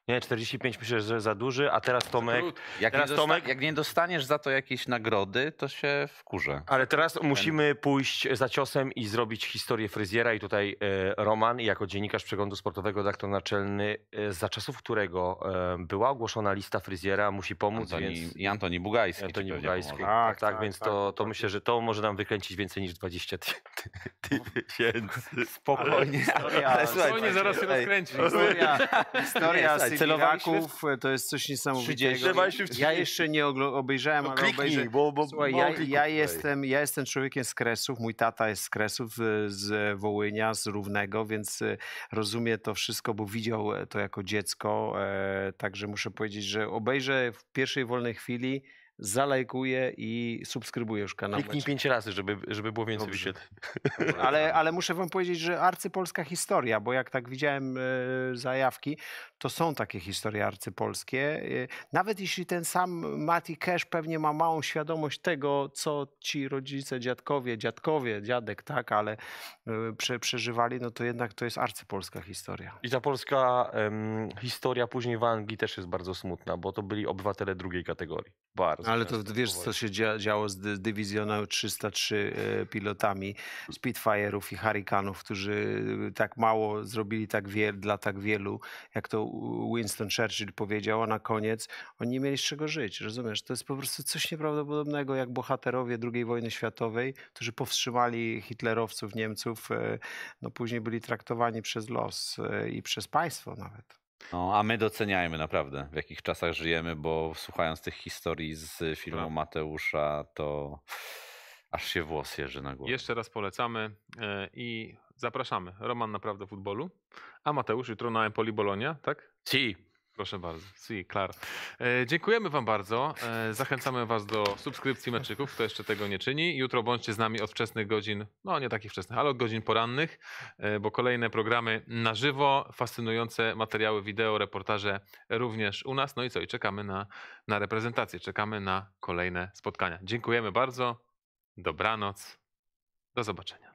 Nie, 45 myślę, że za duży, a teraz Tomek. Jak, teraz nie, Tomek, jak nie dostaniesz za to jakiejś nagrody, to się wkurzę. Ale teraz musimy pójść za ciosem i zrobić historię fryzjera. I tutaj e, Roman, jako dziennikarz przeglądu sportowego, redaktor naczelny, e, za czasów którego e, była ogłoszona lista fryzjera, musi pomóc. Antoni, więc... I Antoni Bugajski. Antoni Bugajski. Tak, tak, tak, tak, więc tak, to, to myślę, że to może nam wykręcić więcej niż 20 tysięcy. Spokojnie. Spokojnie, zaraz się rozkręci. Historia, historia z Celowaków to jest coś niesamowitego. Ja jeszcze nie obejrzałem, no, ale obejrzę. Bo, bo, Słuchaj, ja, ja jestem, ja jestem człowiekiem z Kresów, mój tata jest z Kresów, y, z Wołynia, z Równego, więc y, rozumie to wszystko, bo widział e, to jako dziecko, e, także muszę powiedzieć, że obejrzę w pierwszej wolnej chwili zalajkuję i subskrybuję już kanał. Kliknij pięć razy, żeby, żeby było więcej wyświetleń. Ale, ale muszę wam powiedzieć, że arcypolska historia, bo jak tak widziałem e, zajawki, to są takie historie arcypolskie. Y, nawet jeśli ten sam Mati Cash pewnie ma małą świadomość tego, co ci rodzice, dziadkowie, dziadkowie, dziadek, tak, ale y, prze, przeżywali, no to jednak to jest arcypolska historia. I ta polska um, historia później w Anglii też jest bardzo smutna, bo to byli obywatele drugiej kategorii. Bardzo. Ale to wiesz, co się dzia działo z dywizjonem 303 e, pilotami Spitfire'ów i Hurricane'ów, którzy tak mało zrobili tak dla tak wielu, jak to Winston Churchill powiedział, a na koniec oni nie mieli z czego żyć, rozumiesz? To jest po prostu coś nieprawdopodobnego, jak bohaterowie II wojny światowej, którzy powstrzymali hitlerowców, Niemców, e, no później byli traktowani przez los e, i przez państwo nawet. No, a my doceniajmy naprawdę, w jakich czasach żyjemy, bo słuchając tych historii z filmu tak. Mateusza, to aż się włos jeży na głowie. Jeszcze raz polecamy e, i Zapraszamy. Roman naprawdę futbolu. A Mateusz jutro na Empoli Bolonia, tak? Si. Proszę bardzo. Si, klar. E, dziękujemy Wam bardzo. E, zachęcamy Was do subskrypcji meczyków, kto jeszcze tego nie czyni. Jutro bądźcie z nami od wczesnych godzin, no nie takich wczesnych, ale od godzin porannych, e, bo kolejne programy na żywo, fascynujące materiały wideo, reportaże również u nas. No i co? I czekamy na, na reprezentację, czekamy na kolejne spotkania. Dziękujemy bardzo. Dobranoc. Do zobaczenia.